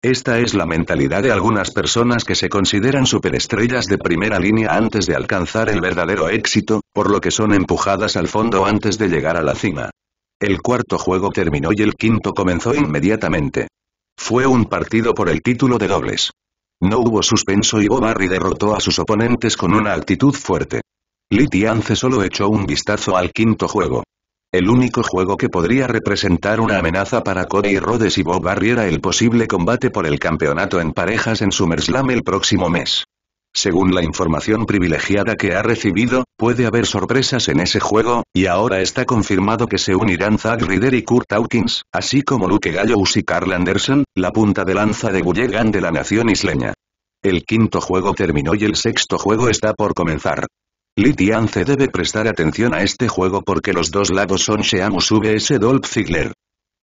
Speaker 1: Esta es la mentalidad de algunas personas que se consideran superestrellas de primera línea antes de alcanzar el verdadero éxito, por lo que son empujadas al fondo antes de llegar a la cima. El cuarto juego terminó y el quinto comenzó inmediatamente. Fue un partido por el título de dobles. No hubo suspenso y omar derrotó a sus oponentes con una actitud fuerte. Lee se solo echó un vistazo al quinto juego. El único juego que podría representar una amenaza para Cody Rhodes y Bob Barry era el posible combate por el campeonato en parejas en SummerSlam el próximo mes. Según la información privilegiada que ha recibido, puede haber sorpresas en ese juego, y ahora está confirmado que se unirán Zack Ryder y Kurt Hawkins, así como Luke Gallows y Carl Anderson, la punta de lanza de Bullegan de la nación isleña. El quinto juego terminó y el sexto juego está por comenzar. Litiance debe prestar atención a este juego porque los dos lados son Sheamus vs Dolph Ziggler.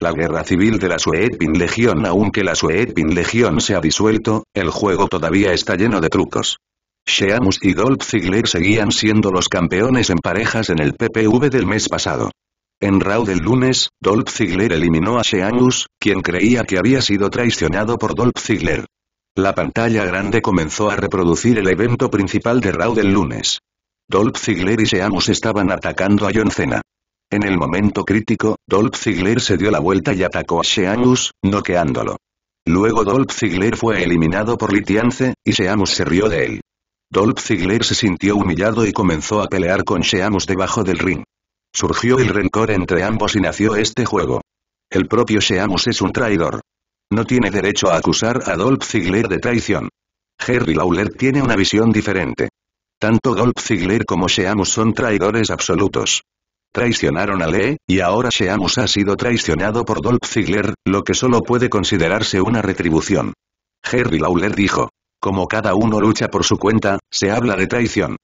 Speaker 1: La guerra civil de la Suepin Legion Aunque la Suepin Legion se ha disuelto, el juego todavía está lleno de trucos. Sheamus y Dolph Ziggler seguían siendo los campeones en parejas en el PPV del mes pasado. En Raw del lunes, Dolph Ziggler eliminó a Sheamus, quien creía que había sido traicionado por Dolph Ziggler. La pantalla grande comenzó a reproducir el evento principal de Raw del lunes. Dolph Ziggler y Seamus estaban atacando a John Cena. En el momento crítico, Dolph Ziggler se dio la vuelta y atacó a Seamus, noqueándolo. Luego Dolph Ziggler fue eliminado por Litiance, y Seamus se rió de él. Dolph Ziggler se sintió humillado y comenzó a pelear con Sheamus debajo del ring. Surgió el rencor entre ambos y nació este juego. El propio Seamus es un traidor. No tiene derecho a acusar a Dolph Ziggler de traición. Jerry Lawler tiene una visión diferente. Tanto Dolph Ziggler como Sheamus son traidores absolutos. Traicionaron a Lee, y ahora Sheamus ha sido traicionado por Dolph Ziggler, lo que solo puede considerarse una retribución. Jerry Lawler dijo. Como cada uno lucha por su cuenta, se habla de traición.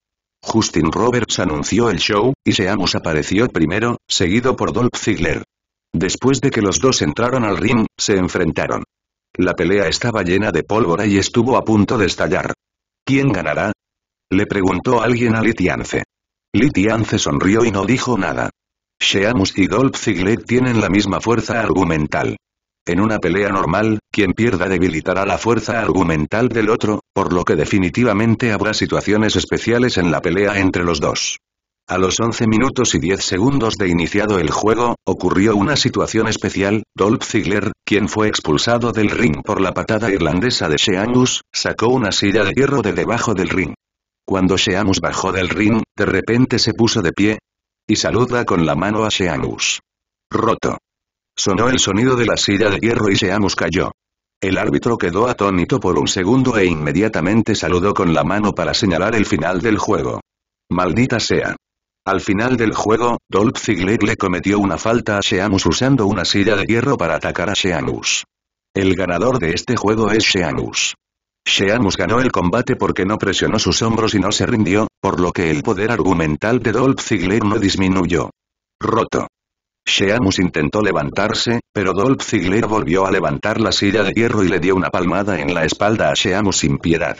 Speaker 1: Justin Roberts anunció el show, y Sheamus apareció primero, seguido por Dolph Ziggler. Después de que los dos entraron al ring, se enfrentaron. La pelea estaba llena de pólvora y estuvo a punto de estallar. ¿Quién ganará? Le preguntó alguien a Litiance. Litianze sonrió y no dijo nada. Sheamus y Dolph Ziggler tienen la misma fuerza argumental. En una pelea normal, quien pierda debilitará la fuerza argumental del otro, por lo que definitivamente habrá situaciones especiales en la pelea entre los dos. A los 11 minutos y 10 segundos de iniciado el juego, ocurrió una situación especial, Dolph Ziggler, quien fue expulsado del ring por la patada irlandesa de Sheamus, sacó una silla de hierro de debajo del ring. Cuando Sheamus bajó del ring, de repente se puso de pie. Y saluda con la mano a Sheamus. Roto. Sonó el sonido de la silla de hierro y Sheamus cayó. El árbitro quedó atónito por un segundo e inmediatamente saludó con la mano para señalar el final del juego. Maldita sea. Al final del juego, Dolph Ziggler le cometió una falta a Sheamus usando una silla de hierro para atacar a Sheamus. El ganador de este juego es Sheamus. Sheamus ganó el combate porque no presionó sus hombros y no se rindió, por lo que el poder argumental de Dolph Ziggler no disminuyó. Roto. Sheamus intentó levantarse, pero Dolph Ziggler volvió a levantar la silla de hierro y le dio una palmada en la espalda a Sheamus sin piedad.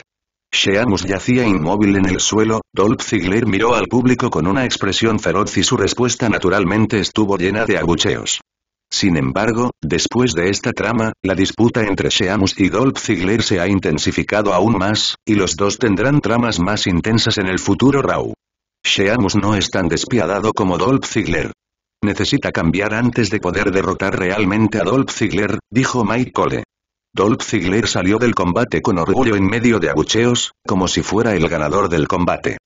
Speaker 1: Sheamus yacía inmóvil en el suelo, Dolph Ziggler miró al público con una expresión feroz y su respuesta naturalmente estuvo llena de abucheos. Sin embargo, después de esta trama, la disputa entre Sheamus y Dolph Ziggler se ha intensificado aún más, y los dos tendrán tramas más intensas en el futuro Raw. Sheamus no es tan despiadado como Dolph Ziggler. Necesita cambiar antes de poder derrotar realmente a Dolph Ziggler, dijo Mike Cole. Dolph Ziggler salió del combate con orgullo en medio de abucheos, como si fuera el ganador del combate.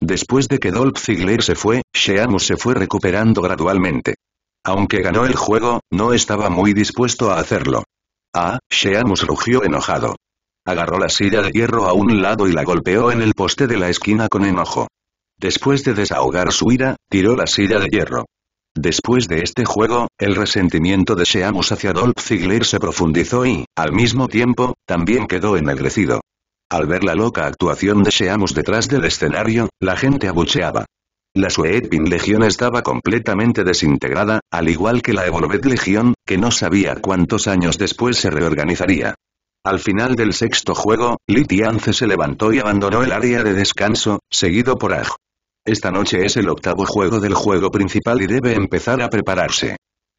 Speaker 1: Después de que Dolph Ziggler se fue, Sheamus se fue recuperando gradualmente. Aunque ganó el juego, no estaba muy dispuesto a hacerlo. Ah, Sheamus rugió enojado. Agarró la silla de hierro a un lado y la golpeó en el poste de la esquina con enojo. Después de desahogar su ira, tiró la silla de hierro. Después de este juego, el resentimiento de Sheamus hacia Dolph Ziggler se profundizó y, al mismo tiempo, también quedó ennegrecido. Al ver la loca actuación de Sheamus detrás del escenario, la gente abucheaba. La Sueepin Legión estaba completamente desintegrada, al igual que la Evolved Legión, que no sabía cuántos años después se reorganizaría. Al final del sexto juego, Litianze se levantó y abandonó el área de descanso, seguido por Aj. Esta noche es el octavo juego del juego principal y debe empezar a prepararse.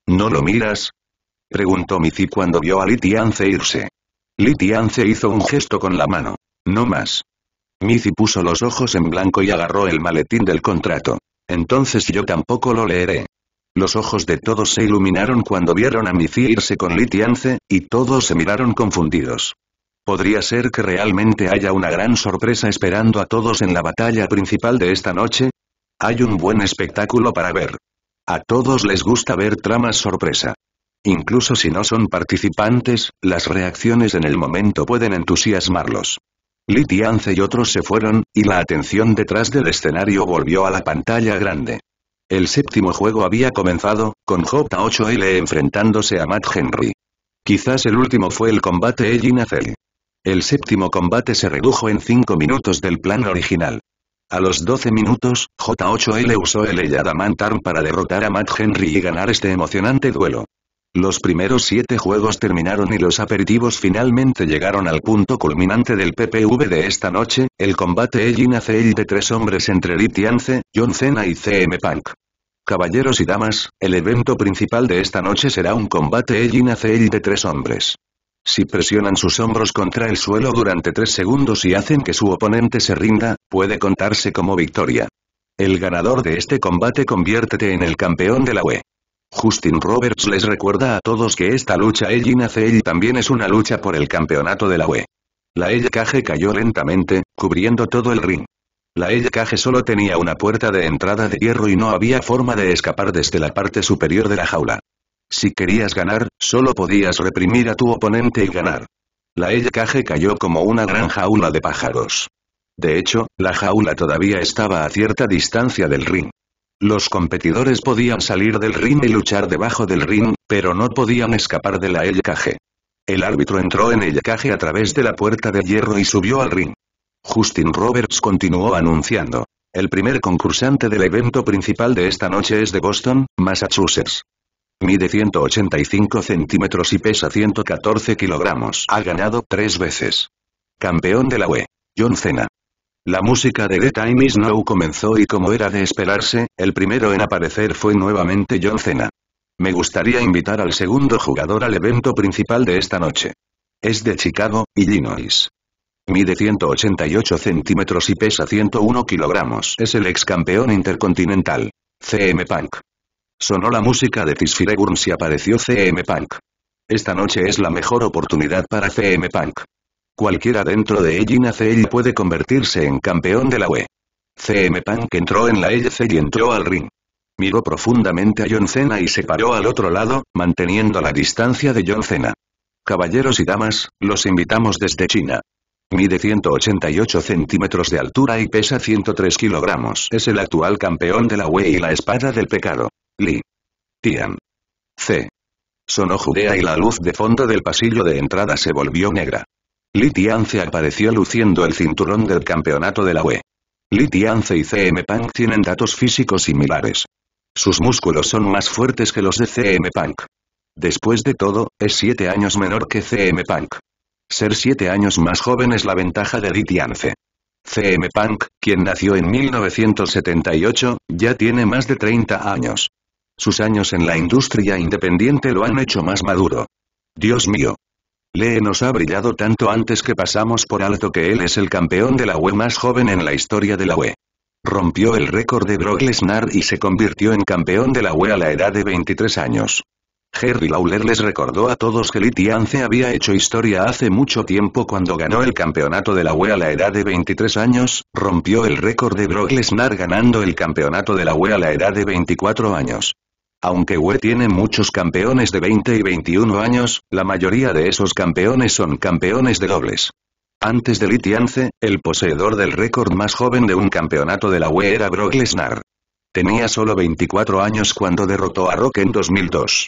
Speaker 1: ¿No lo miras? Preguntó Mizi cuando vio a Litianze irse. Litianze hizo un gesto con la mano. No más. Mizzy puso los ojos en blanco y agarró el maletín del contrato. Entonces yo tampoco lo leeré. Los ojos de todos se iluminaron cuando vieron a y irse con Litiance, y todos se miraron confundidos. Podría ser que realmente haya una gran sorpresa esperando a todos en la batalla principal de esta noche. Hay un buen espectáculo para ver. A todos les gusta ver tramas sorpresa. Incluso si no son participantes, las reacciones en el momento pueden entusiasmarlos. Li y otros se fueron, y la atención detrás del escenario volvió a la pantalla grande. El séptimo juego había comenzado, con J8L enfrentándose a Matt Henry. Quizás el último fue el combate el Azeli. El séptimo combate se redujo en 5 minutos del plan original. A los 12 minutos, J8L usó el Yadamantarm para derrotar a Matt Henry y ganar este emocionante duelo. Los primeros siete juegos terminaron y los aperitivos finalmente llegaron al punto culminante del PPV de esta noche, el combate Ellin Acel de tres hombres entre Litianze, John Cena y CM Punk. Caballeros y damas, el evento principal de esta noche será un combate Ellin Acel de tres hombres. Si presionan sus hombros contra el suelo durante tres segundos y hacen que su oponente se rinda, puede contarse como victoria. El ganador de este combate conviértete en el campeón de la UE. Justin Roberts les recuerda a todos que esta lucha Ellin y también es una lucha por el campeonato de la UE. La LKG cayó lentamente, cubriendo todo el ring. La LKG solo tenía una puerta de entrada de hierro y no había forma de escapar desde la parte superior de la jaula. Si querías ganar, solo podías reprimir a tu oponente y ganar. La LKG cayó como una gran jaula de pájaros. De hecho, la jaula todavía estaba a cierta distancia del ring. Los competidores podían salir del ring y luchar debajo del ring, pero no podían escapar de la LKG. El árbitro entró en el a través de la puerta de hierro y subió al ring. Justin Roberts continuó anunciando. El primer concursante del evento principal de esta noche es de Boston, Massachusetts. Mide 185 centímetros y pesa 114 kilogramos. Ha ganado tres veces. Campeón de la UE. John Cena. La música de The Time Is Now comenzó y como era de esperarse, el primero en aparecer fue nuevamente John Cena. Me gustaría invitar al segundo jugador al evento principal de esta noche. Es de Chicago, Illinois. Mide 188 centímetros y pesa 101 kilogramos. Es el ex campeón intercontinental. CM Punk. Sonó la música de Tisfire y apareció CM Punk. Esta noche es la mejor oportunidad para CM Punk. Cualquiera dentro de Ejin y puede convertirse en campeón de la UE. CM Punk entró en la LC e y entró al ring. Miró profundamente a John Cena y se paró al otro lado, manteniendo la distancia de John Cena. Caballeros y damas, los invitamos desde China. Mide 188 centímetros de altura y pesa 103 kilogramos. Es el actual campeón de la UE y la espada del pecado. Li. Tian. C. Sonó Judea y la luz de fondo del pasillo de entrada se volvió negra. Litiance apareció luciendo el cinturón del campeonato de la UE. Litiance y CM Punk tienen datos físicos similares. Sus músculos son más fuertes que los de CM Punk. Después de todo, es 7 años menor que CM Punk. Ser 7 años más joven es la ventaja de Litiance. CM Punk, quien nació en 1978, ya tiene más de 30 años. Sus años en la industria independiente lo han hecho más maduro. Dios mío, Lee nos ha brillado tanto antes que pasamos por alto que él es el campeón de la UE más joven en la historia de la UE. Rompió el récord de Brock y se convirtió en campeón de la UE a la edad de 23 años. Jerry Lawler les recordó a todos que Lee Tianze había hecho historia hace mucho tiempo cuando ganó el campeonato de la UE a la edad de 23 años, rompió el récord de Brock ganando el campeonato de la UE a la edad de 24 años. Aunque UE tiene muchos campeones de 20 y 21 años, la mayoría de esos campeones son campeones de dobles. Antes de Litiance, el poseedor del récord más joven de un campeonato de la UE era Brock Lesnar. Tenía solo 24 años cuando derrotó a Rock en 2002.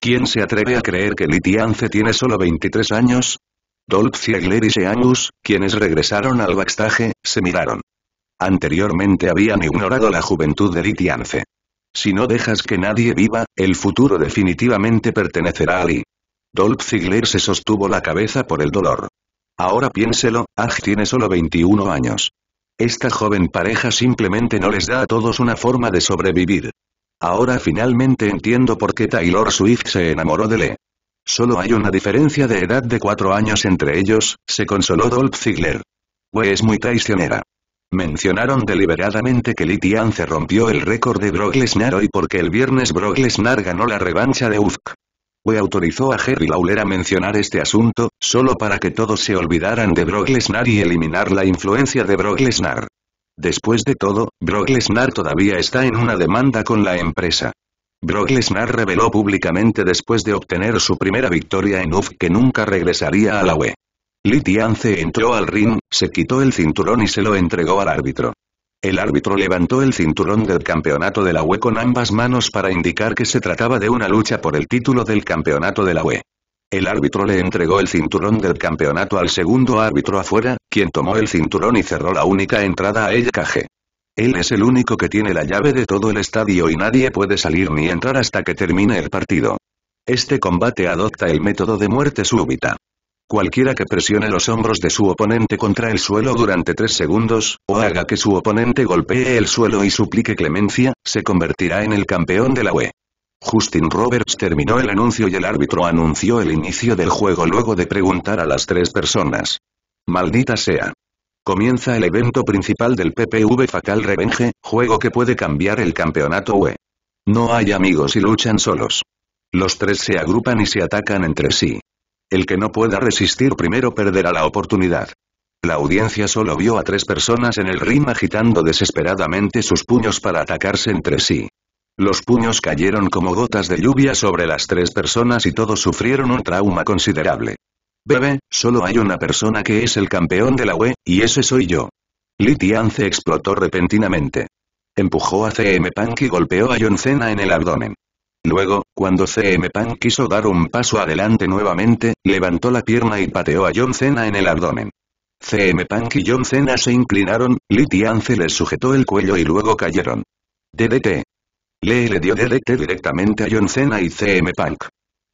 Speaker 1: ¿Quién se atreve a creer que Litiance tiene solo 23 años? Dolph Ziegler y Sheamus, quienes regresaron al backstage, se miraron. Anteriormente habían ignorado la juventud de Litiance. Si no dejas que nadie viva, el futuro definitivamente pertenecerá a Lee. Dolph Ziggler se sostuvo la cabeza por el dolor. Ahora piénselo, Aj tiene solo 21 años. Esta joven pareja simplemente no les da a todos una forma de sobrevivir. Ahora finalmente entiendo por qué Taylor Swift se enamoró de Lee. Solo hay una diferencia de edad de 4 años entre ellos, se consoló Dolph Ziggler. Wee es muy traicionera. Mencionaron deliberadamente que Litian se rompió el récord de Broglesnar y hoy porque el viernes Broglesnar ganó la revancha de Ufk. We autorizó a Jerry Lawler a mencionar este asunto, solo para que todos se olvidaran de Broglesnar y eliminar la influencia de Broglesnar. Después de todo, Broglesnar todavía está en una demanda con la empresa. Broglesnar reveló públicamente después de obtener su primera victoria en UF que nunca regresaría a la UE. Li entró al ring, se quitó el cinturón y se lo entregó al árbitro. El árbitro levantó el cinturón del campeonato de la UE con ambas manos para indicar que se trataba de una lucha por el título del campeonato de la UE. El árbitro le entregó el cinturón del campeonato al segundo árbitro afuera, quien tomó el cinturón y cerró la única entrada a caje. Él es el único que tiene la llave de todo el estadio y nadie puede salir ni entrar hasta que termine el partido. Este combate adopta el método de muerte súbita. Cualquiera que presione los hombros de su oponente contra el suelo durante tres segundos, o haga que su oponente golpee el suelo y suplique clemencia, se convertirá en el campeón de la UE. Justin Roberts terminó el anuncio y el árbitro anunció el inicio del juego luego de preguntar a las tres personas. Maldita sea. Comienza el evento principal del PPV Fatal Revenge, juego que puede cambiar el campeonato UE. No hay amigos y luchan solos. Los tres se agrupan y se atacan entre sí. El que no pueda resistir primero perderá la oportunidad. La audiencia solo vio a tres personas en el ring agitando desesperadamente sus puños para atacarse entre sí. Los puños cayeron como gotas de lluvia sobre las tres personas y todos sufrieron un trauma considerable. Bebe, solo hay una persona que es el campeón de la UE, y ese soy yo. Litian explotó repentinamente. Empujó a CM Punk y golpeó a John Cena en el abdomen. Luego, cuando CM Punk quiso dar un paso adelante nuevamente, levantó la pierna y pateó a John Cena en el abdomen. CM Punk y John Cena se inclinaron, Litiance les sujetó el cuello y luego cayeron. DDT. Lee le dio DDT directamente a John Cena y CM Punk.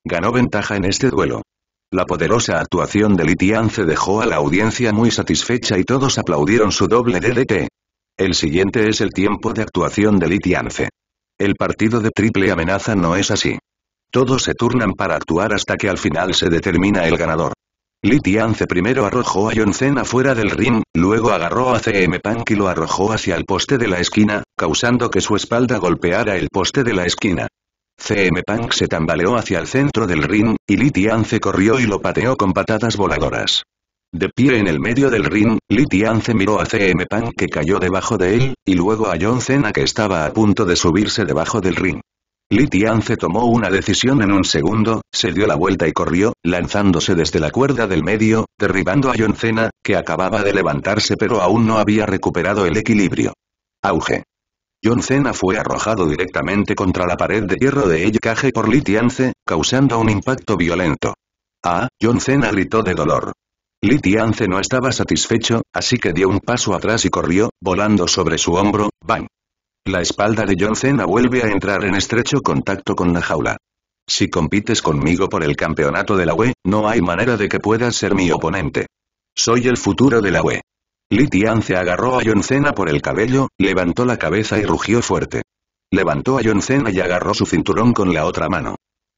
Speaker 1: Ganó ventaja en este duelo. La poderosa actuación de Litiance dejó a la audiencia muy satisfecha y todos aplaudieron su doble DDT. El siguiente es el tiempo de actuación de Litiance. El partido de triple amenaza no es así. Todos se turnan para actuar hasta que al final se determina el ganador. Litian Tianze primero arrojó a Yonzen afuera del ring, luego agarró a CM Punk y lo arrojó hacia el poste de la esquina, causando que su espalda golpeara el poste de la esquina. CM Punk se tambaleó hacia el centro del ring, y Li corrió y lo pateó con patadas voladoras. De pie en el medio del ring, Litian se miró a CM Punk que cayó debajo de él, y luego a John Cena que estaba a punto de subirse debajo del ring. Litian se tomó una decisión en un segundo, se dio la vuelta y corrió, lanzándose desde la cuerda del medio, derribando a John Cena, que acababa de levantarse pero aún no había recuperado el equilibrio. Auge. John Cena fue arrojado directamente contra la pared de hierro de El por Lee causando un impacto violento. Ah, John Cena gritó de dolor. Li no estaba satisfecho, así que dio un paso atrás y corrió, volando sobre su hombro, ¡bang! La espalda de John vuelve a entrar en estrecho contacto con la jaula. Si compites conmigo por el campeonato de la UE, no hay manera de que puedas ser mi oponente. Soy el futuro de la UE. Li Tianze agarró a John por el cabello, levantó la cabeza y rugió fuerte. Levantó a John y agarró su cinturón con la otra mano.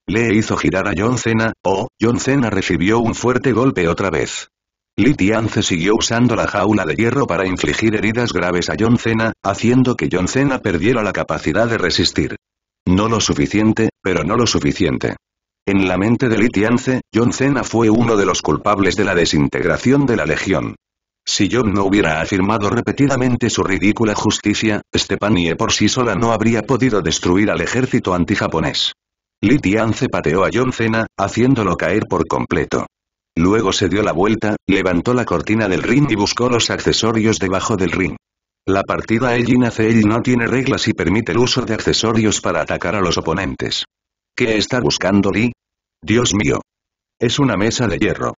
Speaker 1: Le hizo girar a John Cena, o, John Cena recibió un fuerte golpe otra vez. Litiance siguió usando la jaula de hierro para infligir heridas graves a John Cena, haciendo que John Cena perdiera la capacidad de resistir. No lo suficiente, pero no lo suficiente. En la mente de Litiance, Tianze, Cena fue uno de los culpables de la desintegración de la Legión. Si John no hubiera afirmado repetidamente su ridícula justicia, Stepanie por sí sola no habría podido destruir al ejército antijaponés se pateó a John Cena, haciéndolo caer por completo. Luego se dio la vuelta, levantó la cortina del ring y buscó los accesorios debajo del ring. La partida Elgin no tiene reglas y permite el uso de accesorios para atacar a los oponentes. ¿Qué está buscando Lee? Dios mío. Es una mesa de hierro.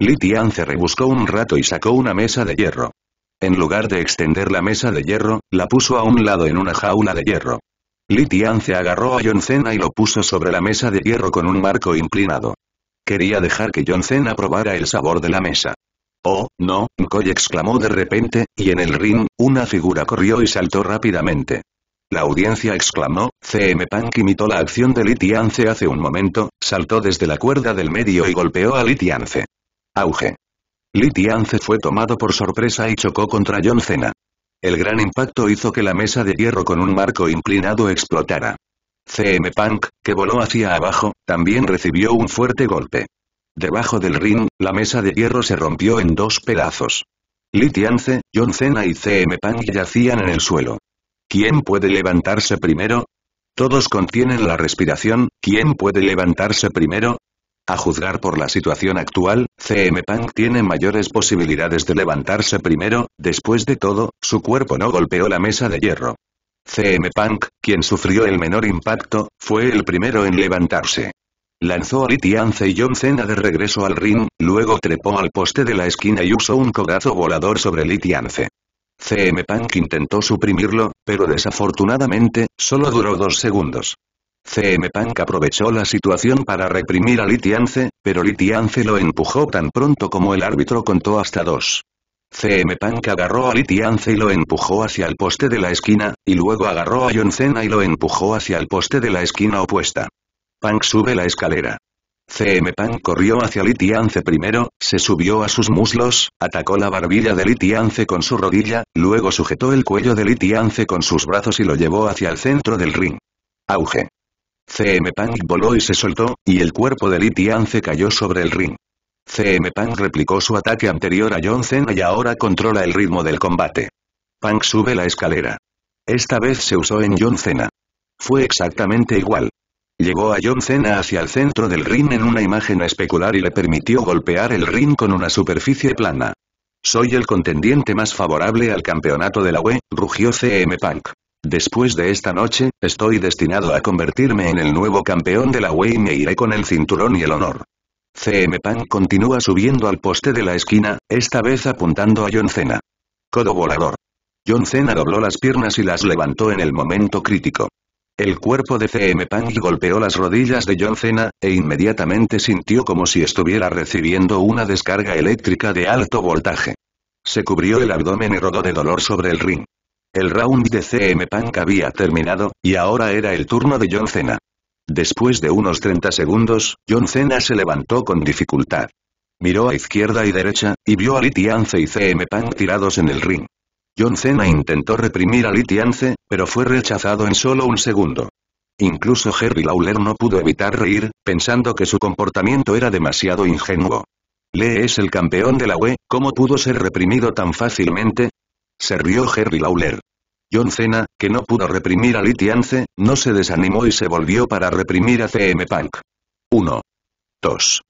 Speaker 1: Lee Tian se rebuscó un rato y sacó una mesa de hierro. En lugar de extender la mesa de hierro, la puso a un lado en una jaula de hierro. Litiance agarró a John Cena y lo puso sobre la mesa de hierro con un marco inclinado. Quería dejar que John Cena probara el sabor de la mesa. ¡Oh, no! Coy exclamó de repente, y en el ring, una figura corrió y saltó rápidamente. La audiencia exclamó, CM Punk imitó la acción de Litiance hace un momento, saltó desde la cuerda del medio y golpeó a Litiance. Auge. Litiance fue tomado por sorpresa y chocó contra John Cena. El gran impacto hizo que la mesa de hierro con un marco inclinado explotara. CM Punk, que voló hacia abajo, también recibió un fuerte golpe. Debajo del ring, la mesa de hierro se rompió en dos pedazos. Litianze, John Cena y CM Punk yacían en el suelo. ¿Quién puede levantarse primero? Todos contienen la respiración, ¿quién puede levantarse primero? A juzgar por la situación actual, CM Punk tiene mayores posibilidades de levantarse primero, después de todo, su cuerpo no golpeó la mesa de hierro. CM Punk, quien sufrió el menor impacto, fue el primero en levantarse. Lanzó a Litiance y John Cena de regreso al ring, luego trepó al poste de la esquina y usó un codazo volador sobre Litianze. CM Punk intentó suprimirlo, pero desafortunadamente, solo duró dos segundos. CM Punk aprovechó la situación para reprimir a Litiance, pero Litiance lo empujó tan pronto como el árbitro contó hasta dos. CM Punk agarró a Litiance y lo empujó hacia el poste de la esquina, y luego agarró a Yoncena y lo empujó hacia el poste de la esquina opuesta. Punk sube la escalera. CM Punk corrió hacia Litiance primero, se subió a sus muslos, atacó la barbilla de Litiance con su rodilla, luego sujetó el cuello de Litiance con sus brazos y lo llevó hacia el centro del ring. Auge. CM Punk voló y se soltó, y el cuerpo de Lee se cayó sobre el ring. CM Punk replicó su ataque anterior a John Cena y ahora controla el ritmo del combate. Punk sube la escalera. Esta vez se usó en John Cena. Fue exactamente igual. Llegó a John Cena hacia el centro del ring en una imagen especular y le permitió golpear el ring con una superficie plana. Soy el contendiente más favorable al campeonato de la UE, rugió CM Punk. Después de esta noche, estoy destinado a convertirme en el nuevo campeón de la Wei y me iré con el cinturón y el honor. CM Punk continúa subiendo al poste de la esquina, esta vez apuntando a John Cena. Codo volador. John Cena dobló las piernas y las levantó en el momento crítico. El cuerpo de CM Punk golpeó las rodillas de John Cena, e inmediatamente sintió como si estuviera recibiendo una descarga eléctrica de alto voltaje. Se cubrió el abdomen y rodó de dolor sobre el ring. El round de CM Punk había terminado, y ahora era el turno de John Cena. Después de unos 30 segundos, John Cena se levantó con dificultad. Miró a izquierda y derecha, y vio a Litianze y CM Punk tirados en el ring. John Cena intentó reprimir a Litianze, pero fue rechazado en solo un segundo. Incluso Jerry Lawler no pudo evitar reír, pensando que su comportamiento era demasiado ingenuo. Lee es el campeón de la UE, ¿cómo pudo ser reprimido tan fácilmente? Se rió Jerry Lawler. John Cena, que no pudo reprimir a Litiance, no se desanimó y se volvió para reprimir a CM Punk. 1. 2.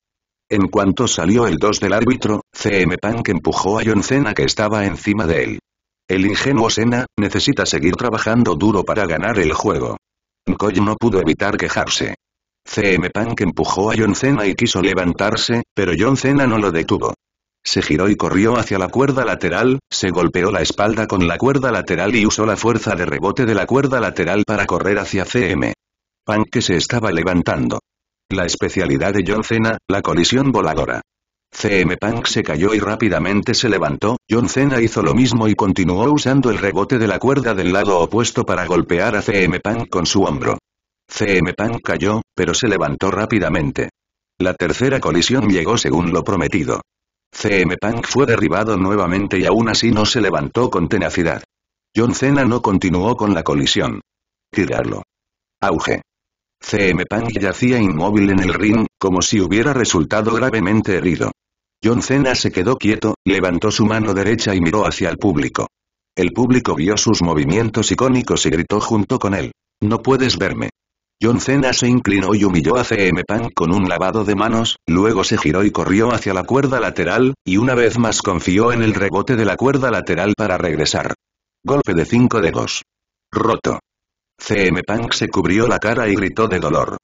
Speaker 1: En cuanto salió el 2 del árbitro, CM Punk empujó a John Cena que estaba encima de él. El ingenuo Cena, necesita seguir trabajando duro para ganar el juego. Nkoye no pudo evitar quejarse. CM Punk empujó a John Cena y quiso levantarse, pero John Cena no lo detuvo se giró y corrió hacia la cuerda lateral, se golpeó la espalda con la cuerda lateral y usó la fuerza de rebote de la cuerda lateral para correr hacia CM. Punk que se estaba levantando. La especialidad de John Cena, la colisión voladora. CM Punk se cayó y rápidamente se levantó, John Cena hizo lo mismo y continuó usando el rebote de la cuerda del lado opuesto para golpear a CM Punk con su hombro. CM Punk cayó, pero se levantó rápidamente. La tercera colisión llegó según lo prometido. CM Punk fue derribado nuevamente y aún así no se levantó con tenacidad. John Cena no continuó con la colisión. Tirarlo. Auge. CM Punk yacía inmóvil en el ring, como si hubiera resultado gravemente herido. John Cena se quedó quieto, levantó su mano derecha y miró hacia el público. El público vio sus movimientos icónicos y gritó junto con él. No puedes verme. John Cena se inclinó y humilló a CM Punk con un lavado de manos, luego se giró y corrió hacia la cuerda lateral, y una vez más confió en el rebote de la cuerda lateral para regresar. Golpe de cinco dedos. Roto. CM Punk se cubrió la cara y gritó de dolor.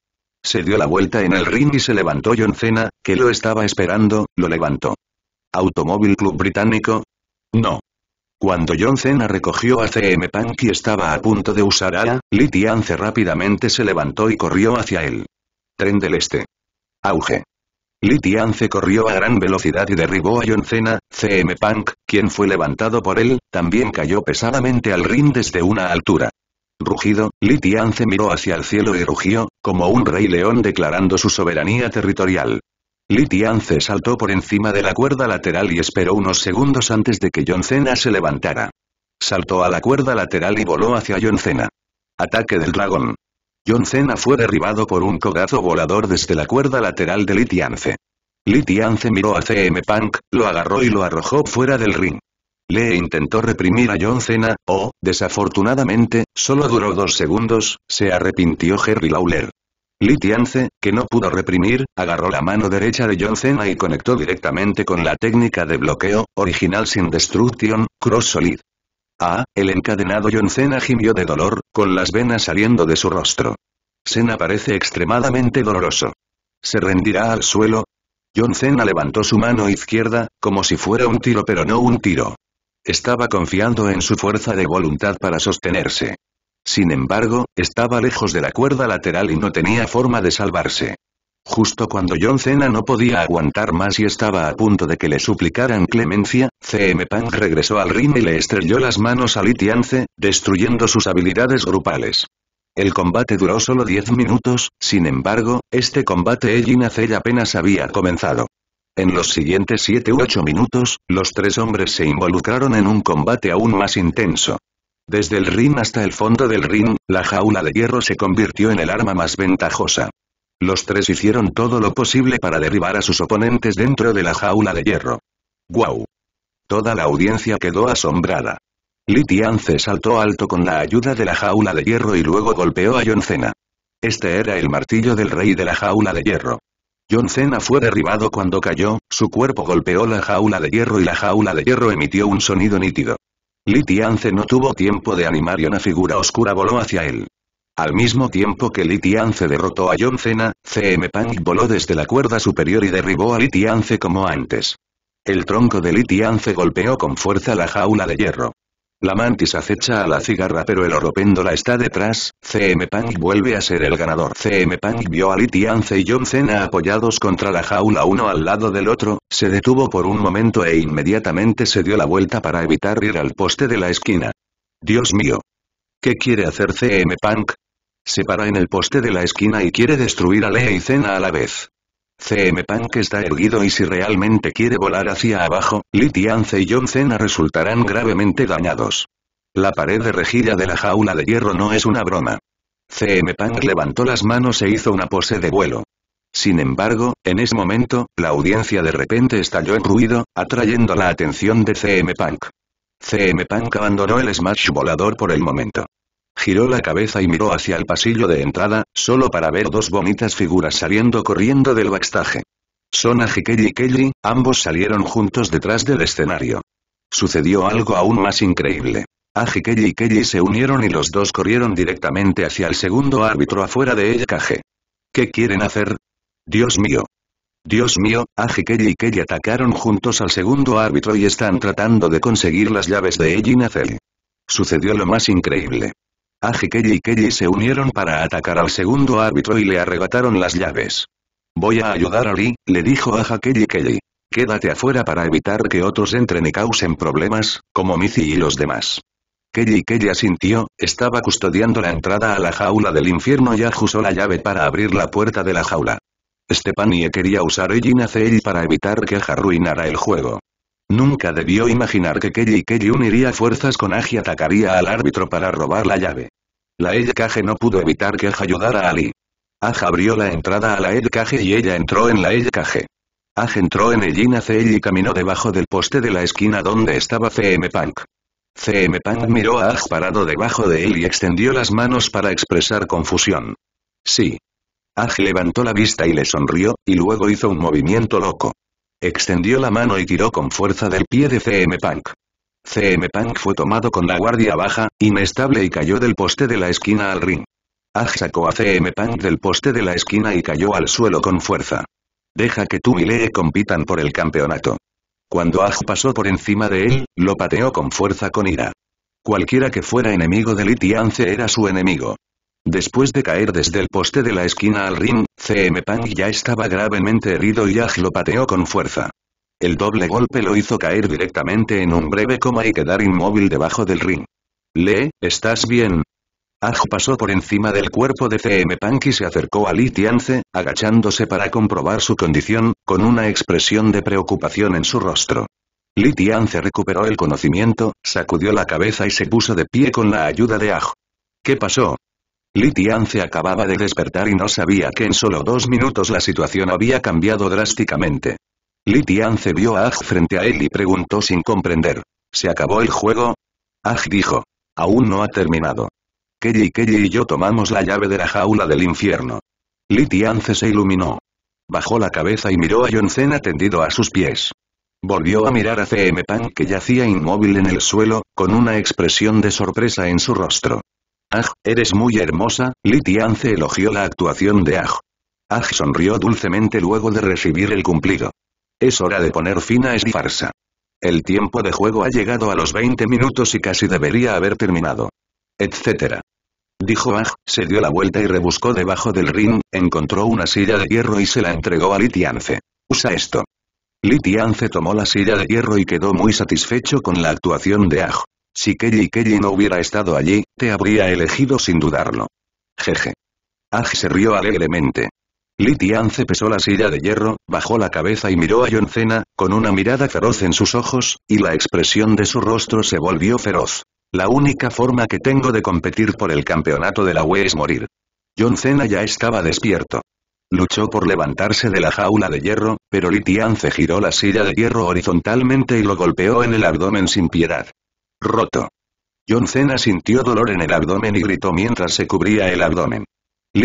Speaker 1: Se dio la vuelta en el ring y se levantó John Cena, que lo estaba esperando, lo levantó. Automóvil Club Británico. No. Cuando John Cena recogió a CM Punk y estaba a punto de usar a Litiance rápidamente se levantó y corrió hacia él. Tren del Este. Auge. Litiance corrió a gran velocidad y derribó a John Cena, CM Punk, quien fue levantado por él, también cayó pesadamente al ring desde una altura. Rugido, Litiance miró hacia el cielo y rugió, como un rey león declarando su soberanía territorial. Litiance saltó por encima de la cuerda lateral y esperó unos segundos antes de que John Cena se levantara. Saltó a la cuerda lateral y voló hacia John Cena. Ataque del dragón. John Cena fue derribado por un codazo volador desde la cuerda lateral de Litiance. Litiance miró a CM Punk, lo agarró y lo arrojó fuera del ring. Lee intentó reprimir a John Cena, o, desafortunadamente, solo duró dos segundos, se arrepintió Jerry Lawler. Li que no pudo reprimir, agarró la mano derecha de John Cena y conectó directamente con la técnica de bloqueo, original sin destrucción, cross solid. Ah, el encadenado John Cena gimió de dolor, con las venas saliendo de su rostro. Cena parece extremadamente doloroso. ¿Se rendirá al suelo? John Cena levantó su mano izquierda, como si fuera un tiro pero no un tiro. Estaba confiando en su fuerza de voluntad para sostenerse. Sin embargo, estaba lejos de la cuerda lateral y no tenía forma de salvarse. Justo cuando John Cena no podía aguantar más y estaba a punto de que le suplicaran clemencia, CM Punk regresó al ring y le estrelló las manos a Litiance, destruyendo sus habilidades grupales. El combate duró solo 10 minutos, sin embargo, este combate Ellin apenas había comenzado. En los siguientes 7 u 8 minutos, los tres hombres se involucraron en un combate aún más intenso. Desde el ring hasta el fondo del ring, la jaula de hierro se convirtió en el arma más ventajosa. Los tres hicieron todo lo posible para derribar a sus oponentes dentro de la jaula de hierro. ¡Guau! Toda la audiencia quedó asombrada. Litian se saltó alto con la ayuda de la jaula de hierro y luego golpeó a John Cena. Este era el martillo del rey de la jaula de hierro. John Cena fue derribado cuando cayó, su cuerpo golpeó la jaula de hierro y la jaula de hierro emitió un sonido nítido. Litiance no tuvo tiempo de animar y una figura oscura voló hacia él. Al mismo tiempo que Litiance derrotó a John Cena, CM Punk voló desde la cuerda superior y derribó a Litiance como antes. El tronco de Litiance golpeó con fuerza la jaula de hierro. La mantis acecha a la cigarra pero el oropéndola está detrás, CM Punk vuelve a ser el ganador. CM Punk vio a Litian y John Cena apoyados contra la jaula uno al lado del otro, se detuvo por un momento e inmediatamente se dio la vuelta para evitar ir al poste de la esquina. Dios mío. ¿Qué quiere hacer CM Punk? Se para en el poste de la esquina y quiere destruir a Lee y Cena a la vez. CM Punk está erguido y si realmente quiere volar hacia abajo, Litian y John Cena resultarán gravemente dañados. La pared de rejilla de la jaula de hierro no es una broma. CM Punk levantó las manos e hizo una pose de vuelo. Sin embargo, en ese momento, la audiencia de repente estalló en ruido, atrayendo la atención de CM Punk. CM Punk abandonó el Smash volador por el momento. Giró la cabeza y miró hacia el pasillo de entrada, solo para ver dos bonitas figuras saliendo corriendo del Son Hikeri y Kelly ambos salieron juntos detrás del escenario. Sucedió algo aún más increíble. Aji y Kelly se unieron y los dos corrieron directamente hacia el segundo árbitro afuera de el caje. ¿Qué quieren hacer? Dios mío. Dios mío, Aji y Kelly atacaron juntos al segundo árbitro y están tratando de conseguir las llaves de Ejin Sucedió lo más increíble. Ajikei y Kelly se unieron para atacar al segundo árbitro y le arrebataron las llaves. Voy a ayudar a Lee, le dijo a Hakei y Kelly. Quédate afuera para evitar que otros entren y causen problemas, como Mizi y los demás. Kelly Kelly asintió, estaba custodiando la entrada a la jaula del infierno y ajusó la llave para abrir la puerta de la jaula. Stepanie quería usar Ejin para evitar que arruinara el juego. Nunca debió imaginar que Kelly Kelly uniría fuerzas con Aji y atacaría al árbitro para robar la llave. La Edgecage no pudo evitar que Aja ayudara a Ali. Aja abrió la entrada a la Edgecage y ella entró en la Edgecage. Aja entró en el CL y caminó debajo del poste de la esquina donde estaba CM Punk. CM Punk miró a Aj parado debajo de él y extendió las manos para expresar confusión. Sí. Aj levantó la vista y le sonrió, y luego hizo un movimiento loco. Extendió la mano y tiró con fuerza del pie de CM Punk. CM Punk fue tomado con la guardia baja, inestable y cayó del poste de la esquina al ring. Aj sacó a CM Punk del poste de la esquina y cayó al suelo con fuerza. Deja que tú y Lee compitan por el campeonato. Cuando Aj pasó por encima de él, lo pateó con fuerza con ira. Cualquiera que fuera enemigo de Lee era su enemigo. Después de caer desde el poste de la esquina al ring, CM Punk ya estaba gravemente herido y Aj lo pateó con fuerza. El doble golpe lo hizo caer directamente en un breve coma y quedar inmóvil debajo del ring. Lee, ¿estás bien? Aj pasó por encima del cuerpo de CM Punk y se acercó a Lee Tianze, agachándose para comprobar su condición, con una expresión de preocupación en su rostro. Lee Tianze recuperó el conocimiento, sacudió la cabeza y se puso de pie con la ayuda de Aj. ¿Qué pasó? Litian se acababa de despertar y no sabía que en solo dos minutos la situación había cambiado drásticamente. Litian se vio a Aj frente a él y preguntó sin comprender. ¿Se acabó el juego? Aj dijo. Aún no ha terminado. Kelly Kelly y yo tomamos la llave de la jaula del infierno. Litiance se iluminó. Bajó la cabeza y miró a Yoncena tendido a sus pies. Volvió a mirar a CM Pan que yacía inmóvil en el suelo, con una expresión de sorpresa en su rostro. Aj, eres muy hermosa, litiance elogió la actuación de Aj. Aj sonrió dulcemente luego de recibir el cumplido. Es hora de poner fin a esta farsa. El tiempo de juego ha llegado a los 20 minutos y casi debería haber terminado. Etcétera. Dijo Aj, se dio la vuelta y rebuscó debajo del ring, encontró una silla de hierro y se la entregó a Litiance. Usa esto. Litiance tomó la silla de hierro y quedó muy satisfecho con la actuación de Aj. Si Kelly Kelly no hubiera estado allí, te habría elegido sin dudarlo. Jeje. Aj se rió alegremente. se pesó la silla de hierro, bajó la cabeza y miró a John Cena, con una mirada feroz en sus ojos, y la expresión de su rostro se volvió feroz. La única forma que tengo de competir por el campeonato de la UE es morir. John Cena ya estaba despierto. Luchó por levantarse de la jaula de hierro, pero Litian giró la silla de hierro horizontalmente y lo golpeó en el abdomen sin piedad. Roto. John Cena sintió dolor en el abdomen y gritó mientras se cubría el abdomen.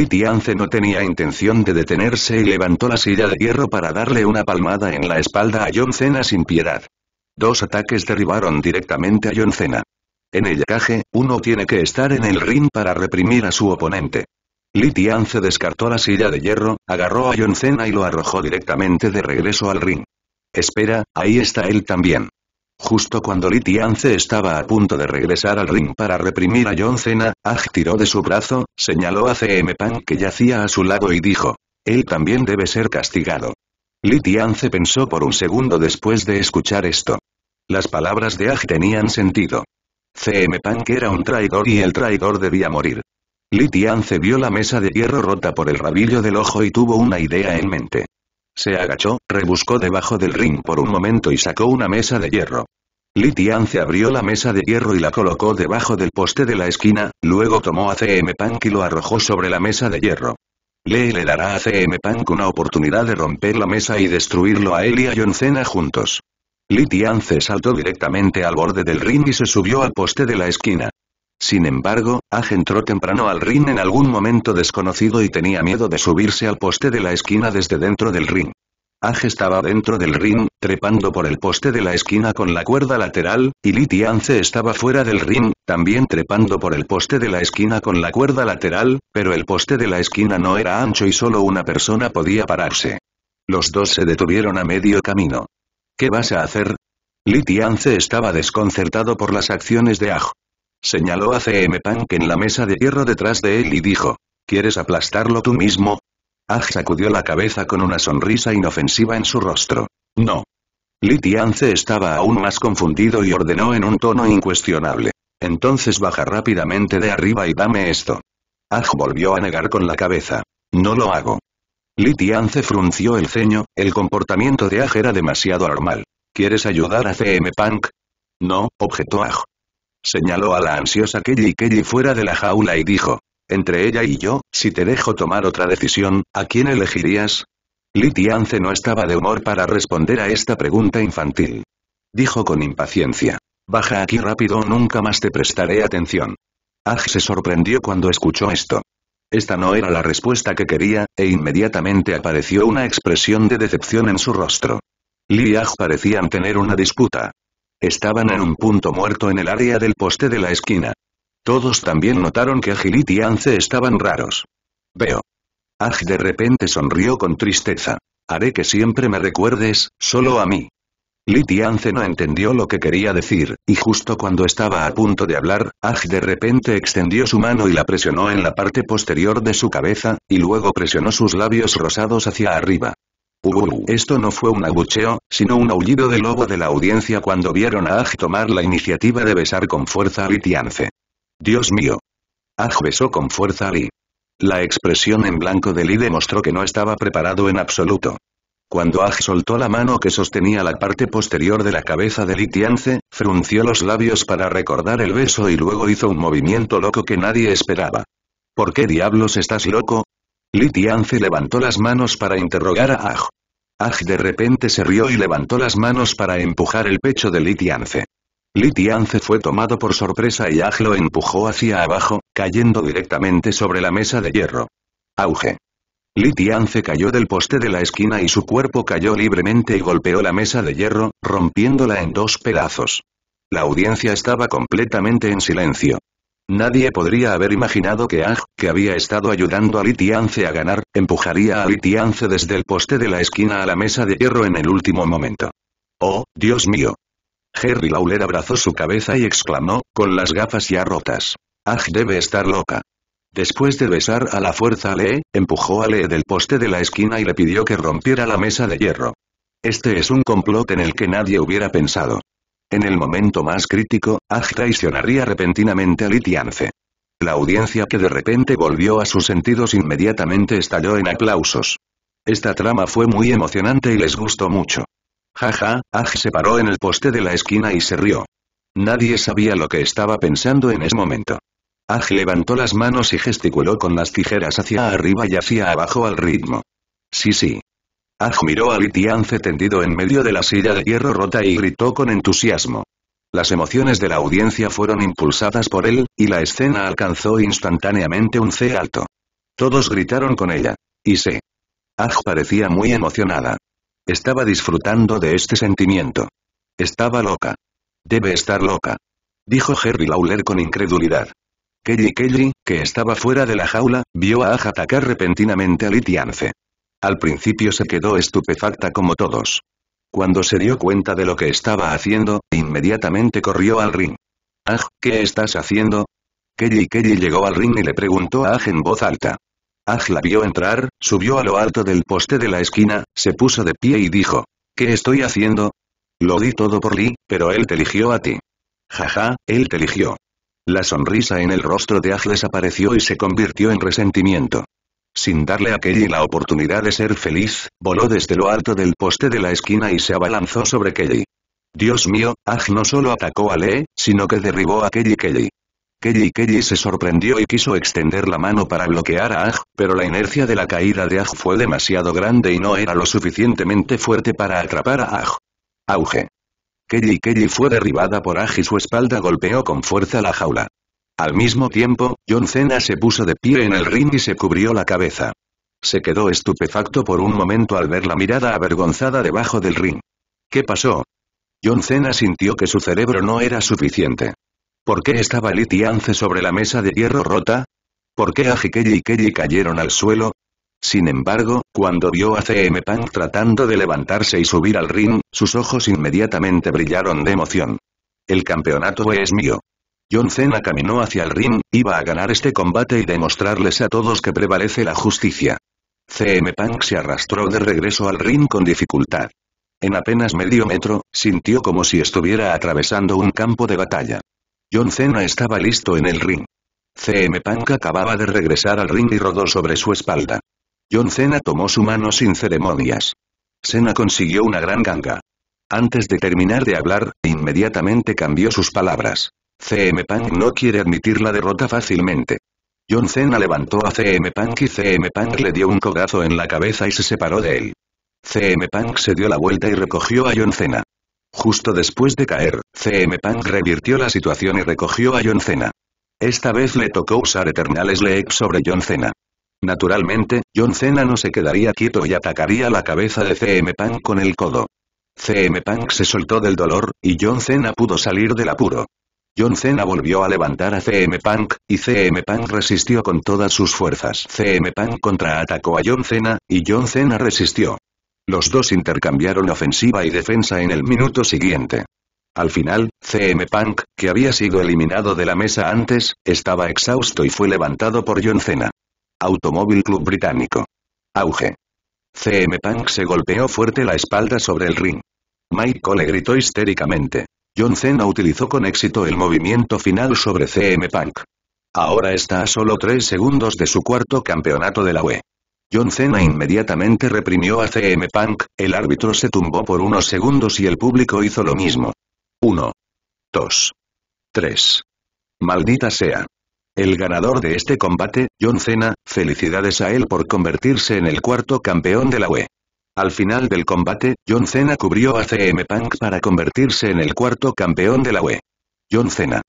Speaker 1: Tianze no tenía intención de detenerse y levantó la silla de hierro para darle una palmada en la espalda a John Cena sin piedad. Dos ataques derribaron directamente a John Cena. En el yacaje, uno tiene que estar en el ring para reprimir a su oponente. Tianze descartó la silla de hierro, agarró a John Cena y lo arrojó directamente de regreso al ring. Espera, ahí está él también. Justo cuando Litianze estaba a punto de regresar al ring para reprimir a John Cena, Aj tiró de su brazo, señaló a CM Punk que yacía a su lado y dijo. Él también debe ser castigado. Litianze pensó por un segundo después de escuchar esto. Las palabras de Ag tenían sentido. CM Punk era un traidor y el traidor debía morir. Litianze vio la mesa de hierro rota por el rabillo del ojo y tuvo una idea en mente. Se agachó, rebuscó debajo del ring por un momento y sacó una mesa de hierro. Litian se abrió la mesa de hierro y la colocó debajo del poste de la esquina, luego tomó a CM Punk y lo arrojó sobre la mesa de hierro. Lee le dará a CM Punk una oportunidad de romper la mesa y destruirlo a él y a Cena juntos. Litian se saltó directamente al borde del ring y se subió al poste de la esquina. Sin embargo, Ag entró temprano al ring en algún momento desconocido y tenía miedo de subirse al poste de la esquina desde dentro del ring. Ag estaba dentro del ring, trepando por el poste de la esquina con la cuerda lateral, y Litiance estaba fuera del ring, también trepando por el poste de la esquina con la cuerda lateral, pero el poste de la esquina no era ancho y solo una persona podía pararse. Los dos se detuvieron a medio camino. ¿Qué vas a hacer? Litiance estaba desconcertado por las acciones de Aj. Señaló a CM Punk en la mesa de hierro detrás de él y dijo. ¿Quieres aplastarlo tú mismo? Aj sacudió la cabeza con una sonrisa inofensiva en su rostro. No. Litianze estaba aún más confundido y ordenó en un tono incuestionable. Entonces baja rápidamente de arriba y dame esto. Aj volvió a negar con la cabeza. No lo hago. Litianze frunció el ceño, el comportamiento de Aj era demasiado normal. ¿Quieres ayudar a CM Punk? No, objetó Aj señaló a la ansiosa Kelly Kelly fuera de la jaula y dijo, entre ella y yo, si te dejo tomar otra decisión, ¿a quién elegirías? Tianze no estaba de humor para responder a esta pregunta infantil. Dijo con impaciencia. Baja aquí rápido o nunca más te prestaré atención. Aj se sorprendió cuando escuchó esto. Esta no era la respuesta que quería, e inmediatamente apareció una expresión de decepción en su rostro. Li y Aj parecían tener una disputa. Estaban en un punto muerto en el área del poste de la esquina. Todos también notaron que Agilit y Ance estaban raros. Veo. Aj de repente sonrió con tristeza. Haré que siempre me recuerdes, solo a mí. Anze no entendió lo que quería decir, y justo cuando estaba a punto de hablar, Aj de repente extendió su mano y la presionó en la parte posterior de su cabeza, y luego presionó sus labios rosados hacia arriba esto no fue un agucheo, sino un aullido de lobo de la audiencia cuando vieron a Aj tomar la iniciativa de besar con fuerza a Litiance. Dios mío. Aj besó con fuerza a Li. La expresión en blanco de Li demostró que no estaba preparado en absoluto. Cuando Aj soltó la mano que sostenía la parte posterior de la cabeza de Litiance, frunció los labios para recordar el beso y luego hizo un movimiento loco que nadie esperaba. ¿Por qué diablos estás loco? Litiance levantó las manos para interrogar a Aj. Aj de repente se rió y levantó las manos para empujar el pecho de Litiance. Litiance fue tomado por sorpresa y Aj lo empujó hacia abajo, cayendo directamente sobre la mesa de hierro. Auge. Litiance cayó del poste de la esquina y su cuerpo cayó libremente y golpeó la mesa de hierro, rompiéndola en dos pedazos. La audiencia estaba completamente en silencio. Nadie podría haber imaginado que Aj, que había estado ayudando a Litiance a ganar, empujaría a Litiance desde el poste de la esquina a la mesa de hierro en el último momento. ¡Oh, Dios mío! Harry Lawler abrazó su cabeza y exclamó, con las gafas ya rotas. Aj debe estar loca. Después de besar a la fuerza a Lee, empujó a Lee del poste de la esquina y le pidió que rompiera la mesa de hierro. Este es un complot en el que nadie hubiera pensado. En el momento más crítico, Aj traicionaría repentinamente a Litiance. La audiencia que de repente volvió a sus sentidos inmediatamente estalló en aplausos. Esta trama fue muy emocionante y les gustó mucho. Jaja, ja, Aj se paró en el poste de la esquina y se rió. Nadie sabía lo que estaba pensando en ese momento. Aj levantó las manos y gesticuló con las tijeras hacia arriba y hacia abajo al ritmo. Sí sí, Aj miró a Litiance tendido en medio de la silla de hierro rota y gritó con entusiasmo. Las emociones de la audiencia fueron impulsadas por él, y la escena alcanzó instantáneamente un C alto. Todos gritaron con ella. Y se. Aj parecía muy emocionada. Estaba disfrutando de este sentimiento. Estaba loca. Debe estar loca. Dijo Jerry Lawler con incredulidad. Kelly Kelly, que estaba fuera de la jaula, vio a Aj atacar repentinamente a Litiance. Al principio se quedó estupefacta como todos. Cuando se dio cuenta de lo que estaba haciendo, inmediatamente corrió al ring. «Aj, ¿qué estás haciendo?» Kelly Kelly llegó al ring y le preguntó a Aj en voz alta. Aj la vio entrar, subió a lo alto del poste de la esquina, se puso de pie y dijo. ¿Qué estoy haciendo? Lo di todo por Lee, pero él te eligió a ti. Jaja, él te eligió. La sonrisa en el rostro de Aj desapareció y se convirtió en resentimiento. Sin darle a Kelly la oportunidad de ser feliz, voló desde lo alto del poste de la esquina y se abalanzó sobre Kelly. Dios mío, Aj no solo atacó a Lee, sino que derribó a Kelly Kelly. Kelly Kelly se sorprendió y quiso extender la mano para bloquear a Aj, pero la inercia de la caída de Aj fue demasiado grande y no era lo suficientemente fuerte para atrapar a Aj. Auge. Kelly Kelly fue derribada por Aj y su espalda golpeó con fuerza la jaula. Al mismo tiempo, John Cena se puso de pie en el ring y se cubrió la cabeza. Se quedó estupefacto por un momento al ver la mirada avergonzada debajo del ring. ¿Qué pasó? John Cena sintió que su cerebro no era suficiente. ¿Por qué estaba Litiance sobre la mesa de hierro rota? ¿Por qué Ajikelly y Kelly cayeron al suelo? Sin embargo, cuando vio a CM Punk tratando de levantarse y subir al ring, sus ojos inmediatamente brillaron de emoción. El campeonato es mío. John Cena caminó hacia el ring, iba a ganar este combate y demostrarles a todos que prevalece la justicia. CM Punk se arrastró de regreso al ring con dificultad. En apenas medio metro, sintió como si estuviera atravesando un campo de batalla. John Cena estaba listo en el ring. CM Punk acababa de regresar al ring y rodó sobre su espalda. John Cena tomó su mano sin ceremonias. Cena consiguió una gran ganga. Antes de terminar de hablar, inmediatamente cambió sus palabras. CM Punk no quiere admitir la derrota fácilmente. John Cena levantó a CM Punk y CM Punk le dio un codazo en la cabeza y se separó de él. CM Punk se dio la vuelta y recogió a John Cena. Justo después de caer, CM Punk revirtió la situación y recogió a John Cena. Esta vez le tocó usar Eternal Lex sobre John Cena. Naturalmente, John Cena no se quedaría quieto y atacaría la cabeza de CM Punk con el codo. CM Punk se soltó del dolor, y John Cena pudo salir del apuro. John Cena volvió a levantar a CM Punk, y CM Punk resistió con todas sus fuerzas. CM Punk contraatacó a John Cena, y John Cena resistió. Los dos intercambiaron ofensiva y defensa en el minuto siguiente. Al final, CM Punk, que había sido eliminado de la mesa antes, estaba exhausto y fue levantado por John Cena. Automóvil Club Británico. Auge. CM Punk se golpeó fuerte la espalda sobre el ring. Mike le gritó histéricamente. John Cena utilizó con éxito el movimiento final sobre CM Punk. Ahora está a solo 3 segundos de su cuarto campeonato de la UE. John Cena inmediatamente reprimió a CM Punk, el árbitro se tumbó por unos segundos y el público hizo lo mismo. 1. 2. 3. Maldita sea. El ganador de este combate, John Cena, felicidades a él por convertirse en el cuarto campeón de la UE. Al final del combate, John Cena cubrió a CM Punk para convertirse en el cuarto campeón de la UE. John Cena.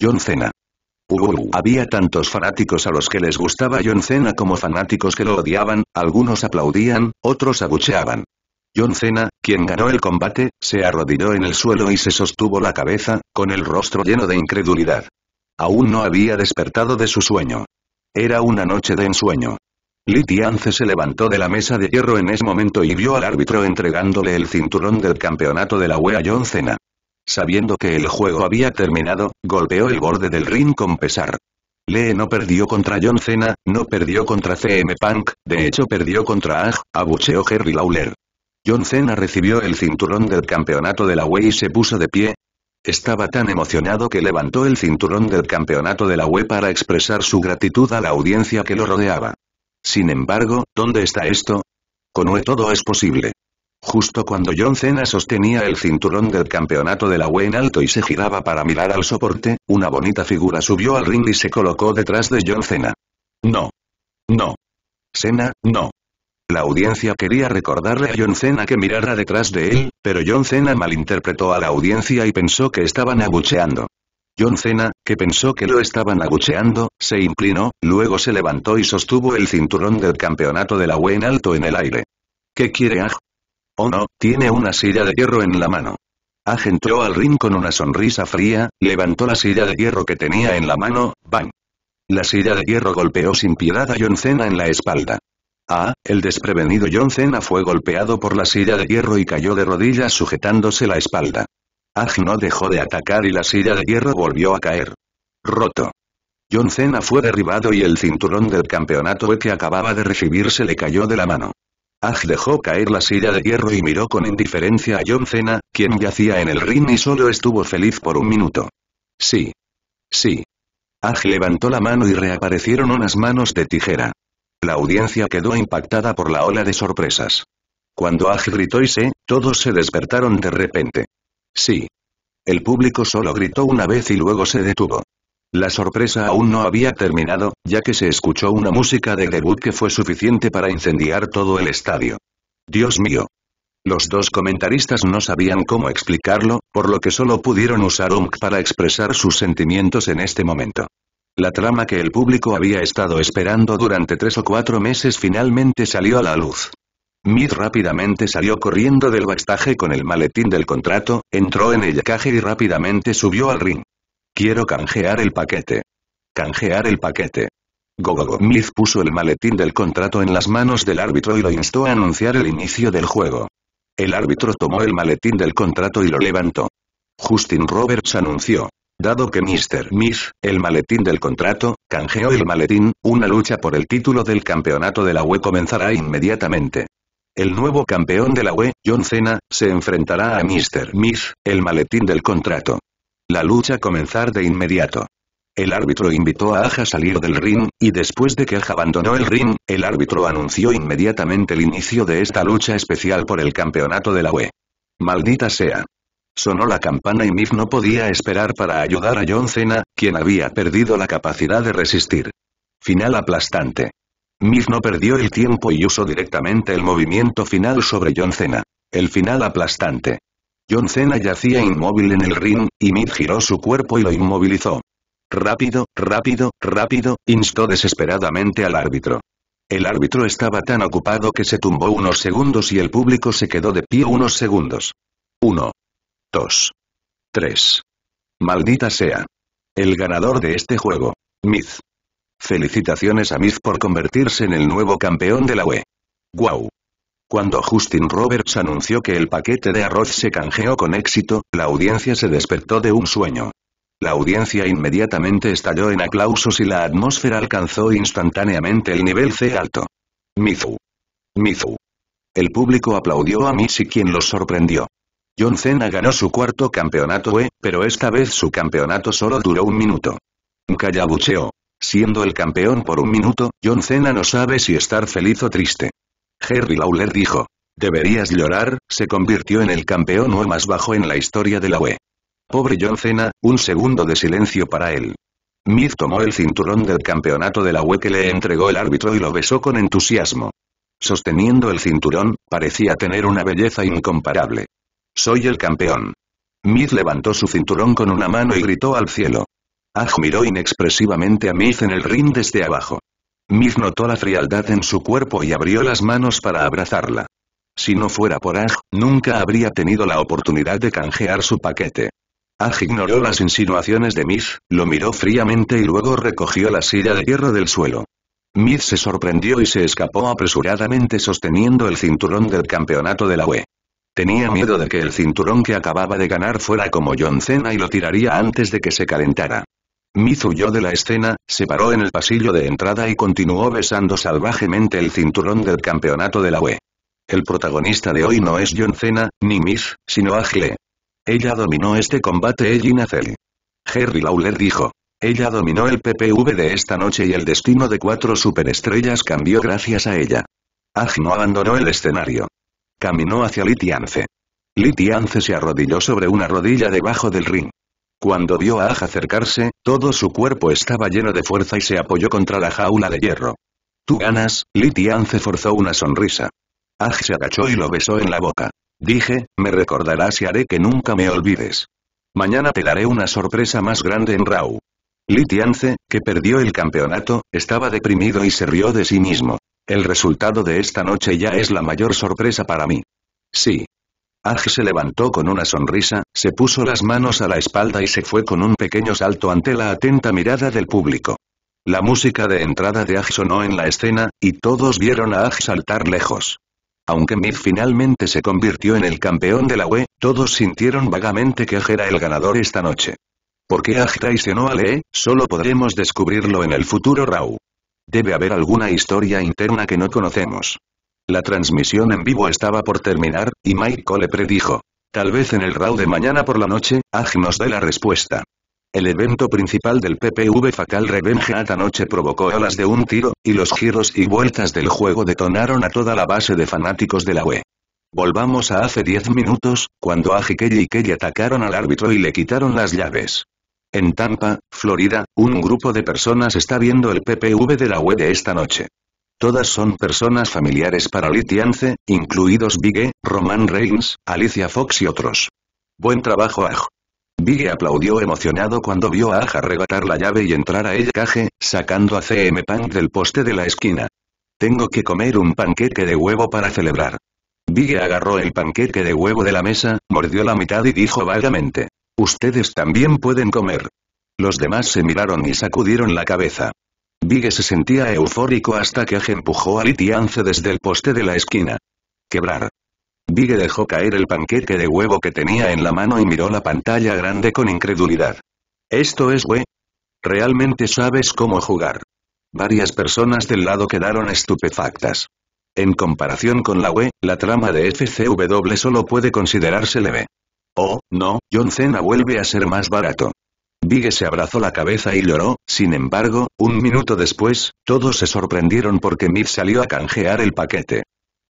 Speaker 1: John Cena. Uh, uh, uh. había tantos fanáticos a los que les gustaba John Cena como fanáticos que lo odiaban, algunos aplaudían, otros abucheaban. John Cena, quien ganó el combate, se arrodilló en el suelo y se sostuvo la cabeza, con el rostro lleno de incredulidad. Aún no había despertado de su sueño. Era una noche de ensueño. Tianze se levantó de la mesa de hierro en ese momento y vio al árbitro entregándole el cinturón del campeonato de la a John Cena. Sabiendo que el juego había terminado, golpeó el borde del ring con pesar. Lee no perdió contra John Cena, no perdió contra CM Punk, de hecho perdió contra AJ, abucheó Jerry Lawler. John Cena recibió el cinturón del campeonato de la UE y se puso de pie. Estaba tan emocionado que levantó el cinturón del campeonato de la UE para expresar su gratitud a la audiencia que lo rodeaba. Sin embargo, ¿dónde está esto? Con todo es posible. Justo cuando John Cena sostenía el cinturón del campeonato de la UE en alto y se giraba para mirar al soporte, una bonita figura subió al ring y se colocó detrás de John Cena. No. No. Cena, no. La audiencia quería recordarle a John Cena que mirara detrás de él, pero John Cena malinterpretó a la audiencia y pensó que estaban abucheando. John Cena, que pensó que lo estaban agucheando, se inclinó, luego se levantó y sostuvo el cinturón del campeonato de la W en alto en el aire. ¿Qué quiere Aj? Oh no, tiene una silla de hierro en la mano. Aj entró al ring con una sonrisa fría, levantó la silla de hierro que tenía en la mano, bang. La silla de hierro golpeó sin piedad a John Cena en la espalda. Ah, el desprevenido John Cena fue golpeado por la silla de hierro y cayó de rodillas sujetándose la espalda. Aj no dejó de atacar y la silla de hierro volvió a caer. Roto. John Cena fue derribado y el cinturón del campeonato que acababa de recibir se le cayó de la mano. Aj dejó caer la silla de hierro y miró con indiferencia a John Cena, quien yacía en el ring y solo estuvo feliz por un minuto. Sí. Sí. Aj levantó la mano y reaparecieron unas manos de tijera. La audiencia quedó impactada por la ola de sorpresas. Cuando Aj gritó y se, todos se despertaron de repente. Sí. El público solo gritó una vez y luego se detuvo. La sorpresa aún no había terminado, ya que se escuchó una música de debut que fue suficiente para incendiar todo el estadio. Dios mío. Los dos comentaristas no sabían cómo explicarlo, por lo que solo pudieron usar UMK para expresar sus sentimientos en este momento. La trama que el público había estado esperando durante tres o cuatro meses finalmente salió a la luz. Mid rápidamente salió corriendo del bastaje con el maletín del contrato, entró en el yacaje y rápidamente subió al ring. Quiero canjear el paquete. Canjear el paquete. Gogogo Miz puso el maletín del contrato en las manos del árbitro y lo instó a anunciar el inicio del juego. El árbitro tomó el maletín del contrato y lo levantó. Justin Roberts anunció. Dado que Mr. Mith, el maletín del contrato, canjeó el maletín, una lucha por el título del campeonato de la UE comenzará inmediatamente el nuevo campeón de la UE, John Cena, se enfrentará a Mr. Miz, el maletín del contrato. La lucha comenzar de inmediato. El árbitro invitó a Aja a salir del ring, y después de que Aja abandonó el ring, el árbitro anunció inmediatamente el inicio de esta lucha especial por el campeonato de la UE. Maldita sea. Sonó la campana y Miz no podía esperar para ayudar a John Cena, quien había perdido la capacidad de resistir. Final aplastante. Miz no perdió el tiempo y usó directamente el movimiento final sobre John Cena. El final aplastante. John Cena yacía inmóvil en el ring, y Miz giró su cuerpo y lo inmovilizó. Rápido, rápido, rápido, instó desesperadamente al árbitro. El árbitro estaba tan ocupado que se tumbó unos segundos y el público se quedó de pie unos segundos. Uno. Dos. Tres. Maldita sea. El ganador de este juego. Mith. Felicitaciones a Miz por convertirse en el nuevo campeón de la UE. ¡Guau! Cuando Justin Roberts anunció que el paquete de arroz se canjeó con éxito, la audiencia se despertó de un sueño. La audiencia inmediatamente estalló en aplausos y la atmósfera alcanzó instantáneamente el nivel C alto. Mizu. Mizu. El público aplaudió a Miz y quien los sorprendió. John Cena ganó su cuarto campeonato UE, pero esta vez su campeonato solo duró un minuto. Callabucheó. Siendo el campeón por un minuto, John Cena no sabe si estar feliz o triste. Jerry Lawler dijo, deberías llorar, se convirtió en el campeón o más bajo en la historia de la UE. Pobre John Cena, un segundo de silencio para él. Miz tomó el cinturón del campeonato de la UE que le entregó el árbitro y lo besó con entusiasmo. Sosteniendo el cinturón, parecía tener una belleza incomparable. Soy el campeón. Miz levantó su cinturón con una mano y gritó al cielo. Aj miró inexpresivamente a Mith en el ring desde abajo. Mith notó la frialdad en su cuerpo y abrió las manos para abrazarla. Si no fuera por Aj, nunca habría tenido la oportunidad de canjear su paquete. Aj ignoró las insinuaciones de Mith, lo miró fríamente y luego recogió la silla de hierro del suelo. Mith se sorprendió y se escapó apresuradamente sosteniendo el cinturón del campeonato de la UE. Tenía miedo de que el cinturón que acababa de ganar fuera como John Cena y lo tiraría antes de que se calentara. Miz huyó de la escena, se paró en el pasillo de entrada y continuó besando salvajemente el cinturón del campeonato de la UE. El protagonista de hoy no es John Cena, ni Miz, sino Agile. Ella dominó este combate y e Cell. Jerry Lawler dijo. Ella dominó el PPV de esta noche y el destino de cuatro superestrellas cambió gracias a ella. Aj no abandonó el escenario. Caminó hacia Litiance. Litiance se arrodilló sobre una rodilla debajo del ring. Cuando vio a Aj acercarse, todo su cuerpo estaba lleno de fuerza y se apoyó contra la jaula de hierro. Tú ganas, Litianze forzó una sonrisa. Aj se agachó y lo besó en la boca. Dije, me recordarás y haré que nunca me olvides. Mañana te daré una sorpresa más grande en Rau». Litianze, que perdió el campeonato, estaba deprimido y se rió de sí mismo. El resultado de esta noche ya es la mayor sorpresa para mí. Sí, Ag se levantó con una sonrisa, se puso las manos a la espalda y se fue con un pequeño salto ante la atenta mirada del público. La música de entrada de Aj sonó en la escena, y todos vieron a Aj saltar lejos. Aunque Mid finalmente se convirtió en el campeón de la UE, todos sintieron vagamente que Aj era el ganador esta noche. ¿Por qué Aj traicionó a Lee? E? Solo podremos descubrirlo en el futuro Raw. Debe haber alguna historia interna que no conocemos. La transmisión en vivo estaba por terminar, y Mike Cole predijo. Tal vez en el RAW de mañana por la noche, AG nos dé la respuesta. El evento principal del PPV Fatal Revenge anoche provocó olas de un tiro, y los giros y vueltas del juego detonaron a toda la base de fanáticos de la UE. Volvamos a hace 10 minutos, cuando Aji Kelly y Kelly atacaron al árbitro y le quitaron las llaves. En Tampa, Florida, un grupo de personas está viendo el PPV de la UE de esta noche. Todas son personas familiares para Litiance, incluidos Bigge, Roman Reigns, Alicia Fox y otros. Buen trabajo Aj. Bigge aplaudió emocionado cuando vio a Aj arrebatar la llave y entrar a el caje, sacando a CM Punk del poste de la esquina. Tengo que comer un panqueque de huevo para celebrar. Bigge agarró el panqueque de huevo de la mesa, mordió la mitad y dijo vagamente. Ustedes también pueden comer. Los demás se miraron y sacudieron la cabeza. Bigge se sentía eufórico hasta que empujó a Litiance desde el poste de la esquina. Quebrar. Bigge dejó caer el panqueque de huevo que tenía en la mano y miró la pantalla grande con incredulidad. ¿Esto es we? ¿Realmente sabes cómo jugar? Varias personas del lado quedaron estupefactas. En comparación con la we, la trama de FCW solo puede considerarse leve. Oh, no, John Cena vuelve a ser más barato. Bigge se abrazó la cabeza y lloró, sin embargo, un minuto después, todos se sorprendieron porque Miz salió a canjear el paquete.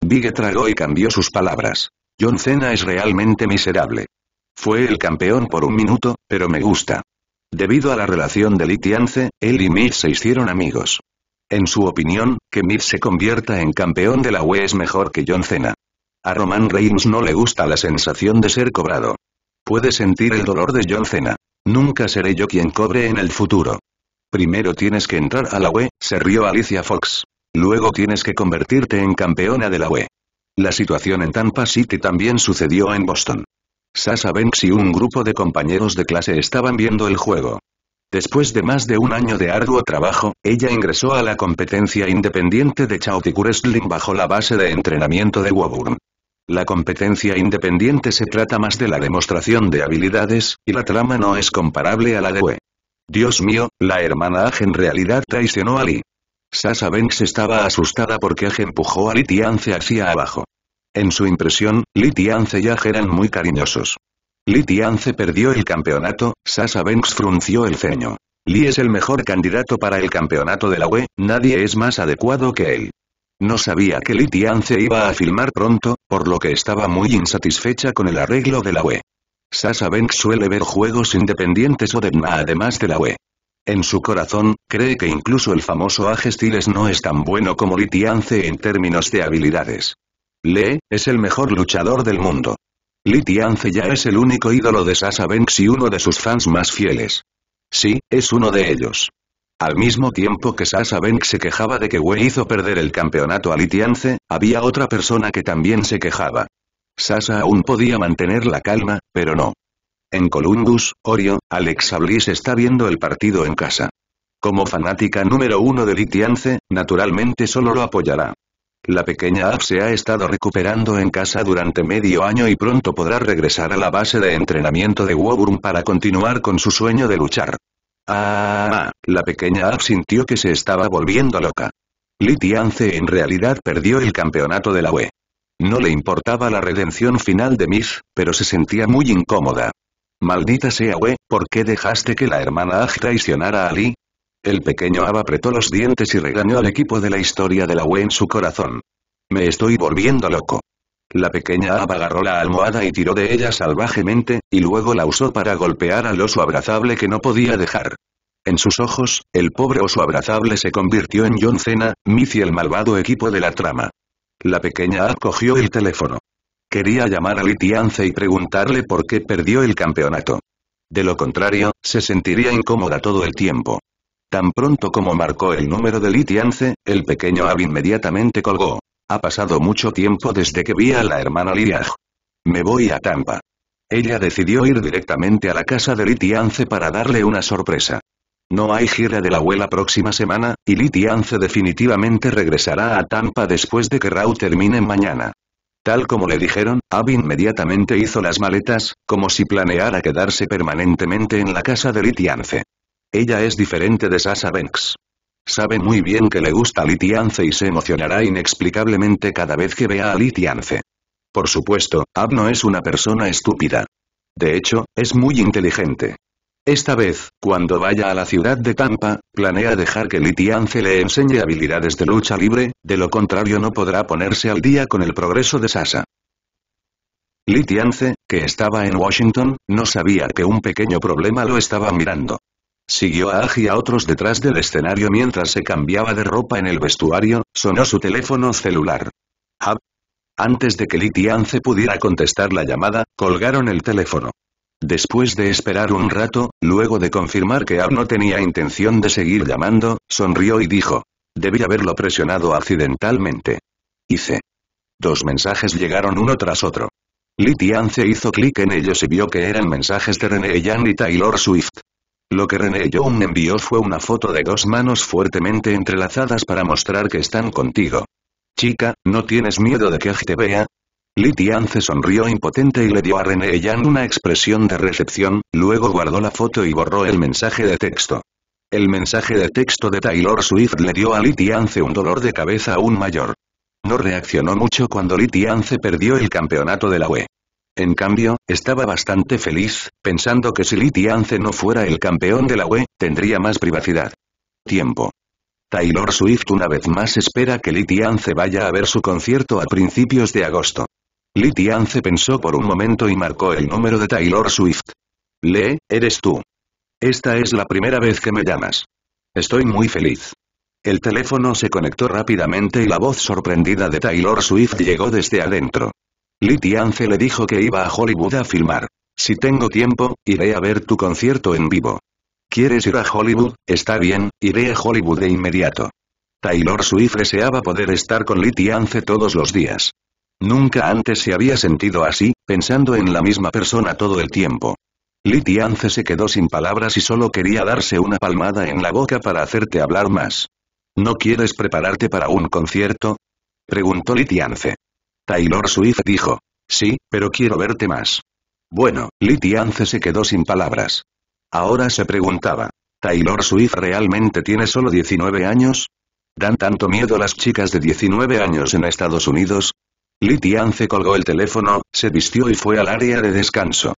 Speaker 1: Big tragó y cambió sus palabras. John Cena es realmente miserable. Fue el campeón por un minuto, pero me gusta. Debido a la relación de Litiance, él y Miz se hicieron amigos. En su opinión, que Miz se convierta en campeón de la UE es mejor que John Cena. A Roman Reigns no le gusta la sensación de ser cobrado. Puede sentir el dolor de John Cena. Nunca seré yo quien cobre en el futuro. Primero tienes que entrar a la UE, se rió Alicia Fox. Luego tienes que convertirte en campeona de la UE. La situación en Tampa City también sucedió en Boston. Sasha Banks y un grupo de compañeros de clase estaban viendo el juego. Después de más de un año de arduo trabajo, ella ingresó a la competencia independiente de Chaotic Wrestling bajo la base de entrenamiento de Woburn. La competencia independiente se trata más de la demostración de habilidades, y la trama no es comparable a la de We. Dios mío, la hermana Agen en realidad traicionó a Lee. Sasa Banks estaba asustada porque Agen empujó a Lee Tianze hacia abajo. En su impresión, Lee Tianze y Agen eran muy cariñosos. Lee Tianze perdió el campeonato, Sasa Banks frunció el ceño. Lee es el mejor candidato para el campeonato de la UE, nadie es más adecuado que él. No sabía que Litian se iba a filmar pronto, por lo que estaba muy insatisfecha con el arreglo de la UE. Sasha suele ver juegos independientes o Debna además de la UE. En su corazón, cree que incluso el famoso Age Stiles no es tan bueno como Litiance en términos de habilidades. Lee, es el mejor luchador del mundo. Litiance ya es el único ídolo de Sasha Banks y uno de sus fans más fieles. Sí, es uno de ellos. Al mismo tiempo que Sasha Banks se quejaba de que Wei hizo perder el campeonato a Litiance, había otra persona que también se quejaba. Sasa aún podía mantener la calma, pero no. En Columbus, Orio, Alexa Bliss está viendo el partido en casa. Como fanática número uno de Litiance, naturalmente solo lo apoyará. La pequeña App se ha estado recuperando en casa durante medio año y pronto podrá regresar a la base de entrenamiento de Woburn para continuar con su sueño de luchar. Ah, la pequeña Ab sintió que se estaba volviendo loca. Li Tianze en realidad perdió el campeonato de la UE. No le importaba la redención final de Miss, pero se sentía muy incómoda. Maldita sea We, ¿por qué dejaste que la hermana Ag traicionara a Li? El pequeño Ab apretó los dientes y regañó al equipo de la historia de la UE en su corazón. Me estoy volviendo loco. La pequeña Ab agarró la almohada y tiró de ella salvajemente, y luego la usó para golpear al oso abrazable que no podía dejar. En sus ojos, el pobre oso abrazable se convirtió en John Cena, Miz y el malvado equipo de la trama. La pequeña Ab cogió el teléfono. Quería llamar a Litianze y preguntarle por qué perdió el campeonato. De lo contrario, se sentiría incómoda todo el tiempo. Tan pronto como marcó el número de Litianze, el pequeño Ab inmediatamente colgó. Ha pasado mucho tiempo desde que vi a la hermana Liyaj. Me voy a Tampa. Ella decidió ir directamente a la casa de Litiance para darle una sorpresa. No hay gira de la abuela próxima semana, y Litiance definitivamente regresará a Tampa después de que Rao termine mañana. Tal como le dijeron, Abby inmediatamente hizo las maletas, como si planeara quedarse permanentemente en la casa de Litiance. Ella es diferente de Sasa Banks. Sabe muy bien que le gusta Litianze y se emocionará inexplicablemente cada vez que vea a Litiance. Por supuesto, Ab no es una persona estúpida. De hecho, es muy inteligente. Esta vez, cuando vaya a la ciudad de Tampa, planea dejar que Litiance le enseñe habilidades de lucha libre, de lo contrario no podrá ponerse al día con el progreso de Sasa. Litiance, que estaba en Washington, no sabía que un pequeño problema lo estaba mirando. Siguió a Agi y a otros detrás del escenario mientras se cambiaba de ropa en el vestuario, sonó su teléfono celular. Hab. Antes de que Li Tianze pudiera contestar la llamada, colgaron el teléfono. Después de esperar un rato, luego de confirmar que Ab no tenía intención de seguir llamando, sonrió y dijo. Debí haberlo presionado accidentalmente. Hice. Dos mensajes llegaron uno tras otro. Li Tianze hizo clic en ellos y vio que eran mensajes de René Jan y Taylor Swift. Lo que René Young envió fue una foto de dos manos fuertemente entrelazadas para mostrar que están contigo. Chica, ¿no tienes miedo de que te vea? Litian se sonrió impotente y le dio a René Young una expresión de recepción, luego guardó la foto y borró el mensaje de texto. El mensaje de texto de Taylor Swift le dio a Litiance un dolor de cabeza aún mayor. No reaccionó mucho cuando Litiance perdió el campeonato de la UE. En cambio, estaba bastante feliz, pensando que si Litianze no fuera el campeón de la UE, tendría más privacidad. Tiempo. Taylor Swift una vez más espera que Litianze vaya a ver su concierto a principios de agosto. Litianze pensó por un momento y marcó el número de Taylor Swift. Lee, eres tú. Esta es la primera vez que me llamas. Estoy muy feliz. El teléfono se conectó rápidamente y la voz sorprendida de Taylor Swift llegó desde adentro. Litianze le dijo que iba a Hollywood a filmar. Si tengo tiempo, iré a ver tu concierto en vivo. ¿Quieres ir a Hollywood? Está bien, iré a Hollywood de inmediato. Taylor Swift deseaba poder estar con litiance todos los días. Nunca antes se había sentido así, pensando en la misma persona todo el tiempo. litiance se quedó sin palabras y solo quería darse una palmada en la boca para hacerte hablar más. ¿No quieres prepararte para un concierto? Preguntó litiance Taylor Swift dijo. Sí, pero quiero verte más. Bueno, Litiance se quedó sin palabras. Ahora se preguntaba. ¿Taylor Swift realmente tiene solo 19 años? ¿Dan tanto miedo las chicas de 19 años en Estados Unidos? Litiance colgó el teléfono, se vistió y fue al área de descanso.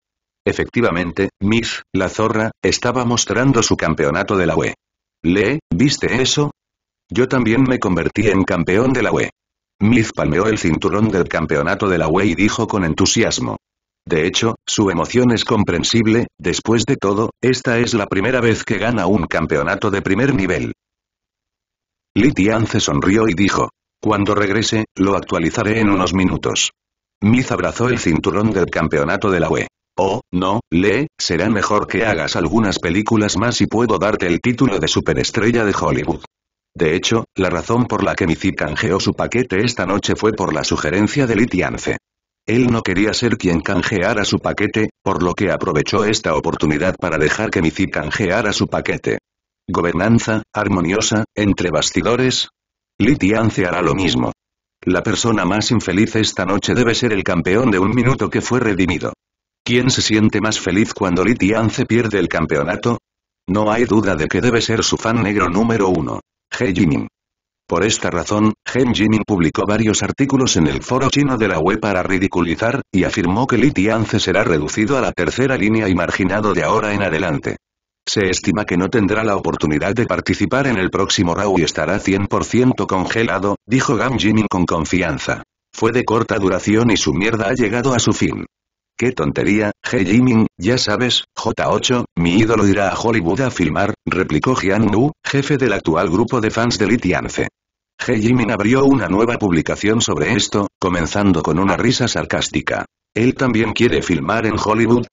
Speaker 1: Efectivamente, Miss, la zorra, estaba mostrando su campeonato de la UE. ¿Le, viste eso? Yo también me convertí en campeón de la UE. Miz palmeó el cinturón del campeonato de la UE y dijo con entusiasmo. De hecho, su emoción es comprensible, después de todo, esta es la primera vez que gana un campeonato de primer nivel. Litian se sonrió y dijo. Cuando regrese, lo actualizaré en unos minutos. Miz abrazó el cinturón del campeonato de la UE. Oh, no, Lee, será mejor que hagas algunas películas más y puedo darte el título de superestrella de Hollywood. De hecho, la razón por la que Mizi canjeó su paquete esta noche fue por la sugerencia de Litiance. Él no quería ser quien canjeara su paquete, por lo que aprovechó esta oportunidad para dejar que Mizi canjeara su paquete. Gobernanza, armoniosa, entre bastidores. Litiance hará lo mismo. La persona más infeliz esta noche debe ser el campeón de un minuto que fue redimido. ¿Quién se siente más feliz cuando Litiance pierde el campeonato? No hay duda de que debe ser su fan negro número uno. He Por esta razón, He Jimin publicó varios artículos en el foro chino de la web para ridiculizar, y afirmó que Li Tianze será reducido a la tercera línea y marginado de ahora en adelante. Se estima que no tendrá la oportunidad de participar en el próximo RAW y estará 100% congelado, dijo Gam Jimin con confianza. Fue de corta duración y su mierda ha llegado a su fin. ¡Qué tontería, He Jimin, ya sabes, J8, mi ídolo irá a Hollywood a filmar! replicó Jian Wu, jefe del actual grupo de fans de Litiance. He Jimin abrió una nueva publicación sobre esto, comenzando con una risa sarcástica. ¿Él también quiere filmar en Hollywood?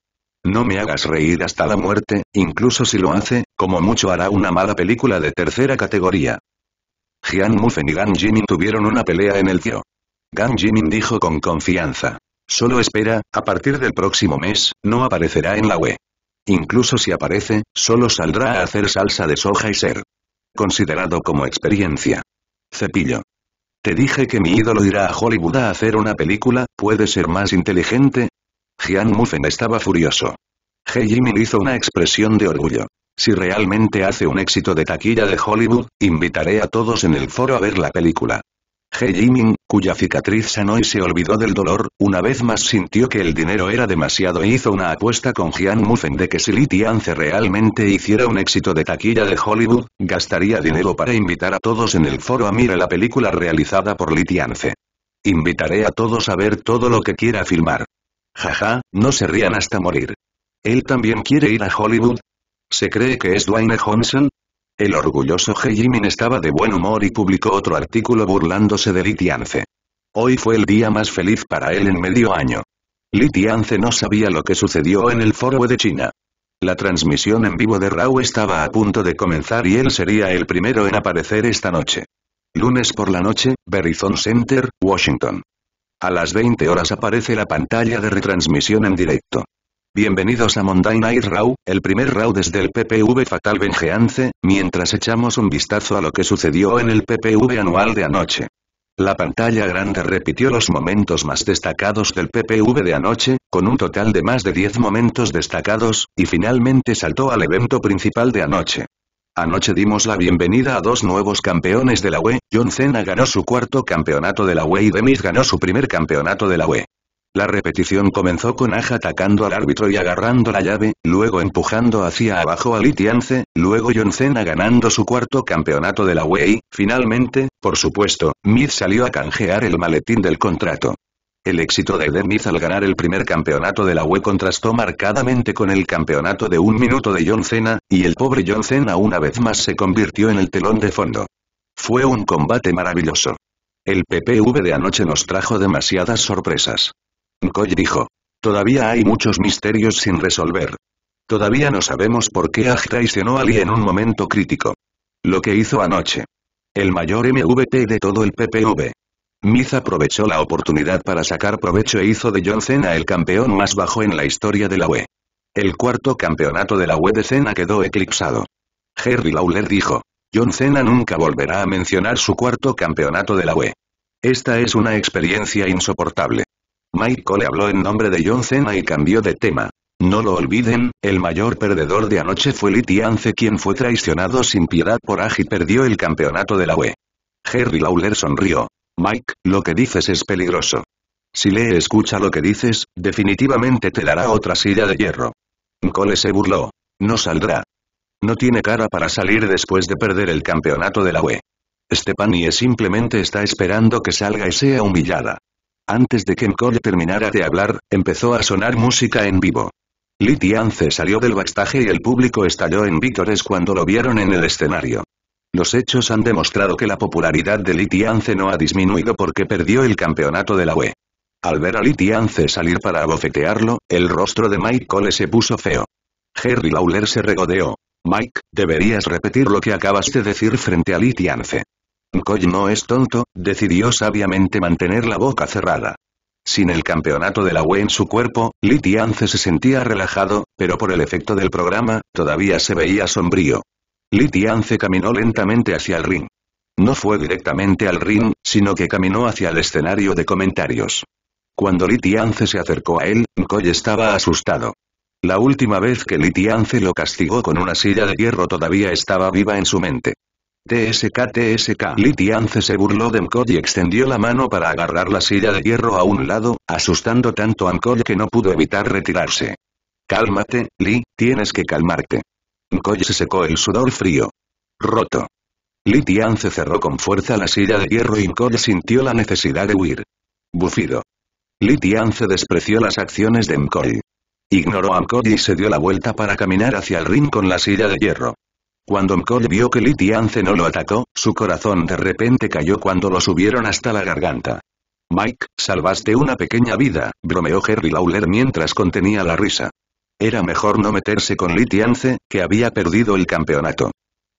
Speaker 1: No me hagas reír hasta la muerte, incluso si lo hace, como mucho hará una mala película de tercera categoría. Jian Mufen y Gan Jimin tuvieron una pelea en el tío. Gan Jimin dijo con confianza. Solo espera, a partir del próximo mes, no aparecerá en la web. Incluso si aparece, solo saldrá a hacer salsa de soja y ser considerado como experiencia. Cepillo. Te dije que mi ídolo irá a Hollywood a hacer una película, ¿puede ser más inteligente? Jian Muffin estaba furioso. Hei Jimin hizo una expresión de orgullo. Si realmente hace un éxito de taquilla de Hollywood, invitaré a todos en el foro a ver la película. He Jimin, cuya cicatriz sanó y se olvidó del dolor, una vez más sintió que el dinero era demasiado e hizo una apuesta con Jian Mufen de que si Li realmente hiciera un éxito de taquilla de Hollywood, gastaría dinero para invitar a todos en el foro a mirar la película realizada por Li Invitaré a todos a ver todo lo que quiera filmar. Jaja, no se rían hasta morir. ¿Él también quiere ir a Hollywood? ¿Se cree que es Dwayne Johnson? El orgulloso Jimin estaba de buen humor y publicó otro artículo burlándose de Litiance. Hoy fue el día más feliz para él en medio año. Tianze no sabía lo que sucedió en el foro de China. La transmisión en vivo de Rao estaba a punto de comenzar y él sería el primero en aparecer esta noche. Lunes por la noche, Verizon Center, Washington. A las 20 horas aparece la pantalla de retransmisión en directo. Bienvenidos a Monday Night Raw, el primer Raw desde el PPV Fatal Vengeance, mientras echamos un vistazo a lo que sucedió en el PPV anual de anoche. La pantalla grande repitió los momentos más destacados del PPV de anoche, con un total de más de 10 momentos destacados, y finalmente saltó al evento principal de anoche. Anoche dimos la bienvenida a dos nuevos campeones de la UE, John Cena ganó su cuarto campeonato de la UE y Demis ganó su primer campeonato de la UE. La repetición comenzó con Aja atacando al árbitro y agarrando la llave, luego empujando hacia abajo a Litiance, luego John Cena ganando su cuarto campeonato de la y, finalmente, por supuesto, Miz salió a canjear el maletín del contrato. El éxito de The Miz al ganar el primer campeonato de la UE contrastó marcadamente con el campeonato de un minuto de John Cena, y el pobre John Cena una vez más se convirtió en el telón de fondo. Fue un combate maravilloso. El PPV de anoche nos trajo demasiadas sorpresas. Coy dijo. Todavía hay muchos misterios sin resolver. Todavía no sabemos por qué Aj traicionó a Lee en un momento crítico. Lo que hizo anoche. El mayor MVP de todo el PPV. Miz aprovechó la oportunidad para sacar provecho e hizo de John Cena el campeón más bajo en la historia de la UE. El cuarto campeonato de la UE de Cena quedó eclipsado. Jerry Lawler dijo, John Cena nunca volverá a mencionar su cuarto campeonato de la UE. Esta es una experiencia insoportable. Mike Cole habló en nombre de John Cena y cambió de tema. No lo olviden, el mayor perdedor de anoche fue Litianze quien fue traicionado sin piedad por AJ y perdió el campeonato de la UE. Jerry Lawler sonrió. Mike, lo que dices es peligroso. Si Lee escucha lo que dices, definitivamente te dará otra silla de hierro. Cole se burló. No saldrá. No tiene cara para salir después de perder el campeonato de la UE. Stepani simplemente está esperando que salga y sea humillada. Antes de que Cole terminara de hablar, empezó a sonar música en vivo. Litiance salió del backstage y el público estalló en vítores cuando lo vieron en el escenario. Los hechos han demostrado que la popularidad de Li no ha disminuido porque perdió el campeonato de la UE. Al ver a Li salir para abofetearlo, el rostro de Mike Cole se puso feo. Harry Lawler se regodeó. Mike, deberías repetir lo que acabas de decir frente a Litiance. Koi no es tonto, decidió sabiamente mantener la boca cerrada. Sin el campeonato de la UE en su cuerpo, Litianze se sentía relajado, pero por el efecto del programa, todavía se veía sombrío. Litianze caminó lentamente hacia el ring. No fue directamente al ring, sino que caminó hacia el escenario de comentarios. Cuando Litianze se acercó a él, Koi estaba asustado. La última vez que Litianze lo castigó con una silla de hierro todavía estaba viva en su mente. TSK-TSK Litianze se burló de Mkod y extendió la mano para agarrar la silla de hierro a un lado, asustando tanto a Mkod que no pudo evitar retirarse. Cálmate, Li, tienes que calmarte. Mkod se secó el sudor frío. Roto. se cerró con fuerza la silla de hierro y Mkod sintió la necesidad de huir. Bufido. se despreció las acciones de Mkod. Ignoró a Mkod y se dio la vuelta para caminar hacia el ring con la silla de hierro. Cuando Mkol vio que Litianze no lo atacó, su corazón de repente cayó cuando lo subieron hasta la garganta. Mike, salvaste una pequeña vida, bromeó Jerry Lawler mientras contenía la risa. Era mejor no meterse con Litianze, que había perdido el campeonato.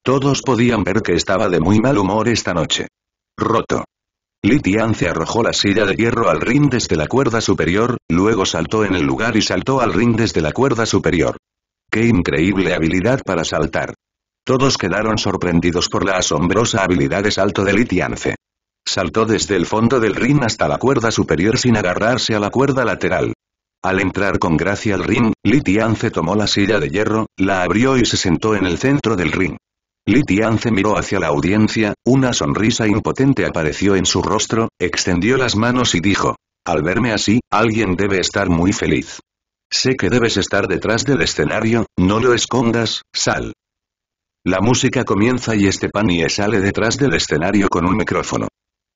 Speaker 1: Todos podían ver que estaba de muy mal humor esta noche. Roto. Litianze arrojó la silla de hierro al ring desde la cuerda superior, luego saltó en el lugar y saltó al ring desde la cuerda superior. ¡Qué increíble habilidad para saltar! Todos quedaron sorprendidos por la asombrosa habilidad de salto de Litiance. Saltó desde el fondo del ring hasta la cuerda superior sin agarrarse a la cuerda lateral. Al entrar con gracia al ring, Litiance tomó la silla de hierro, la abrió y se sentó en el centro del ring. Litiance miró hacia la audiencia, una sonrisa impotente apareció en su rostro, extendió las manos y dijo, al verme así, alguien debe estar muy feliz. Sé que debes estar detrás del escenario, no lo escondas, sal. La música comienza y Estepanie sale detrás del escenario con un micrófono.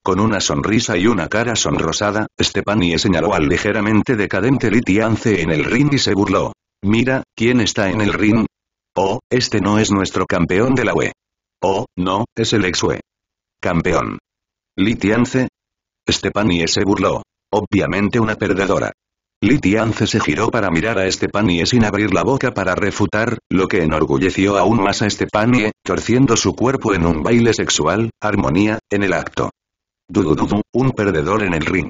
Speaker 1: Con una sonrisa y una cara sonrosada, Estepanie señaló al ligeramente decadente Litiance en el ring y se burló. Mira, ¿quién está en el ring? Oh, este no es nuestro campeón de la UE. Oh, no, es el ex UE. Campeón. Litiance. Estepanie se burló. Obviamente una perdedora. Litianze se giró para mirar a Stepanie sin abrir la boca para refutar, lo que enorgulleció aún más a Stepanie, torciendo su cuerpo en un baile sexual, armonía, en el acto. Dudududu, un perdedor en el ring.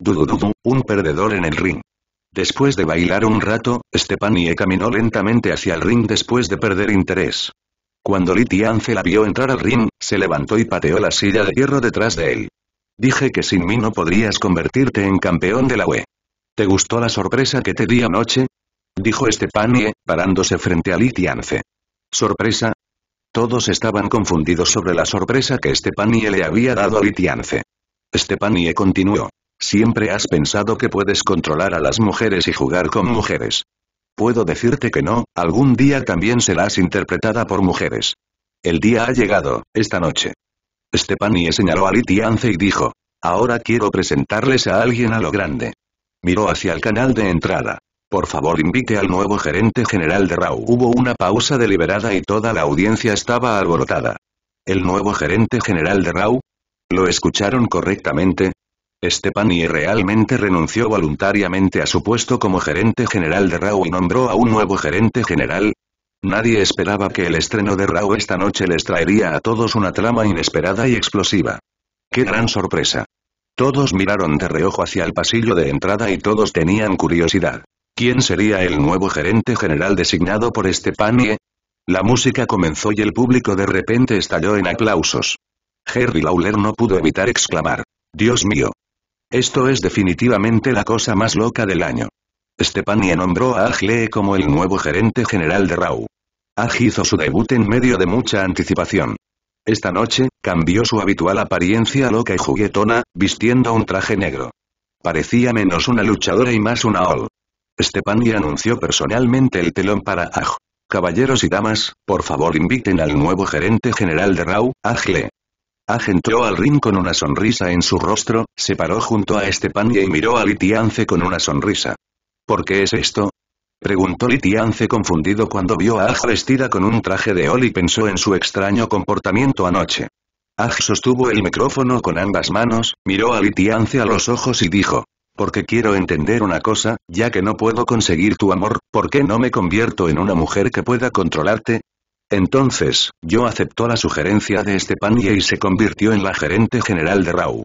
Speaker 1: Dudududu, un perdedor en el ring. Después de bailar un rato, Stepanie caminó lentamente hacia el ring después de perder interés. Cuando Litianze la vio entrar al ring, se levantó y pateó la silla de hierro detrás de él. Dije que sin mí no podrías convertirte en campeón de la UE. ¿Te gustó la sorpresa que te di anoche? Dijo Estepanie, parándose frente a Litiance. ¿Sorpresa? Todos estaban confundidos sobre la sorpresa que Estepanie le había dado a Litiance. Estepanie continuó. Siempre has pensado que puedes controlar a las mujeres y jugar con mujeres. Puedo decirte que no, algún día también serás interpretada por mujeres. El día ha llegado, esta noche. Estepanie señaló a Litiance y dijo. Ahora quiero presentarles a alguien a lo grande. Miró hacia el canal de entrada. Por favor invite al nuevo gerente general de RAU. Hubo una pausa deliberada y toda la audiencia estaba alborotada. ¿El nuevo gerente general de RAU? ¿Lo escucharon correctamente? Stepani realmente renunció voluntariamente a su puesto como gerente general de RAU y nombró a un nuevo gerente general. Nadie esperaba que el estreno de RAU esta noche les traería a todos una trama inesperada y explosiva. ¡Qué gran sorpresa! Todos miraron de reojo hacia el pasillo de entrada y todos tenían curiosidad. ¿Quién sería el nuevo gerente general designado por Stepanie? La música comenzó y el público de repente estalló en aplausos. Harry Lawler no pudo evitar exclamar. Dios mío. Esto es definitivamente la cosa más loca del año. Stepanie nombró a Lee como el nuevo gerente general de Raw. Ag hizo su debut en medio de mucha anticipación. Esta noche, cambió su habitual apariencia loca y juguetona, vistiendo un traje negro. Parecía menos una luchadora y más una all. Stepani anunció personalmente el telón para Aj. Caballeros y damas, por favor inviten al nuevo gerente general de Rau, Ajle. Aj entró al ring con una sonrisa en su rostro, se paró junto a Stepania y miró a Litiance con una sonrisa. ¿Por qué es esto? Preguntó Litiance confundido cuando vio a Aj vestida con un traje de ol y pensó en su extraño comportamiento anoche. Aj sostuvo el micrófono con ambas manos, miró a Litiance a los ojos y dijo. Porque quiero entender una cosa, ya que no puedo conseguir tu amor, ¿por qué no me convierto en una mujer que pueda controlarte? Entonces, yo aceptó la sugerencia de Estepanie y se convirtió en la gerente general de Rau.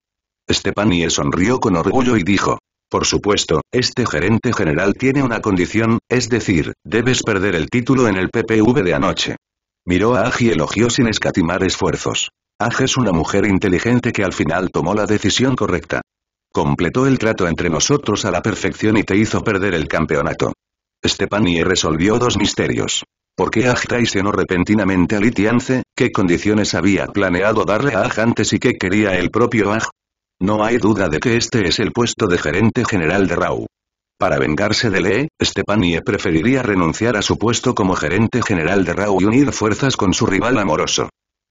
Speaker 1: Estepanie sonrió con orgullo y dijo, por supuesto, este gerente general tiene una condición, es decir, debes perder el título en el PPV de anoche. Miró a Aj y elogió sin escatimar esfuerzos. Aj es una mujer inteligente que al final tomó la decisión correcta. Completó el trato entre nosotros a la perfección y te hizo perder el campeonato. Stepani resolvió dos misterios. ¿Por qué Aj traicionó repentinamente a Litiance? ¿Qué condiciones había planeado darle a Aj antes y qué quería el propio Aj? No hay duda de que este es el puesto de gerente general de RAU. Para vengarse de Lee, Stepanie preferiría renunciar a su puesto como gerente general de RAU y unir fuerzas con su rival amoroso.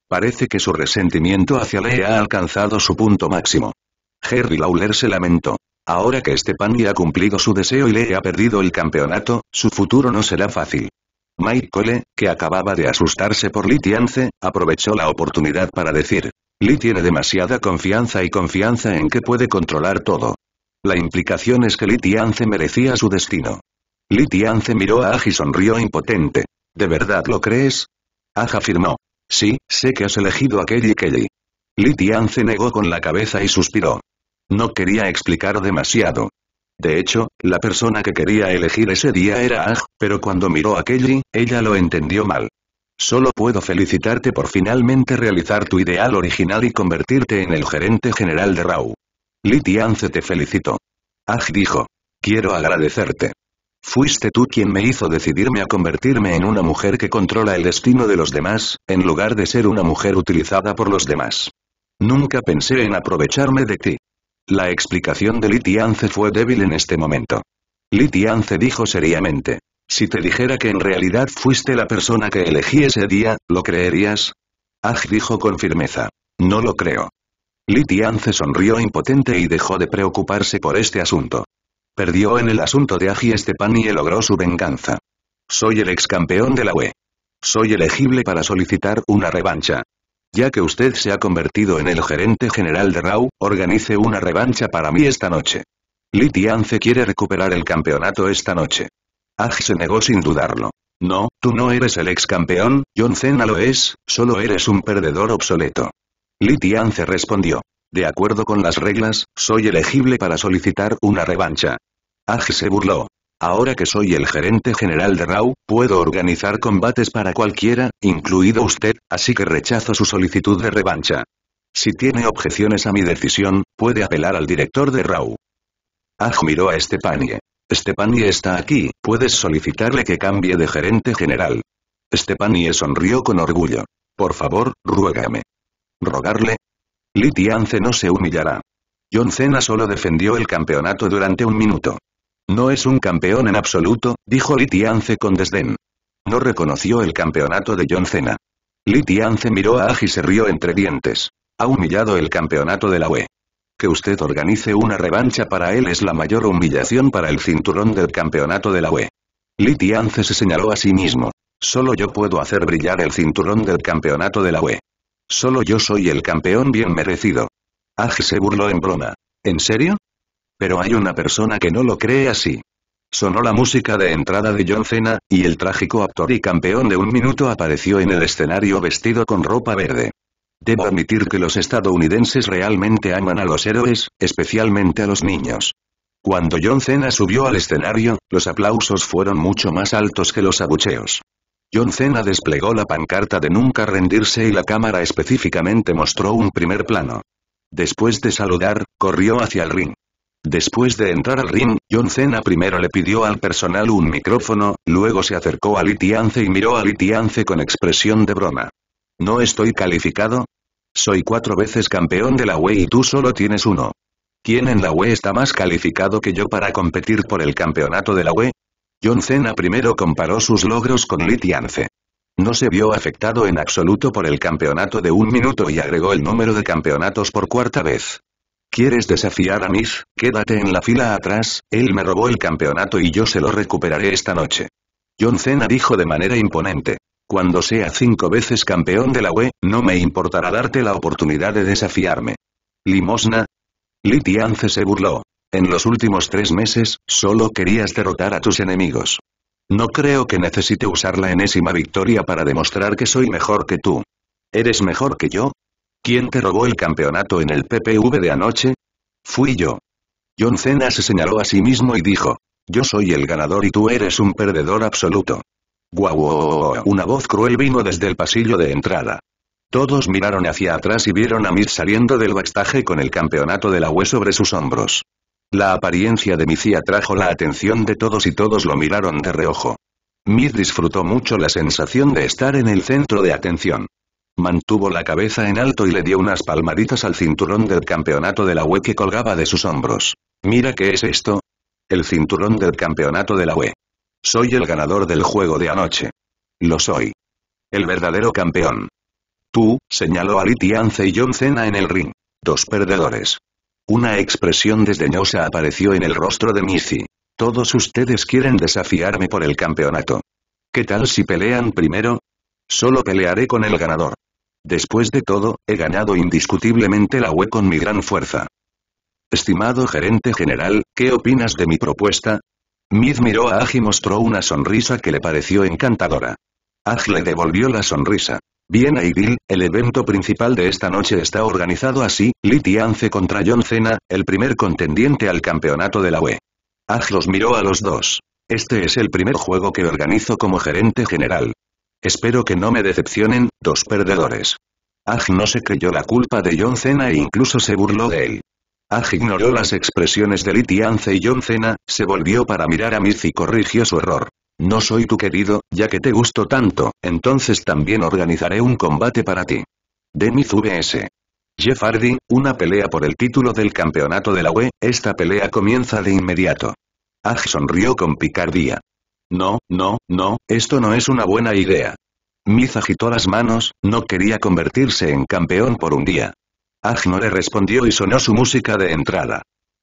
Speaker 1: Parece que su resentimiento hacia Lee ha alcanzado su punto máximo. Jerry Lawler se lamentó. Ahora que Stepanie ha cumplido su deseo y Lee ha perdido el campeonato, su futuro no será fácil. Mike Cole, que acababa de asustarse por Litiance, aprovechó la oportunidad para decir, Lee tiene demasiada confianza y confianza en que puede controlar todo. La implicación es que Lee Tianze merecía su destino. Lee Tianze miró a Aj y sonrió impotente. ¿De verdad lo crees? Aj afirmó. Sí, sé que has elegido a Kelly Kelly. Lee Tianze negó con la cabeza y suspiró. No quería explicar demasiado. De hecho, la persona que quería elegir ese día era Aj, pero cuando miró a Kelly, ella lo entendió mal. Solo puedo felicitarte por finalmente realizar tu ideal original y convertirte en el gerente general de Rau. Litiance te felicito. Aj dijo. Quiero agradecerte. Fuiste tú quien me hizo decidirme a convertirme en una mujer que controla el destino de los demás, en lugar de ser una mujer utilizada por los demás. Nunca pensé en aprovecharme de ti. La explicación de Litiance fue débil en este momento. Litiance dijo seriamente. Si te dijera que en realidad fuiste la persona que elegí ese día, ¿lo creerías? Aj dijo con firmeza. No lo creo. Li se sonrió impotente y dejó de preocuparse por este asunto. Perdió en el asunto de Aji Estepani y logró su venganza. Soy el ex campeón de la UE. Soy elegible para solicitar una revancha. Ya que usted se ha convertido en el gerente general de RAU, organice una revancha para mí esta noche. Li Tianze quiere recuperar el campeonato esta noche. Aj se negó sin dudarlo. No, tú no eres el ex campeón, John Cena lo es, solo eres un perdedor obsoleto. Litian se respondió. De acuerdo con las reglas, soy elegible para solicitar una revancha. Aj se burló. Ahora que soy el gerente general de Raw, puedo organizar combates para cualquiera, incluido usted, así que rechazo su solicitud de revancha. Si tiene objeciones a mi decisión, puede apelar al director de Raw. Aj miró a Estepanie. Stepani está aquí, puedes solicitarle que cambie de gerente general. Stepani sonrió con orgullo. Por favor, ruégame. ¿Rogarle? «Litianze no se humillará. John Cena solo defendió el campeonato durante un minuto. No es un campeón en absoluto, dijo Litianze con desdén. No reconoció el campeonato de John Cena. Litianze miró a Aji y se rió entre dientes. Ha humillado el campeonato de la UE que usted organice una revancha para él es la mayor humillación para el cinturón del campeonato de la UE. Liti se señaló a sí mismo. Solo yo puedo hacer brillar el cinturón del campeonato de la UE. Solo yo soy el campeón bien merecido. Aj se burló en broma. ¿En serio? Pero hay una persona que no lo cree así. Sonó la música de entrada de John Cena, y el trágico actor y campeón de un minuto apareció en el escenario vestido con ropa verde. Debo admitir que los estadounidenses realmente aman a los héroes, especialmente a los niños. Cuando John Cena subió al escenario, los aplausos fueron mucho más altos que los abucheos. John Cena desplegó la pancarta de nunca rendirse y la cámara específicamente mostró un primer plano. Después de saludar, corrió hacia el ring. Después de entrar al ring, John Cena primero le pidió al personal un micrófono, luego se acercó a Litiance y miró a Litiance con expresión de broma. No estoy calificado. Soy cuatro veces campeón de la UE y tú solo tienes uno. ¿Quién en la UE está más calificado que yo para competir por el campeonato de la UE? John Cena primero comparó sus logros con Litiance. No se vio afectado en absoluto por el campeonato de un minuto y agregó el número de campeonatos por cuarta vez. ¿Quieres desafiar a Miz? Quédate en la fila atrás, él me robó el campeonato y yo se lo recuperaré esta noche. John Cena dijo de manera imponente. Cuando sea cinco veces campeón de la UE, no me importará darte la oportunidad de desafiarme. ¿Limosna? Litian se burló. En los últimos tres meses, solo querías derrotar a tus enemigos. No creo que necesite usar la enésima victoria para demostrar que soy mejor que tú. ¿Eres mejor que yo? ¿Quién te robó el campeonato en el PPV de anoche? Fui yo. John Cena se señaló a sí mismo y dijo, yo soy el ganador y tú eres un perdedor absoluto. ¡Guau! Una voz cruel vino desde el pasillo de entrada. Todos miraron hacia atrás y vieron a Mir saliendo del backstage con el campeonato de la UE sobre sus hombros. La apariencia de Mici atrajo la atención de todos y todos lo miraron de reojo. Mir disfrutó mucho la sensación de estar en el centro de atención. Mantuvo la cabeza en alto y le dio unas palmaditas al cinturón del campeonato de la UE que colgaba de sus hombros. Mira qué es esto. El cinturón del campeonato de la UE. Soy el ganador del juego de anoche. Lo soy. El verdadero campeón. Tú, señaló a y John Cena en el ring. Dos perdedores. Una expresión desdeñosa apareció en el rostro de Missy. Todos ustedes quieren desafiarme por el campeonato. ¿Qué tal si pelean primero? Solo pelearé con el ganador. Después de todo, he ganado indiscutiblemente la web con mi gran fuerza. Estimado gerente general, ¿qué opinas de mi propuesta? Mid miró a Aj y mostró una sonrisa que le pareció encantadora. Aj le devolvió la sonrisa. Bien Aidil, el evento principal de esta noche está organizado así, Litiance contra John Cena, el primer contendiente al campeonato de la UE. Aj los miró a los dos. Este es el primer juego que organizo como gerente general. Espero que no me decepcionen, dos perdedores. Aj no se creyó la culpa de John Cena e incluso se burló de él. Aj ignoró las expresiones de Litianze y John Cena, se volvió para mirar a Miz y corrigió su error. No soy tu querido, ya que te gusto tanto, entonces también organizaré un combate para ti. Demiz vs. Jeff Hardy, una pelea por el título del campeonato de la UE, esta pelea comienza de inmediato. Aj sonrió con picardía. No, no, no, esto no es una buena idea. Miz agitó las manos, no quería convertirse en campeón por un día. Aj no le respondió y sonó su música de entrada.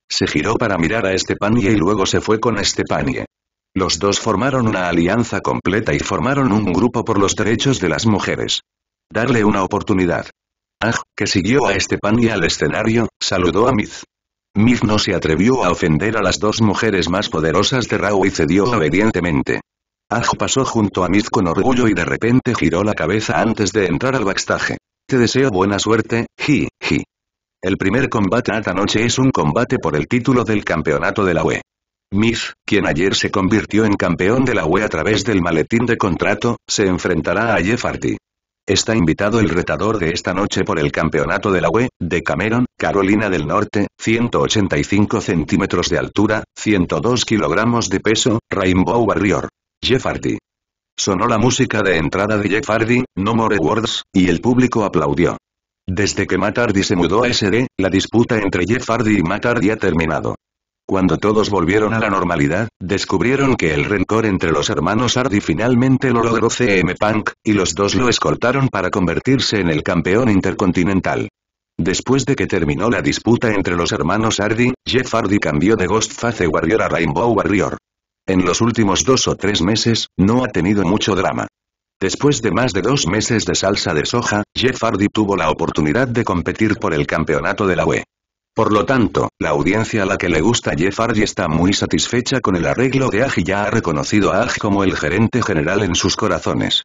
Speaker 1: Se giró para mirar a Estepanie y luego se fue con Estepanie. Los dos formaron una alianza completa y formaron un grupo por los derechos de las mujeres. Darle una oportunidad. Aj, que siguió a Estepanie al escenario, saludó a Miz. Miz no se atrevió a ofender a las dos mujeres más poderosas de Rao y cedió obedientemente. Aj pasó junto a Miz con orgullo y de repente giró la cabeza antes de entrar al backstage. Te deseo buena suerte, Ji, Ji. El primer combate a esta noche es un combate por el título del campeonato de la UE. Miz, quien ayer se convirtió en campeón de la UE a través del maletín de contrato, se enfrentará a Jeff Hardy. Está invitado el retador de esta noche por el campeonato de la UE, de Cameron, Carolina del Norte, 185 centímetros de altura, 102 kilogramos de peso, Rainbow Warrior. Jeff Hardy. Sonó la música de entrada de Jeff Hardy, No More Words, y el público aplaudió. Desde que Matt Hardy se mudó a SD, la disputa entre Jeff Hardy y Matt Hardy ha terminado. Cuando todos volvieron a la normalidad, descubrieron que el rencor entre los hermanos Hardy finalmente lo logró CM Punk, y los dos lo escoltaron para convertirse en el campeón intercontinental. Después de que terminó la disputa entre los hermanos Hardy, Jeff Hardy cambió de Ghost Face Warrior a Rainbow Warrior. En los últimos dos o tres meses, no ha tenido mucho drama. Después de más de dos meses de salsa de soja, Jeff Hardy tuvo la oportunidad de competir por el campeonato de la UE. Por lo tanto, la audiencia a la que le gusta Jeff Hardy está muy satisfecha con el arreglo de Aj y ya ha reconocido a Aj como el gerente general en sus corazones.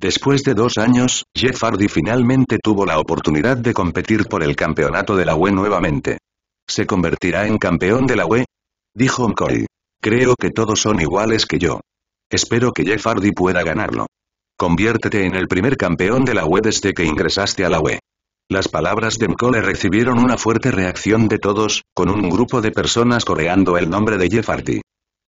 Speaker 1: Después de dos años, Jeff Hardy finalmente tuvo la oportunidad de competir por el campeonato de la UE nuevamente. ¿Se convertirá en campeón de la UE? Dijo McCoy. Creo que todos son iguales que yo. Espero que Jeff Hardy pueda ganarlo. Conviértete en el primer campeón de la web desde que ingresaste a la web. Las palabras de Mkole recibieron una fuerte reacción de todos, con un grupo de personas coreando el nombre de Jeff Hardy.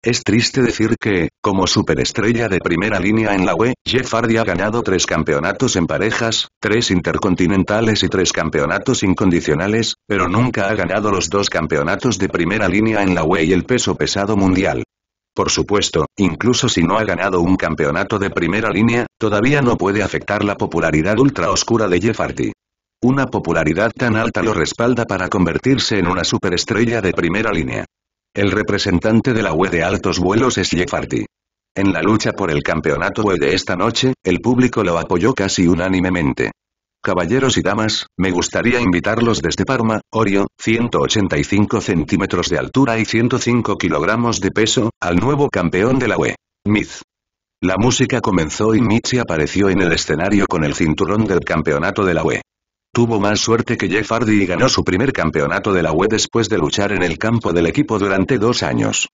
Speaker 1: Es triste decir que, como superestrella de primera línea en la UE, Jeff Hardy ha ganado tres campeonatos en parejas, tres intercontinentales y tres campeonatos incondicionales, pero nunca ha ganado los dos campeonatos de primera línea en la UE y el peso pesado mundial. Por supuesto, incluso si no ha ganado un campeonato de primera línea, todavía no puede afectar la popularidad ultra oscura de Jeff Hardy. Una popularidad tan alta lo respalda para convertirse en una superestrella de primera línea. El representante de la UE de altos vuelos es Hardy. En la lucha por el campeonato UE de esta noche, el público lo apoyó casi unánimemente. Caballeros y damas, me gustaría invitarlos desde Parma, Orio, 185 centímetros de altura y 105 kilogramos de peso, al nuevo campeón de la UE. Miz. La música comenzó y Michi apareció en el escenario con el cinturón del campeonato de la UE. Tuvo más suerte que Jeff Hardy y ganó su primer campeonato de la UE después de luchar en el campo del equipo durante dos años.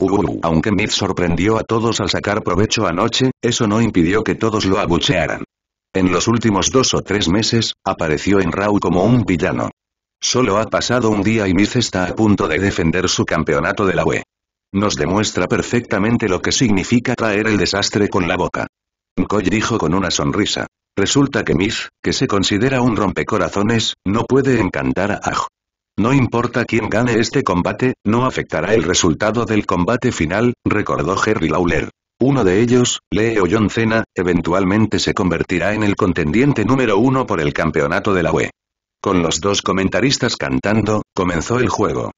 Speaker 1: Uh, uh, uh. aunque Miz sorprendió a todos al sacar provecho anoche, eso no impidió que todos lo abuchearan. En los últimos dos o tres meses, apareció en Raw como un villano. Solo ha pasado un día y Miz está a punto de defender su campeonato de la UE. Nos demuestra perfectamente lo que significa traer el desastre con la boca. McCoy dijo con una sonrisa. Resulta que Miss, que se considera un rompecorazones, no puede encantar a Aj. No importa quién gane este combate, no afectará el resultado del combate final, recordó Jerry Lawler. Uno de ellos, Leo John Cena, eventualmente se convertirá en el contendiente número uno por el campeonato de la UE. Con los dos comentaristas cantando, comenzó el juego.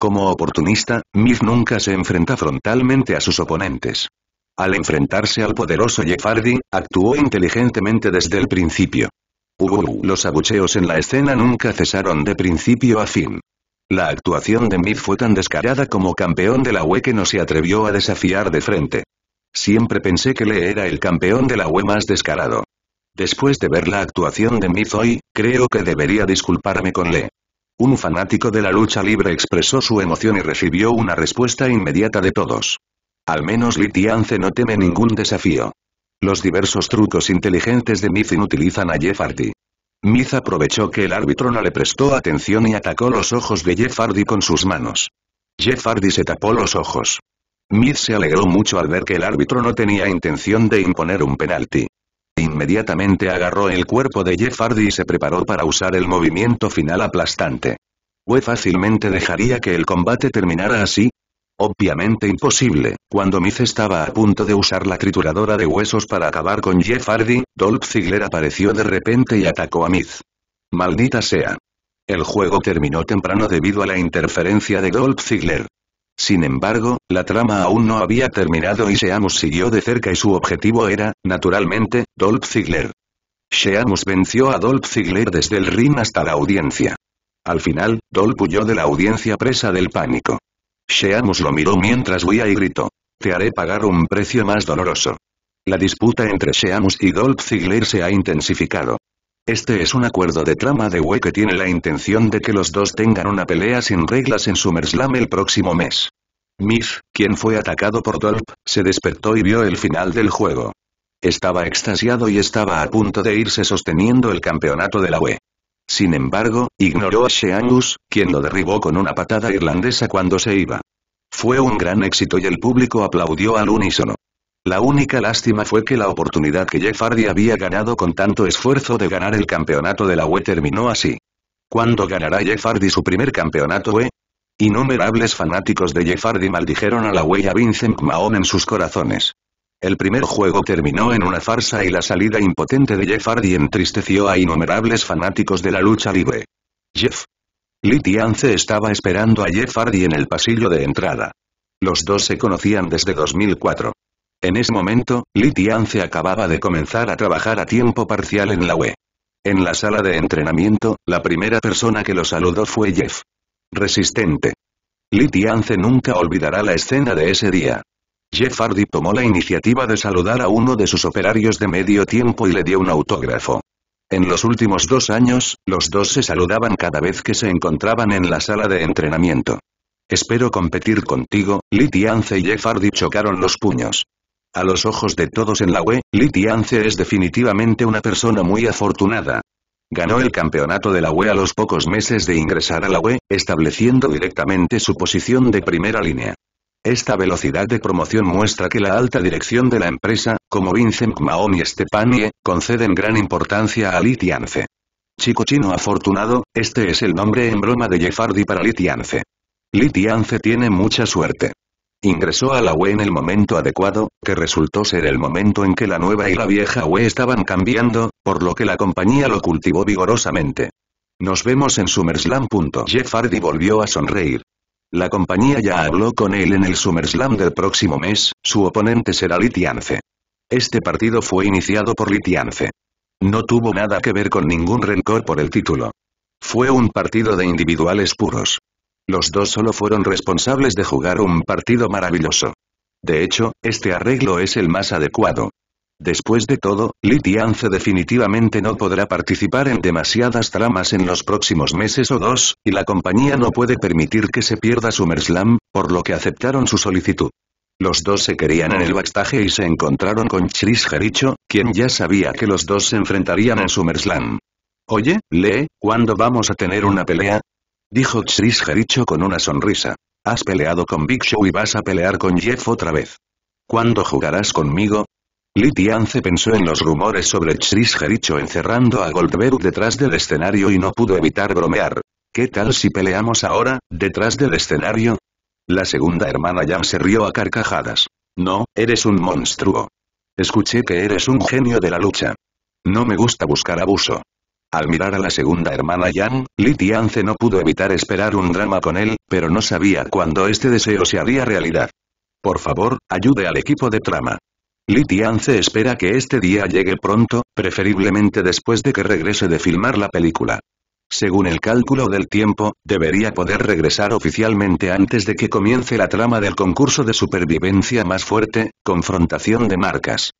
Speaker 1: Como oportunista, Miz nunca se enfrenta frontalmente a sus oponentes. Al enfrentarse al poderoso Hardy, actuó inteligentemente desde el principio. los abucheos en la escena nunca cesaron de principio a fin. La actuación de Miz fue tan descarada como campeón de la UE que no se atrevió a desafiar de frente. Siempre pensé que le era el campeón de la UE más descarado. Después de ver la actuación de Miz hoy, creo que debería disculparme con Le. Un fanático de la lucha libre expresó su emoción y recibió una respuesta inmediata de todos. Al menos Litiance no teme ningún desafío. Los diversos trucos inteligentes de Myth utilizan a Jeff Hardy. Mith aprovechó que el árbitro no le prestó atención y atacó los ojos de Jeff Hardy con sus manos. Jeff Hardy se tapó los ojos. Mith se alegró mucho al ver que el árbitro no tenía intención de imponer un penalti. Inmediatamente agarró el cuerpo de Jeff Hardy y se preparó para usar el movimiento final aplastante. Fue fácilmente dejaría que el combate terminara así, Obviamente imposible, cuando Miz estaba a punto de usar la trituradora de huesos para acabar con Jeff Hardy, Dolph Ziggler apareció de repente y atacó a Miz. Maldita sea. El juego terminó temprano debido a la interferencia de Dolph Ziggler. Sin embargo, la trama aún no había terminado y Sheamus siguió de cerca y su objetivo era, naturalmente, Dolph Ziggler. Sheamus venció a Dolph Ziggler desde el ring hasta la audiencia. Al final, Dolph huyó de la audiencia presa del pánico. Sheamus lo miró mientras huía y gritó. Te haré pagar un precio más doloroso. La disputa entre Sheamus y Dolph Ziggler se ha intensificado. Este es un acuerdo de trama de WWE que tiene la intención de que los dos tengan una pelea sin reglas en SummerSlam el próximo mes. Miz, quien fue atacado por Dolph, se despertó y vio el final del juego. Estaba extasiado y estaba a punto de irse sosteniendo el campeonato de la WWE. Sin embargo, ignoró a Sheamus, quien lo derribó con una patada irlandesa cuando se iba. Fue un gran éxito y el público aplaudió al unísono. La única lástima fue que la oportunidad que Jeff Hardy había ganado con tanto esfuerzo de ganar el campeonato de la UE terminó así. ¿Cuándo ganará Jeff Hardy su primer campeonato UE? Innumerables fanáticos de Jeff Hardy maldijeron a la UE y a Vincent McMahon en sus corazones. El primer juego terminó en una farsa y la salida impotente de Jeff Hardy entristeció a innumerables fanáticos de la lucha libre. Jeff. Litiance estaba esperando a Jeff Hardy en el pasillo de entrada. Los dos se conocían desde 2004. En ese momento, Litiance acababa de comenzar a trabajar a tiempo parcial en la UE. En la sala de entrenamiento, la primera persona que lo saludó fue Jeff. Resistente. Litiance nunca olvidará la escena de ese día. Jeff Hardy tomó la iniciativa de saludar a uno de sus operarios de medio tiempo y le dio un autógrafo. En los últimos dos años, los dos se saludaban cada vez que se encontraban en la sala de entrenamiento. Espero competir contigo, Litiance y Jeff Hardy chocaron los puños. A los ojos de todos en la UE, Litiance es definitivamente una persona muy afortunada. Ganó el campeonato de la UE a los pocos meses de ingresar a la UE, estableciendo directamente su posición de primera línea. Esta velocidad de promoción muestra que la alta dirección de la empresa, como Vincent Mahon y Stepanie, conceden gran importancia a Litiance. Chico chino afortunado, este es el nombre en broma de Jeffardi para Litiance. Litiance tiene mucha suerte. Ingresó a la UE en el momento adecuado, que resultó ser el momento en que la nueva y la vieja UE estaban cambiando, por lo que la compañía lo cultivó vigorosamente. Nos vemos en SummerSlam. Jeff Hardy volvió a sonreír. La compañía ya habló con él en el SummerSlam del próximo mes, su oponente será Litiance. Este partido fue iniciado por Litiance. No tuvo nada que ver con ningún rencor por el título. Fue un partido de individuales puros. Los dos solo fueron responsables de jugar un partido maravilloso. De hecho, este arreglo es el más adecuado. Después de todo, Li definitivamente no podrá participar en demasiadas tramas en los próximos meses o dos, y la compañía no puede permitir que se pierda SummerSlam, por lo que aceptaron su solicitud. Los dos se querían en el backstage y se encontraron con Chris Jericho, quien ya sabía que los dos se enfrentarían en SummerSlam. Oye, Lee, ¿cuándo vamos a tener una pelea? Dijo Chris Jericho con una sonrisa. Has peleado con Big Show y vas a pelear con Jeff otra vez. ¿Cuándo jugarás conmigo? Litiance pensó en los rumores sobre Chris Jericho encerrando a Goldberg detrás del escenario y no pudo evitar bromear. ¿Qué tal si peleamos ahora, detrás del escenario? La segunda hermana Yang se rió a carcajadas. No, eres un monstruo. Escuché que eres un genio de la lucha. No me gusta buscar abuso. Al mirar a la segunda hermana Yang, Litiance no pudo evitar esperar un drama con él, pero no sabía cuándo este deseo se haría realidad. Por favor, ayude al equipo de trama. Litian se espera que este día llegue pronto, preferiblemente después de que regrese de filmar la película. Según el cálculo del tiempo, debería poder regresar oficialmente antes de que comience la trama del concurso de supervivencia más fuerte, confrontación de marcas.